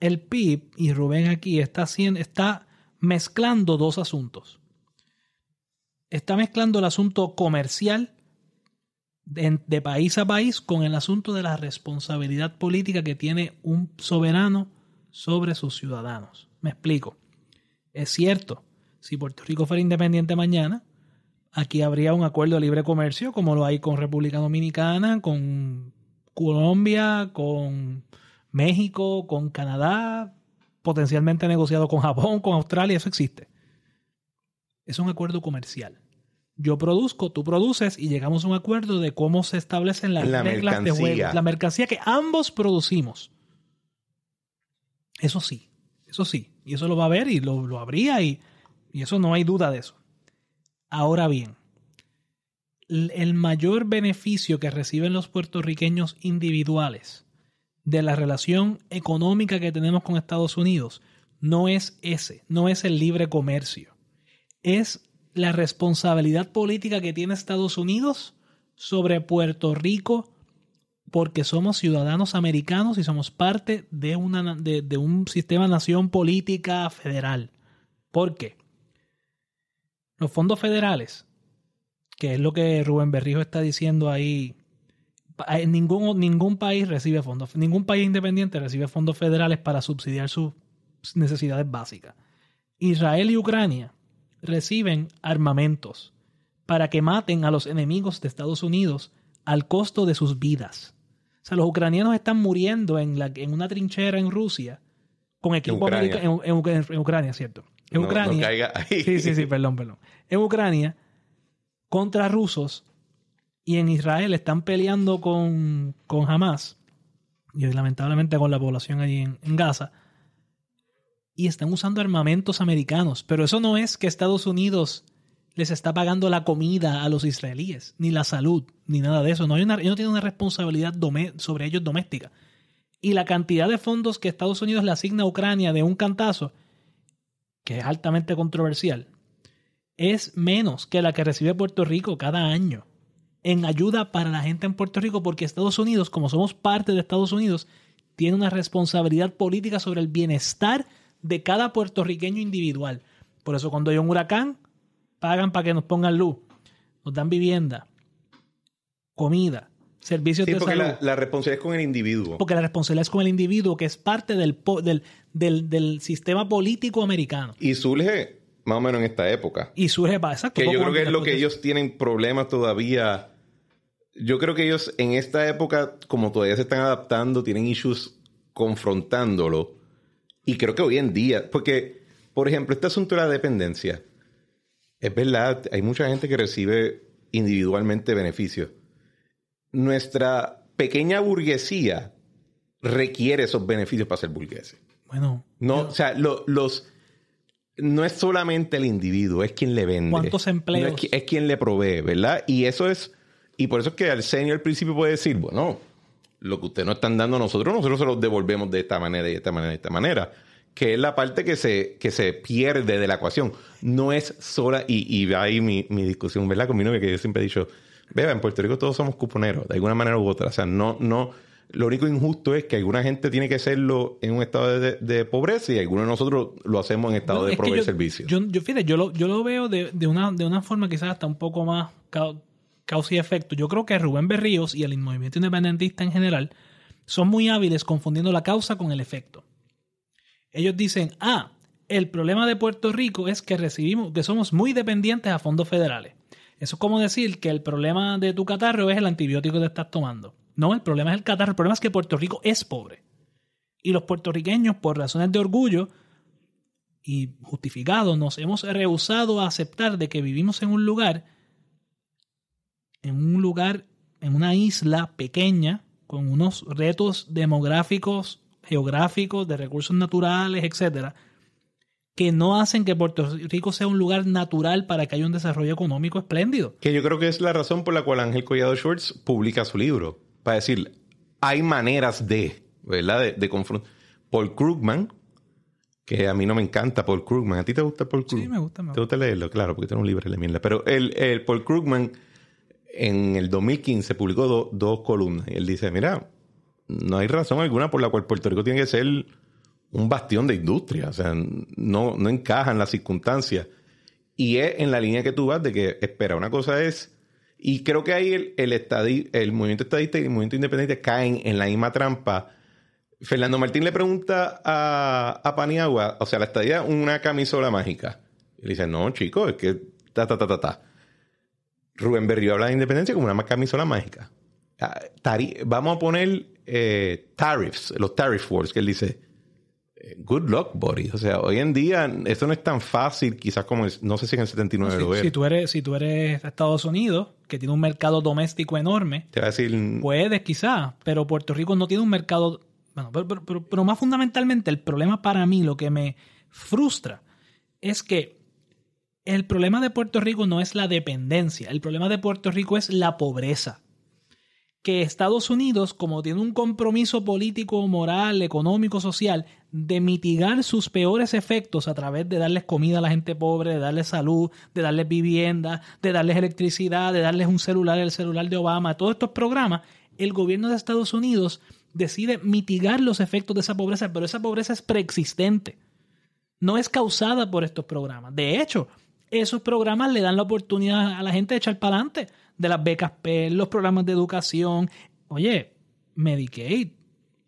el PIB, y Rubén aquí está, está mezclando dos asuntos. Está mezclando el asunto comercial de, país a país con el asunto de la responsabilidad política que tiene un soberano sobre sus ciudadanos. Me explico. Es cierto, si Puerto Rico fuera independiente mañana, aquí habría un acuerdo de libre comercio como lo hay con República Dominicana, con Colombia, con México, con Canadá, potencialmente negociado con Japón, con Australia, eso existe. Es un acuerdo comercial. Yo produzco, tú produces y llegamos a un acuerdo de cómo se establecen las reglas de juego, la mercancía que ambos producimos. Eso sí, eso sí, y eso lo va a ver y lo, habría y eso no hay duda de eso. Ahora bien, el mayor beneficio que reciben los puertorriqueños individuales de la relación económica que tenemos con Estados Unidos no es ese, no es el libre comercio. Es la responsabilidad política que tiene Estados Unidos sobre Puerto Rico porque somos ciudadanos americanos y somos parte de, una, de, un sistema nación política federal. ¿Por qué? Los fondos federales, que es lo que Rubén Berrijo está diciendo ahí eh, ningún, ningún país recibe fondos, ningún país independiente recibe fondos federales para subsidiar sus necesidades básicas. Israel y Ucrania reciben armamentos para que maten a los enemigos de Estados Unidos al costo de sus vidas. O sea, los ucranianos están muriendo en, la, en una trinchera en Rusia con equipo americano. En, Ucrania, cierto. En Ucrania. caiga ahí. Sí, sí, sí, perdón, perdón. En Ucrania contra rusos y en Israel están peleando con, con Hamas y lamentablemente con la población allí en, Gaza y están usando armamentos americanos. Pero eso no es que Estados Unidos les está pagando la comida a los israelíes, ni la salud, ni nada de eso. No hay ellos no tienen una responsabilidad sobre ellos doméstica. Y la cantidad de fondos que Estados Unidos le asigna a Ucrania de un cantazo, que es altamente controversial, es menos que la que recibe Puerto Rico cada año en ayuda para la gente en Puerto Rico, porque Estados Unidos, como somos parte de Estados Unidos, tiene una responsabilidad política sobre el bienestar de cada puertorriqueño individual. Por eso cuando hay un huracán, pagan para que nos pongan luz, nos dan vivienda, comida, servicios de porque salud. La, la, responsabilidad es con el individuo. Porque la responsabilidad es con el individuo, que es parte del, del, del, del sistema político americano. Y surge más o menos en esta época. Y surge para exacto. Que yo creo que es lo que ellos tienen problemas todavía. Yo creo que ellos en esta época, como todavía se están adaptando, tienen issues confrontándolo. Y creo que hoy en día, porque, por ejemplo, este asunto de la dependencia, es verdad, hay mucha gente que recibe individualmente beneficios. Nuestra pequeña burguesía requiere esos beneficios para ser burgueses. Bueno. No, o sea, los no es solamente el individuo, es quien le vende. ¿Cuántos empleos? es, quien le provee, ¿verdad? Y eso es, y por eso es que al señor al principio puede decir, bueno, lo que ustedes nos están dando nosotros, nosotros se los devolvemos de esta manera y de esta manera y de esta manera. Que es la parte que se, que se pierde de la ecuación. No es sola, y, y ahí mi, discusión, ¿verdad? Con mi novia, que yo siempre he dicho, vea, en Puerto Rico todos somos cuponeros, de alguna manera u otra. O sea, no, no, lo único injusto es que alguna gente tiene que hacerlo en un estado de, pobreza y algunos de nosotros lo hacemos en estado de proveer servicios. Yo, fíjate, yo lo, veo de, una, forma quizás hasta un poco más causa y efecto. Yo creo que Rubén Berríos y el movimiento independentista en general son muy hábiles confundiendo la causa con el efecto. Ellos dicen, ah, el problema de Puerto Rico es que recibimos, que somos muy dependientes a fondos federales. Eso es como decir que el problema de tu catarro es el antibiótico que estás tomando. No, el problema es el catarro. El problema es que Puerto Rico es pobre. Y los puertorriqueños, por razones de orgullo y justificado, nos hemos rehusado a aceptar de que vivimos en un lugar, en un lugar, en una isla pequeña, con unos retos demográficos, geográficos, de recursos naturales, etcétera, que no hacen que Puerto Rico sea un lugar natural para que haya un desarrollo económico espléndido. Que yo creo que es la razón por la cual Ángel Collado Schwartz publica su libro para decir, hay maneras de, ¿verdad? De, confrontar. Paul Krugman, que a mí no me encanta Paul Krugman. ¿A ti te gusta Paul Krugman? Sí, me gusta. Me ¿Te gusta leerlo? Claro, porque tiene un libro de mierda. Pero el, Paul Krugman en el 2015 publicó dos columnas. Y él dice, mira, no hay razón alguna por la cual Puerto Rico tiene que ser un bastión de industria. O sea, no, no encajan en las circunstancias. Y es en la línea que tú vas de que, espera, una cosa es y creo que ahí el, el movimiento estadista y el movimiento independiente caen en la misma trampa. Fernando Martín le pregunta a, Paniagua, o sea, la estadía una camisola mágica. Y le dice, no, chico, es que ta, ta, ta, ta, ta. Rubén Berrío habla de independencia como una camisola mágica. Ah, vamos a poner eh, tariffs, los tariff wars que él dice good luck, Boris. O sea, hoy en día esto no es tan fácil, quizás como no sé si en el 79 si, Si tú eres, si tú eres Estados Unidos, que tiene un mercado doméstico enorme, te va a decir, puedes quizás, pero Puerto Rico no tiene un mercado, bueno, pero más fundamentalmente el problema para mí, lo que me frustra, es que el problema de Puerto Rico no es la dependencia, el problema de Puerto Rico es la pobreza que Estados Unidos, como tiene un compromiso político, moral, económico, social, de mitigar sus peores efectos a través de darles comida a la gente pobre, de darles salud, de darles vivienda, de darles electricidad, de darles un celular, el celular de Obama, todos estos programas, el gobierno de Estados Unidos decide mitigar los efectos de esa pobreza, pero esa pobreza es preexistente, no es causada por estos programas. De hecho, esos programas le dan la oportunidad a la gente de echar para adelante, de las becas los programas de educación. Oye, Medicaid.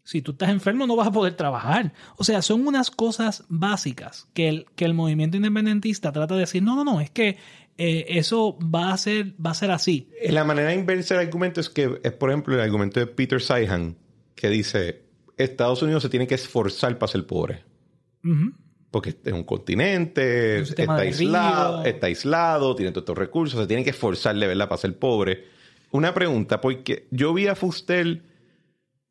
Si tú estás enfermo no vas a poder trabajar. O sea, son unas cosas básicas que el, que el movimiento independentista trata de decir, no, no, no, es que eh, eso va a, ser, va a ser así. Eh, la manera inversa del argumento es que es, por ejemplo, el argumento de Peter Saihan, que dice, Estados Unidos se tiene que esforzar para ser pobre porque es un continente, está aislado, está aislado, tiene todos estos recursos, se tiene que esforzarle verdad para ser pobre. Una pregunta, porque yo vi a Fustel,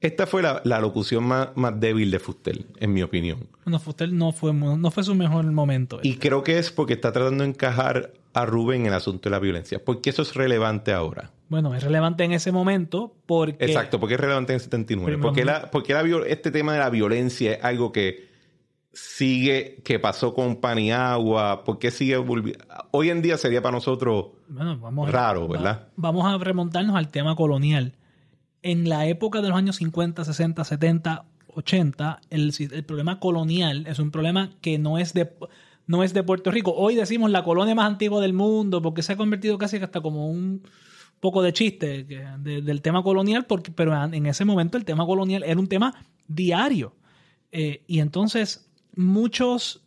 esta fue la, locución más, más, débil de Fustel, en mi opinión. Bueno, Fustel no fue, no fue su mejor momento. Y creo que es porque está tratando de encajar a Rubén en el asunto de la violencia. ¿Por qué eso es relevante ahora? Bueno, es relevante en ese momento porque... Exacto, porque es relevante en el 79. Porque, la, porque este tema de la violencia es algo que sigue, ¿Qué pasó con Paniagua? ¿Por qué sigue volviendo? Hoy en día sería para nosotros vamos raro, ¿verdad? vamos a remontarnos al tema colonial. En la época de los años 50, 60, 70, 80, el, problema colonial es un problema que no es de no es de Puerto Rico. Hoy decimos la colonia más antigua del mundo, porque se ha convertido casi hasta como un poco de chiste del tema colonial, porque, pero en ese momento el tema colonial era un tema diario. Eh, y entonces muchos,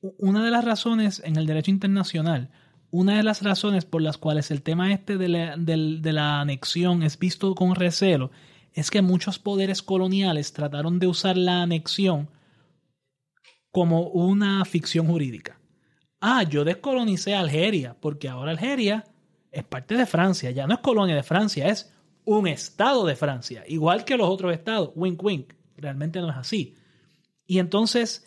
una de las razones en el derecho internacional, una de las razones por las cuales el tema este de la, anexión es visto con recelo, es que muchos poderes coloniales trataron de usar la anexión como una ficción jurídica. Ah, yo descolonicé Algeria, porque ahora Algeria es parte de Francia, ya no es colonia de Francia, es un estado de Francia, igual que los otros estados, wink wink, realmente no es así. Y entonces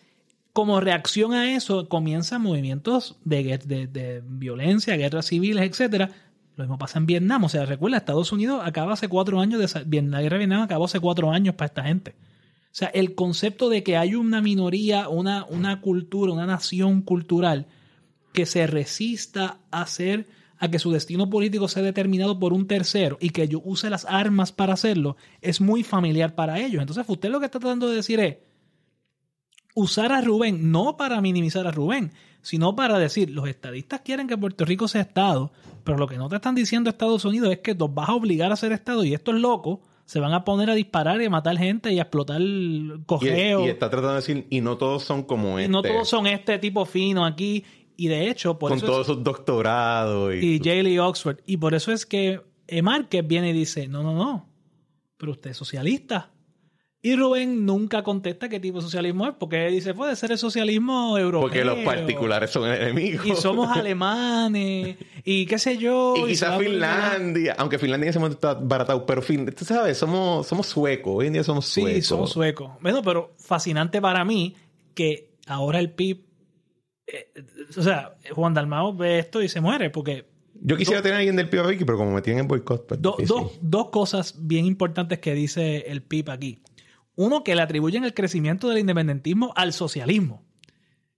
como reacción a eso, comienzan movimientos de, de, violencia, guerras civiles, etcétera, lo mismo pasa en Vietnam. O sea, recuerda, Estados Unidos acaba hace cuatro años, de, la guerra de Vietnam acabó hace cuatro años para esta gente. O sea, el concepto de que hay una minoría, una, una cultura, una nación cultural que se resista a ser, a que su destino político sea determinado por un tercero y que yo use las armas para hacerlo, es muy familiar para ellos. Entonces, usted lo que está tratando de decir es, usar a Rubén, no para minimizar a Rubén, sino para decir, los estadistas quieren que Puerto Rico sea Estado, pero lo que no te están diciendo Estados Unidos es que los vas a obligar a ser Estado y esto es loco se van a poner a disparar y a matar gente y a explotar correo. Y, y, está tratando de decir, y no todos son como este. Y no todos son este tipo fino aquí. Y de hecho, por Con todos sus doctorados. Y, y Lee Oxford. Y por eso es que Márquez viene y dice: No, no, no. Pero usted es socialista. Y Rubén nunca contesta qué tipo de socialismo es, porque dice, puede ser el socialismo europeo. Porque los particulares son enemigos. Y somos alemanes, y qué sé yo. Y, quizás Finlandia, aunque Finlandia en ese momento está baratado, pero fin, tú sabes, somos, somos suecos, hoy en día somos suecos. Sí, somos suecos. Bueno, pero fascinante para mí que ahora el PIB, eh, o sea, Juan Dalmao ve esto y se muere, porque yo quisiera tener a alguien del PIB aquí, pero como me tienen en boicot. Pues, dos, dos cosas bien importantes que dice el PIB aquí uno que le atribuyen el crecimiento del independentismo al socialismo.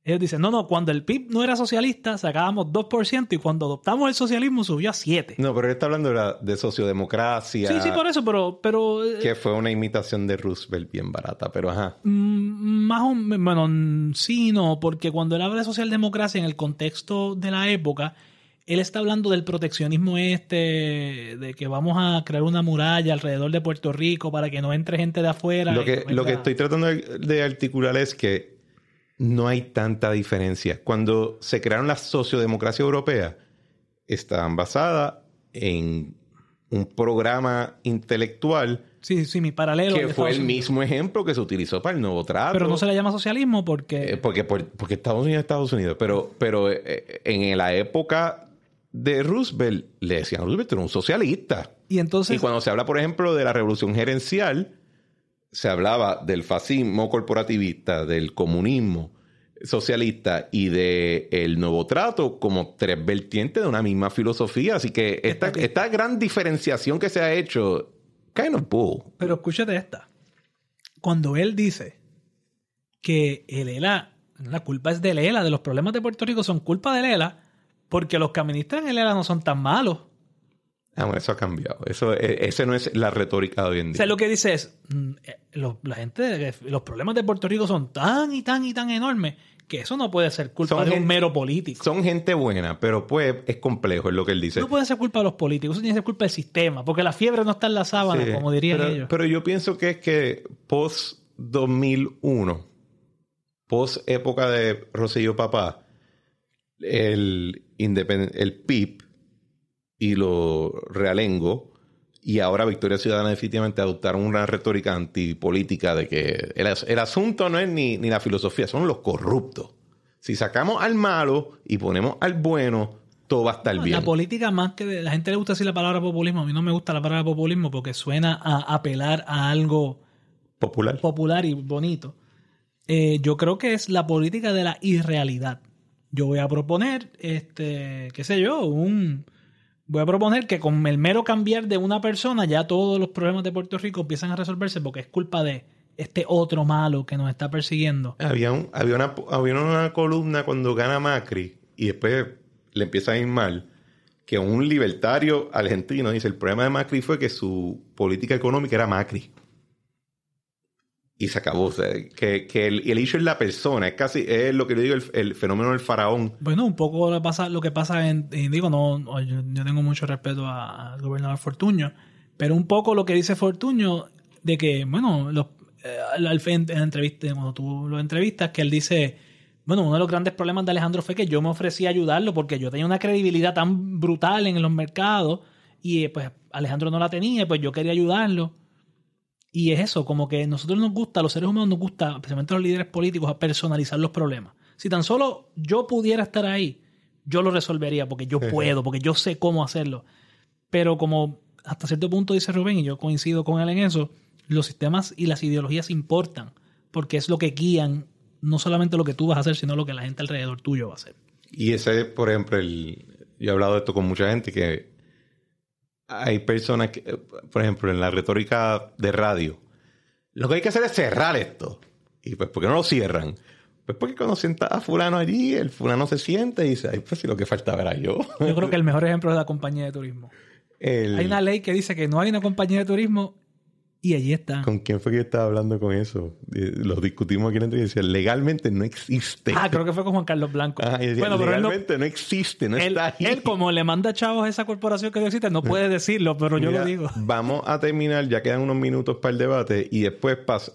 Ellos dicen, no, no, cuando el PIB no era socialista sacábamos 2% y cuando adoptamos el socialismo subió a 7. No, pero él está hablando de, sociodemocracia. Sí, sí, por eso, pero... pero eh, que fue una imitación de Roosevelt bien barata, pero ajá. Mm, más o bueno, mm, sí, no, porque cuando él habla de socialdemocracia en el contexto de la época, él está hablando del proteccionismo este, de que vamos a crear una muralla alrededor de Puerto Rico para que no entre gente de afuera. Lo que, lo que estoy tratando de, articular es que no hay tanta diferencia. Cuando se crearon las sociodemocracias europeas, estaban basadas en un programa intelectual sí, sí, mi paralelo. Que fue el mismo ejemplo que se utilizó para el nuevo trato. Pero no se le llama socialismo porque... Eh, porque, porque Estados Unidos es Estados Unidos. Pero, pero eh, en la época de Roosevelt, le decían, Roosevelt era un socialista. Y entonces... Y cuando se habla, por ejemplo, de la revolución gerencial, se hablaba del fascismo corporativista, del comunismo socialista y del el nuevo trato como tres vertientes de una misma filosofía. Así que esta, esta gran diferenciación que se ha hecho, kind of bull. Pero escúchate esta. Cuando él dice que el ELA, la culpa es de ELA, de los problemas de Puerto Rico son culpa de ELA, porque los caministas en el ERA no son tan malos. Ah, eso ha cambiado. Eso, e, ese no es la retórica de hoy en día. O sea, lo que dice es, mm, eh, los, la gente, eh, los problemas de Puerto Rico son tan y tan y tan enormes que eso no puede ser culpa de un mero político. Son gente buena, pero pues es complejo, es lo que él dice. No puede ser culpa de los políticos, eso tiene que ser culpa del sistema, porque la fiebre no está en la sábana, como dirían ellos. Pero yo pienso que es que post 2001, post época de Rosselló Papá, el, el PIB y lo realengo. Y ahora Victoria Ciudadana definitivamente adoptaron una retórica antipolítica de que el, asunto no es ni, la filosofía, son los corruptos. Si sacamos al malo y ponemos al bueno, todo va a estar bien. La política más que la gente le gusta decir la palabra populismo, a mí no me gusta la palabra populismo porque suena a apelar a algo popular, popular y bonito. Eh, yo creo que es la política de la irrealidad yo voy a proponer, este, qué sé yo, un... Voy a proponer que con el mero cambiar de una persona ya todos los problemas de Puerto Rico empiezan a resolverse porque es culpa de este otro malo que nos está persiguiendo. Había, un, había, una, había una columna cuando gana Macri y después le empieza a ir mal, que un libertario argentino dice, el problema de Macri fue que su política económica era Macri y se acabó. que, el, el, issue es la persona, es casi es lo que yo digo, el, fenómeno del faraón. Bueno, un poco lo, pasa, lo que pasa en, digo, no, yo, tengo mucho respeto al gobernador Fortuño, pero un poco lo que dice Fortuño de que, bueno, los, eh, al en, cuando tú lo entrevistas, que él dice, bueno, uno de los grandes problemas de Alejandro fue que yo me ofrecí a ayudarlo porque yo tenía una credibilidad tan brutal en los mercados y eh, pues Alejandro no la tenía, pues yo quería ayudarlo y es eso, como que nosotros nos gusta, a los seres humanos nos gusta, especialmente los líderes políticos, a personalizar los problemas. Si tan solo yo pudiera estar ahí, yo lo resolvería porque yo puedo, porque yo sé cómo hacerlo. Pero como hasta cierto punto dice Rubén, y yo coincido con él en eso, los sistemas y las ideologías importan porque es lo que guían no solamente lo que tú vas a hacer, sino lo que la gente alrededor tuyo va a hacer. Y ese, por ejemplo, el, yo he hablado de esto con mucha gente que hay personas que, por ejemplo, en la retórica de radio, lo que hay que hacer es cerrar esto. Y pues, ¿por qué no lo cierran? Pues porque cuando sienta a fulano allí, el fulano se siente y dice, ay, pues si lo que falta era yo. Yo creo que el mejor ejemplo es la compañía de turismo. Hay una ley que dice que no hay una compañía de turismo y ahí está. ¿Con quién fue que estaba hablando con eso? Los eh, lo discutimos aquí en la entrevista. legalmente no existe. Ah, creo que fue con Juan Carlos Blanco. Ah, bueno, legalmente pero no, no, existe, no él, está ahí. Él, como le manda chavos a esa corporación que no existe, no puede decirlo, pero yo lo digo. Vamos a terminar, ya quedan unos minutos para el debate y después pasa.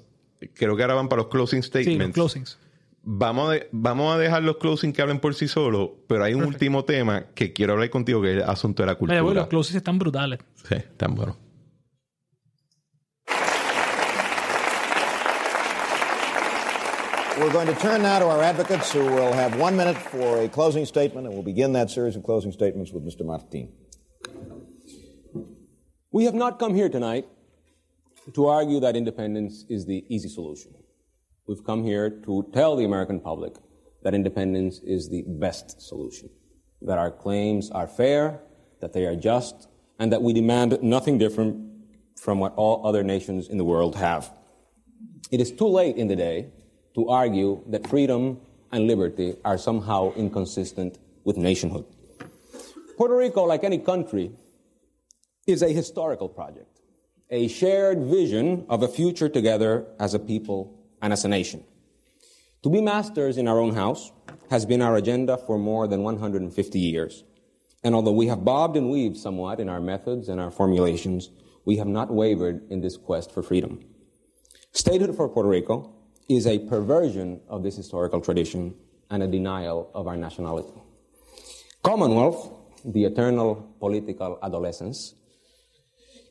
Creo que ahora van para los closing statements. Sí, los closings. Vamos a, vamos a dejar los closings que hablen por sí solos, pero hay un último tema que quiero hablar contigo, que es el asunto de la cultura. los closings están brutales. Sí, están buenos. We're going to turn now to our advocates who will have one minute for a closing statement, and we'll begin that series of closing statements with Mr. Martin. We have not come here tonight to argue that independence is the easy solution. We've come here to tell the American public that independence is the best solution, that our claims are fair, that they are just, and that we demand nothing different from what all other nations in the world have. It is too late in the day to argue that freedom and liberty are somehow inconsistent with nationhood. Puerto Rico, like any country, is a historical project, a shared vision of a future together as a people and as a nation. To be masters in our own house has been our agenda for more than 150 years. And although we have bobbed and weaved somewhat in our methods and our formulations, we have not wavered in this quest for freedom. Statehood for Puerto Rico is a perversion of this historical tradition and a denial of our nationality. Commonwealth, the eternal political adolescence,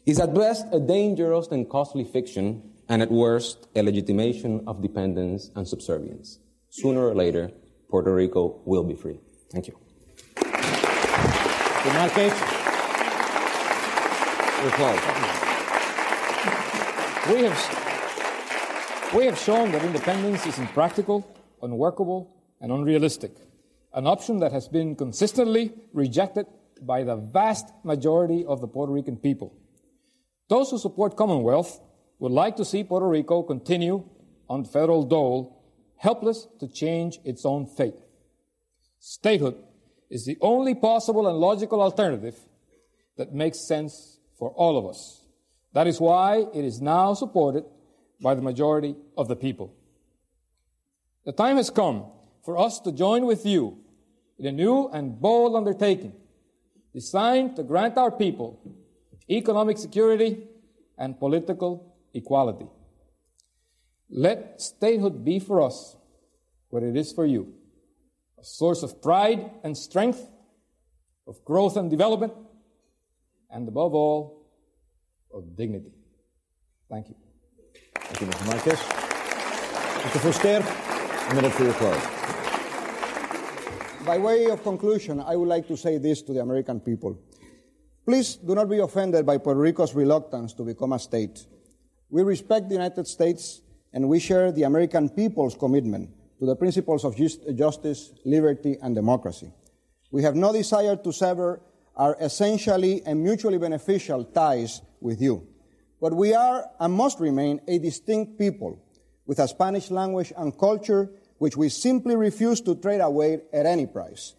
is at best a dangerous and costly fiction, and at worst, a legitimation of dependence and subservience. Sooner or later, Puerto Rico will be free. Thank you. In that case, we're closed. We have. We have shown that independence is impractical, unworkable, and unrealistic, an option that has been consistently rejected by the vast majority of the Puerto Rican people. Those who support Commonwealth would like to see Puerto Rico continue on federal dole, helpless to change its own fate. Statehood is the only possible and logical alternative that makes sense for all of us. That is why it is now supported by the majority of the people. The time has come for us to join with you in a new and bold undertaking designed to grant our people economic security and political equality. Let statehood be for us what it is for you a source of pride and strength, of growth and development, and above all, of dignity. Thank you. Thank you, Mr. Marcus. Mr. Fuster, a minute for your close. By way of conclusion, I would like to say this to the American people. Please do not be offended by Puerto Rico's reluctance to become a state. We respect the United States and we share the American people's commitment to the principles of justice, liberty, and democracy. We have no desire to sever our essentially and mutually beneficial ties with you. But we are and must remain a distinct people with a Spanish language and culture which we simply refuse to trade away at any price.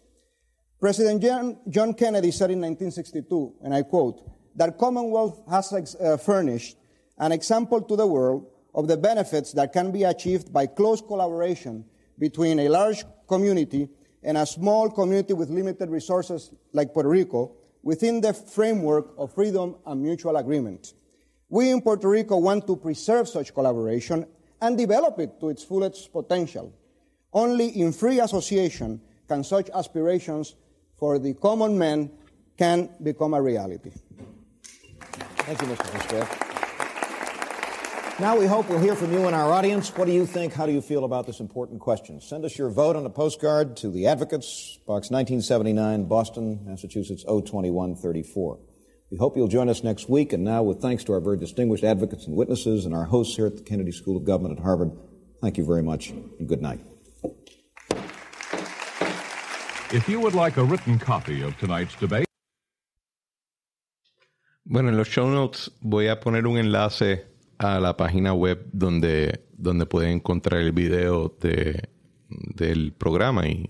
President John, John Kennedy said in 1962, and I quote, that Commonwealth has uh, furnished an example to the world of the benefits that can be achieved by close collaboration between a large community and a small community with limited resources like Puerto Rico within the framework of freedom and mutual agreement. We in Puerto Rico want to preserve such collaboration and develop it to its fullest potential. Only in free association can such aspirations for the common man can become a reality. Thank you, Mr. Hinsdale. Now we hope we'll hear from you and our audience. What do you think? How do you feel about this important question? Send us your vote on a postcard to the Advocates, Box 1979, Boston, Massachusetts 02134. We hope you'll join us next week. And now, with thanks to our very distinguished advocates and witnesses and our hosts here at the Kennedy School of Government at Harvard, thank you very much and good night. If you would like a written copy of tonight's debate, Bueno, en los show notes voy a poner un enlace a la página web donde, donde pueden encontrar el video de, del programa y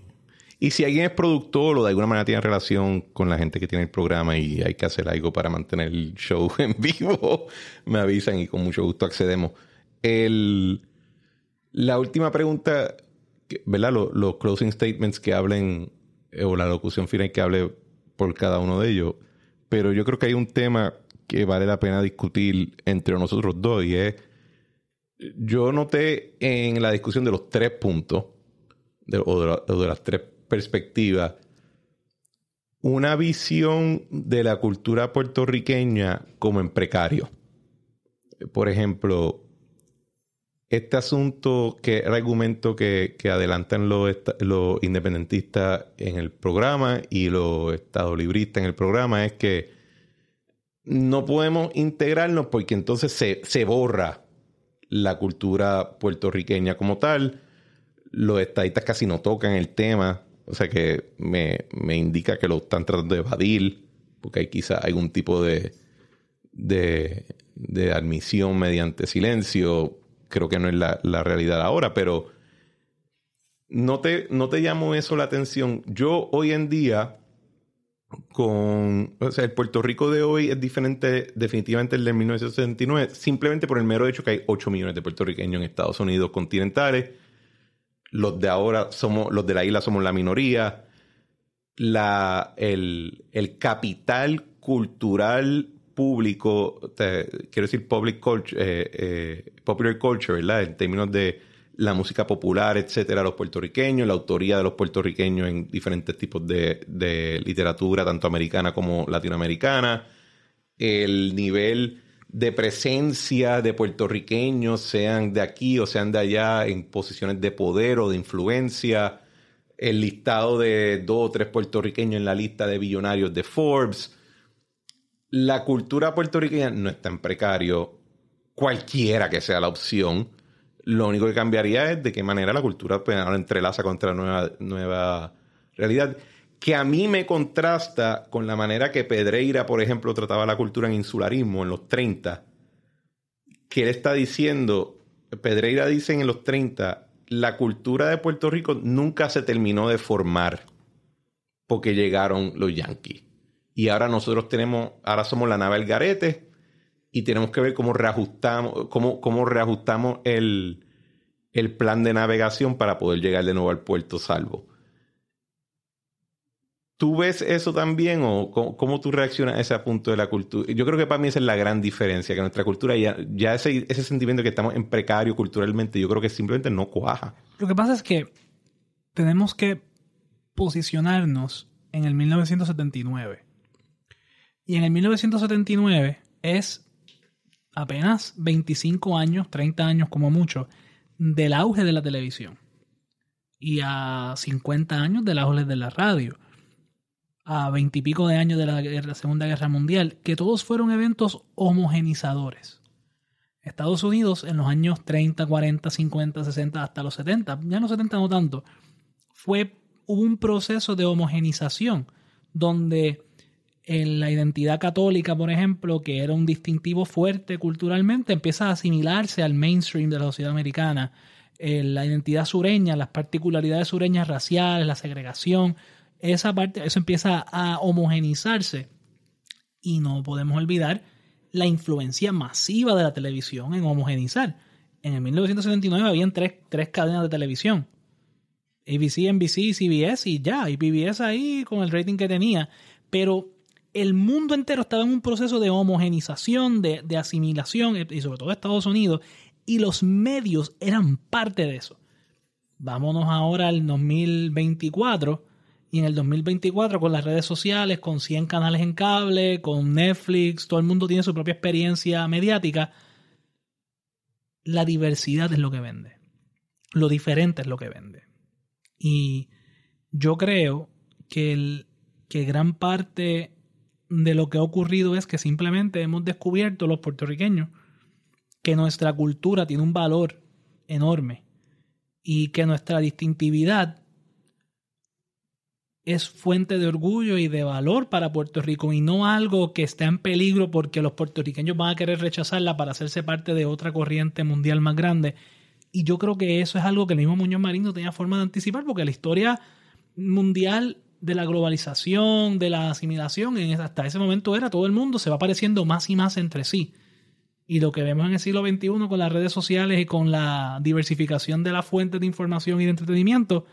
Y si alguien es productor o de alguna manera tiene relación con la gente que tiene el programa y hay que hacer algo para mantener el show en vivo, me avisan y con mucho gusto accedemos. El, la última pregunta, ¿verdad? Los, closing statements que hablen eh, o la locución final que hable por cada uno de ellos. Pero yo creo que hay un tema que vale la pena discutir entre nosotros dos y es, yo noté en la discusión de los tres puntos, o de las tres perspectiva, una visión de la cultura puertorriqueña como en precario. Por ejemplo, este asunto, que el argumento que, adelantan los, independentistas en el programa y los estadolibristas en el programa es que no podemos integrarnos porque entonces se, se borra la cultura puertorriqueña como tal. Los estadistas casi no tocan el tema o sea que me, indica que lo están tratando de evadir, porque hay quizá algún tipo de, de, admisión mediante silencio. Creo que no es la, realidad ahora, pero no te, no te llamo eso la atención. Yo hoy en día, con. O sea, el Puerto Rico de hoy es diferente, definitivamente, el de 1969, simplemente por el mero hecho que hay 8 millones de puertorriqueños en Estados Unidos continentales los de ahora somos, los de la isla somos la minoría. La, el, capital cultural público, quiero decir public culture, eh, eh, popular culture, ¿verdad? En términos de la música popular, etcétera, los puertorriqueños, la autoría de los puertorriqueños en diferentes tipos de, de literatura, tanto americana como latinoamericana, el nivel de presencia de puertorriqueños, sean de aquí o sean de allá, en posiciones de poder o de influencia, el listado de dos o tres puertorriqueños en la lista de billonarios de Forbes. La cultura puertorriqueña no es tan precario, cualquiera que sea la opción. Lo único que cambiaría es de qué manera la cultura penal pues, entrelaza contra la nueva, nueva realidad que a mí me contrasta con la manera que Pedreira, por ejemplo, trataba la cultura en insularismo en los 30, que él está diciendo, Pedreira dice en los 30, la cultura de Puerto Rico nunca se terminó de formar porque llegaron los yanquis. Y ahora nosotros tenemos, ahora somos la nave El garete y tenemos que ver cómo reajustamos, reajustamos el plan de navegación para poder llegar de nuevo al puerto salvo. ¿Tú ves eso también o cómo, tú reaccionas a ese punto de la cultura? Yo creo que para mí esa es la gran diferencia, que nuestra cultura ya, ya ese, ese sentimiento de que estamos en precario culturalmente, yo creo que simplemente no cuaja. Lo que pasa es que tenemos que posicionarnos en el 1979. Y en el 1979 es apenas 25 años, 30 años como mucho, del auge de la televisión. Y a 50 años del auge de la radio a veintipico de años de la, de Segunda Guerra Mundial, que todos fueron eventos homogenizadores. Estados Unidos en los años 30, 40, 50, 60, hasta los 70, ya en los 70 no tanto, fue, hubo un proceso de homogenización donde en la identidad católica, por ejemplo, que era un distintivo fuerte culturalmente, empieza a asimilarse al mainstream de la sociedad americana. Eh, la identidad sureña, las particularidades sureñas raciales, la segregación, esa parte, eso empieza a homogenizarse. Y no podemos olvidar la influencia masiva de la televisión en homogenizar. En el 1979 habían tres, tres cadenas de televisión. ABC, NBC, CBS y ya, y PBS ahí con el rating que tenía. Pero el mundo entero estaba en un proceso de homogenización, de, de asimilación, y sobre todo Estados Unidos, y los medios eran parte de eso. Vámonos ahora al 2024 y en el 2024, con las redes sociales, con 100 canales en cable, con Netflix, todo el mundo tiene su propia experiencia mediática. La diversidad es lo que vende. Lo diferente es lo que vende. Y yo creo que, el, que gran parte de lo que ha ocurrido es que simplemente hemos descubierto los puertorriqueños que nuestra cultura tiene un valor enorme y que nuestra distintividad es fuente de orgullo y de valor para Puerto Rico y no algo que está en peligro porque los puertorriqueños van a querer rechazarla para hacerse parte de otra corriente mundial más grande. Y yo creo que eso es algo que el mismo Muñoz Marín no tenía forma de anticipar porque la historia mundial de la globalización, de la asimilación, hasta ese momento era todo el mundo se va pareciendo más y más entre sí. Y lo que vemos en el siglo XXI con las redes sociales y con la diversificación de las fuentes de información y de entretenimiento,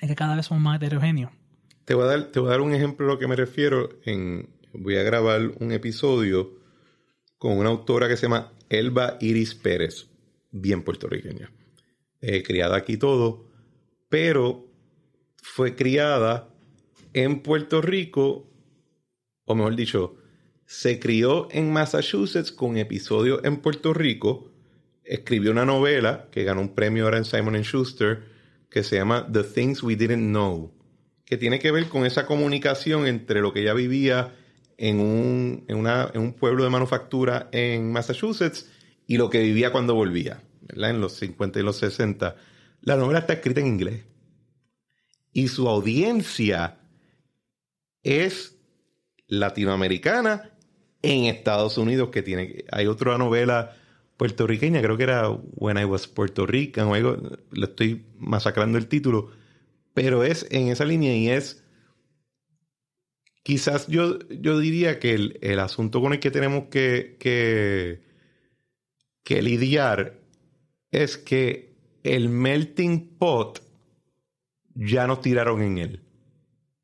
es que cada vez somos más heterogéneos. Te voy a dar, un ejemplo a lo que me refiero. En, voy a grabar un episodio con una autora que se llama Elba Iris Pérez, bien puertorriqueña. Eh, criada aquí todo, pero fue criada en Puerto Rico, o mejor dicho, se crió en Massachusetts con episodio en Puerto Rico, escribió una novela que ganó un premio ahora en Simon Schuster, que se llama The Things We Didn't Know, que tiene que ver con esa comunicación entre lo que ella vivía en un, pueblo de manufactura en Massachusetts y lo que vivía cuando volvía, ¿verdad? en los 50 y los 60. La novela está escrita en inglés y su audiencia es latinoamericana en Estados Unidos, que tiene, hay otra novela puertorriqueña, creo que era When I Was Puerto Rican, o algo, lo estoy masacrando el título, pero es en esa línea y es, quizás yo, yo diría que el, asunto con el que tenemos que, que, que lidiar es que el melting pot ya nos tiraron en él.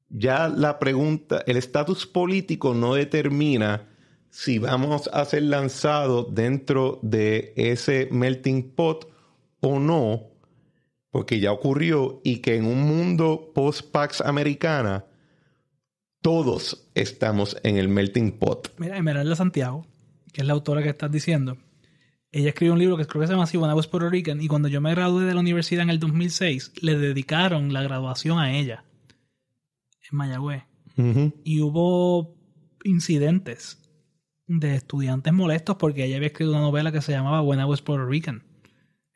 Ya la pregunta, el estatus político no determina si vamos a ser lanzados dentro de ese melting pot o no, porque ya ocurrió y que en un mundo post-Pax americana, todos estamos en el melting pot. Mira, Emeralda Santiago, que es la autora que estás diciendo, ella escribió un libro que creo que se llama Si voz Puerto Rican, y cuando yo me gradué de la universidad en el 2006, le dedicaron la graduación a ella en Mayagüez. Y hubo incidentes de estudiantes molestos porque ella había escrito una novela que se llamaba When I Was Puerto Rican.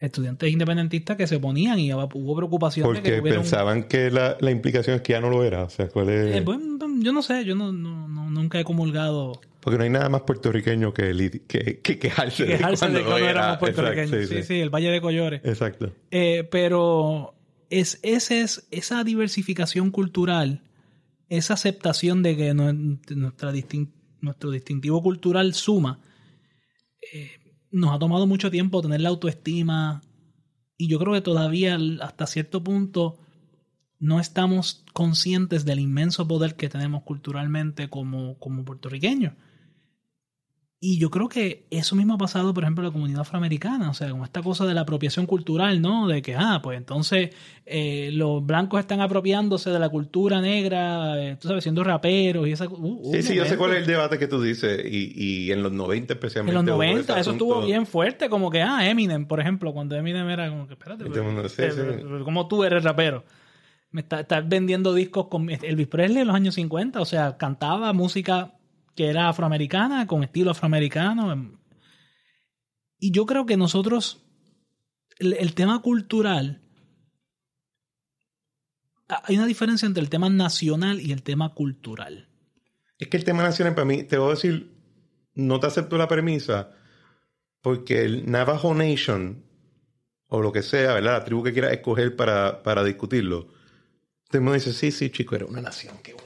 Estudiantes independentistas que se oponían y hubo preocupación. Porque pensaban que la, implicación es que ya no lo era. Eh, yo no sé, yo nunca he comulgado. Porque no hay nada más puertorriqueño que, el, que, que, quejarse, de cuando, éramos puertorriqueños. sí, sí, el Valle de Collores. Exacto. Eh, pero es, ese es, esa diversificación cultural, esa aceptación de que nuestra distinta nuestro distintivo cultural suma, eh, nos ha tomado mucho tiempo tener la autoestima y yo creo que todavía hasta cierto punto no estamos conscientes del inmenso poder que tenemos culturalmente como, como puertorriqueños. Y yo creo que eso mismo ha pasado, por ejemplo, en la comunidad afroamericana, o sea, como esta cosa de la apropiación cultural, ¿no? De que, ah, pues entonces eh, los blancos están apropiándose de la cultura negra, eh, tú sabes, siendo raperos y esa... Uh, sí, sí, yo sé cuál es el debate que tú dices, y, y en los 90 especialmente. En los 90, eso estuvo bien fuerte, como que, ah, Eminem, por ejemplo, cuando Eminem era como que, espérate, este eh, como tú eres rapero? Me estás vendiendo discos con Elvis Presley en los años 50, o sea, cantaba música que era afroamericana, con estilo afroamericano. Y yo creo que nosotros, el, tema cultural, hay una diferencia entre el tema nacional y el tema cultural. Es que el tema nacional para mí, te voy a decir, no te acepto la premisa, porque el Navajo Nation, o lo que sea, ¿verdad? La tribu que quieras escoger para, para discutirlo, te me dice, sí, sí, chico, era una nación, qué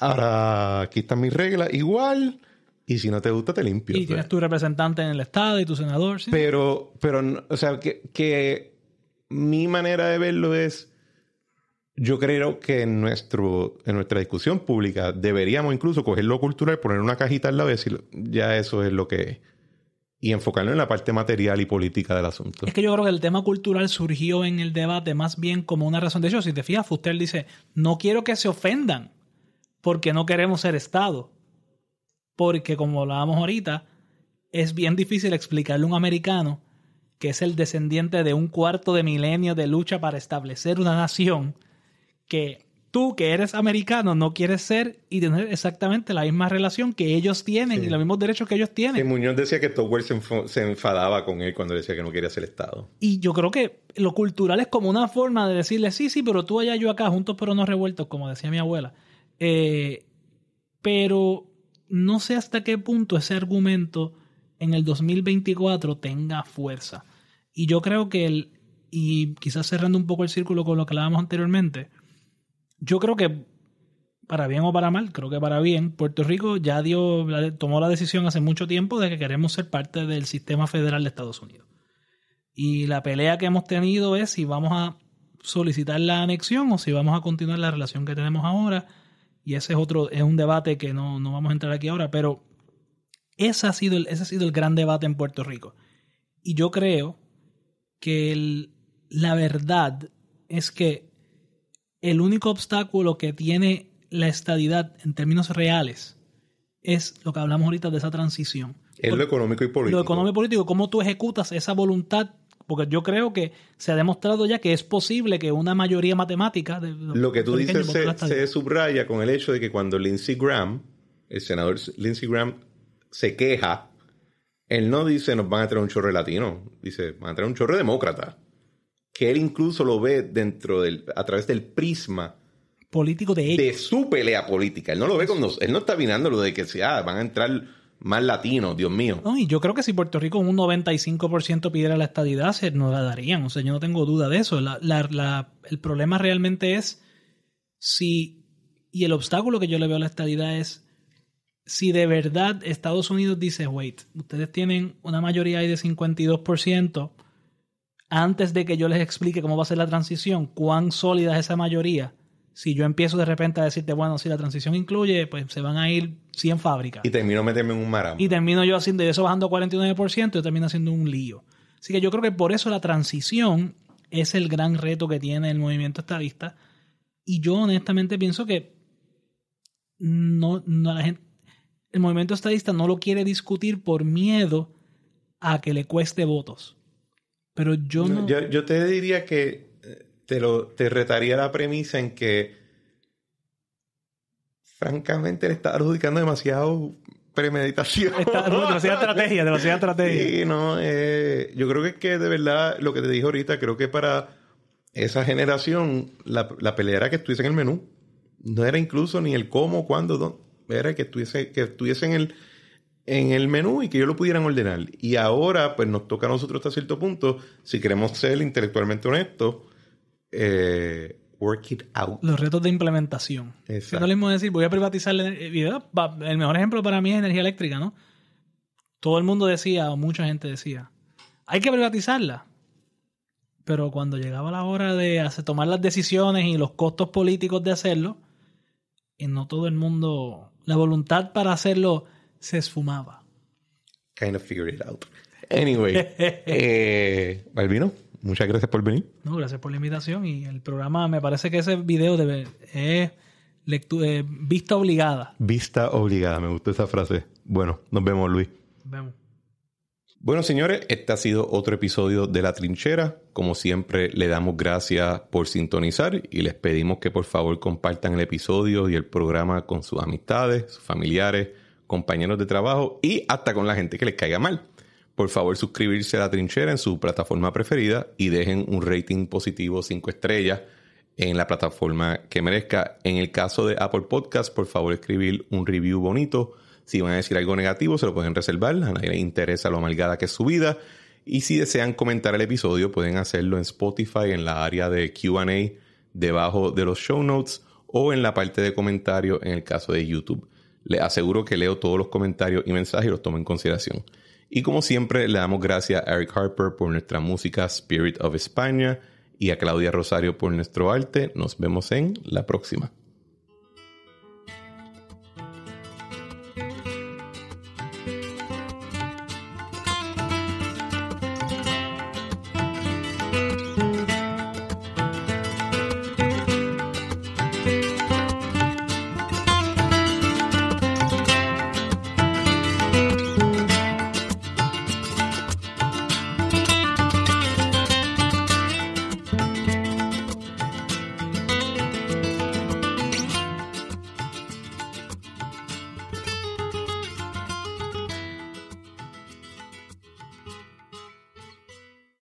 Ahora, aquí están mis reglas, igual. Y si no te gusta, te limpio. Y tienes tu representante en el Estado y tu senador, Pero, pero o sea, que, que mi manera de verlo es. Yo creo que en, nuestro, en nuestra discusión pública deberíamos incluso coger lo cultural, poner una cajita al lado y decir, ya eso es lo que Y enfocarlo en la parte material y política del asunto. Es que yo creo que el tema cultural surgió en el debate más bien como una razón de hecho. Si te fijas, Fuster dice, no quiero que se ofendan porque no queremos ser Estado. Porque como hablábamos ahorita, es bien difícil explicarle a un americano que es el descendiente de un cuarto de milenio de lucha para establecer una nación, que tú que eres americano no quieres ser y tener exactamente la misma relación que ellos tienen y los mismos derechos que ellos tienen. Sí, Muñoz decía que Towers se, enfadaba con él cuando decía que no quería ser Estado. Y yo creo que lo cultural es como una forma de decirle, sí, sí, pero tú allá, yo acá, juntos pero no revueltos, como decía mi abuela. Eh, pero no sé hasta qué punto ese argumento en el 2024 tenga fuerza. Y yo creo que el, y quizás cerrando un poco el círculo con lo que hablábamos anteriormente, yo creo que para bien o para mal, creo que para bien, Puerto Rico ya dio, tomó la decisión hace mucho tiempo de que queremos ser parte del sistema federal de Estados Unidos. Y la pelea que hemos tenido es si vamos a solicitar la anexión o si vamos a continuar la relación que tenemos ahora y ese es otro, es un debate que no, vamos a entrar aquí ahora, pero ese ha, sido el, ha sido el gran debate en Puerto Rico. Y yo creo que la verdad es que el único obstáculo que tiene la estadidad en términos reales es lo que hablamos ahorita de esa transición. Es lo económico y político. Lo económico y político, cómo tú ejecutas esa voluntad porque yo creo que se ha demostrado ya que es posible que una mayoría matemática... De lo que tú dices se, subraya con el hecho de que cuando Lindsey Graham, el senador Lindsey Graham, se queja, él no dice nos van a traer un chorre latino, dice van a traer un chorro demócrata. Que él incluso lo ve dentro del, a través del prisma político de, de su pelea política. Él no lo ve con él no está mirando lo de que sea. Ah, van a entrar más latino, Dios mío. No, y yo creo que si Puerto Rico un 95% pidiera la estadidad, se nos la darían. O sea, yo no tengo duda de eso. el problema realmente es si. Y el obstáculo que yo le veo a la estadidad es si de verdad Estados Unidos dice, wait, ustedes tienen una mayoría ahí de 52%, antes de que yo les explique cómo va a ser la transición, cuán sólida es esa mayoría, si yo empiezo de repente a decirte, bueno, si la transición incluye, pues se van a ir 100 fábricas. Y termino meterme en un maramo. Y termino yo haciendo eso bajando a 49%, yo termino haciendo un lío. Así que yo creo que por eso la transición es el gran reto que tiene el movimiento estadista. Y yo honestamente pienso que no, el movimiento estadista no lo quiere discutir por miedo a que le cueste votos. Pero yo no. yo, yo, te diría que eh, te, lo, te retaría la premisa en que francamente le está adjudicando demasiado premeditación. demasiada estrategia, demasiada estrategia. Sí, no, eh, yo creo que, que de verdad, lo que te dije ahorita, creo que para esa generación, la, la pelea era que estuviese en el menú. No era incluso ni el cómo, cuándo, dónde. Era que estuviese, que estuviese en el en el menú y que yo lo pudieran ordenar. Y ahora, pues nos toca a nosotros hasta cierto punto, si queremos ser intelectualmente honestos, eh, los retos de implementación. No mismo decir, voy a privatizar la El mejor ejemplo para mí es energía eléctrica, ¿no? Todo el mundo decía, o mucha gente decía, hay que privatizarla. Pero cuando llegaba la hora de tomar las decisiones y los costos políticos de hacerlo, y eh, no todo el mundo, la voluntad para hacerlo se esfumaba. Kind of figured it out. Anyway, eh, Muchas gracias por venir. No, gracias por la invitación y el programa, me parece que ese video debe, es eh, vista obligada. Vista obligada, me gustó esa frase. Bueno, nos vemos Luis. Nos vemos. Bueno, señores, este ha sido otro episodio de La Trinchera. Como siempre, le damos gracias por sintonizar y les pedimos que por favor compartan el episodio y el programa con sus amistades, sus familiares, compañeros de trabajo y hasta con la gente que les caiga mal por favor suscribirse a La Trinchera en su plataforma preferida y dejen un rating positivo 5 estrellas en la plataforma que merezca. En el caso de Apple Podcast, por favor escribir un review bonito. Si van a decir algo negativo, se lo pueden reservar. A nadie le interesa lo amalgada que es su vida. Y si desean comentar el episodio, pueden hacerlo en Spotify, en la área de QA, debajo de los show notes o en la parte de comentarios en el caso de YouTube. Les aseguro que leo todos los comentarios y mensajes y los tomo en consideración. Y como siempre, le damos gracias a Eric Harper por nuestra música Spirit of España y a Claudia Rosario por nuestro arte. Nos vemos en la próxima.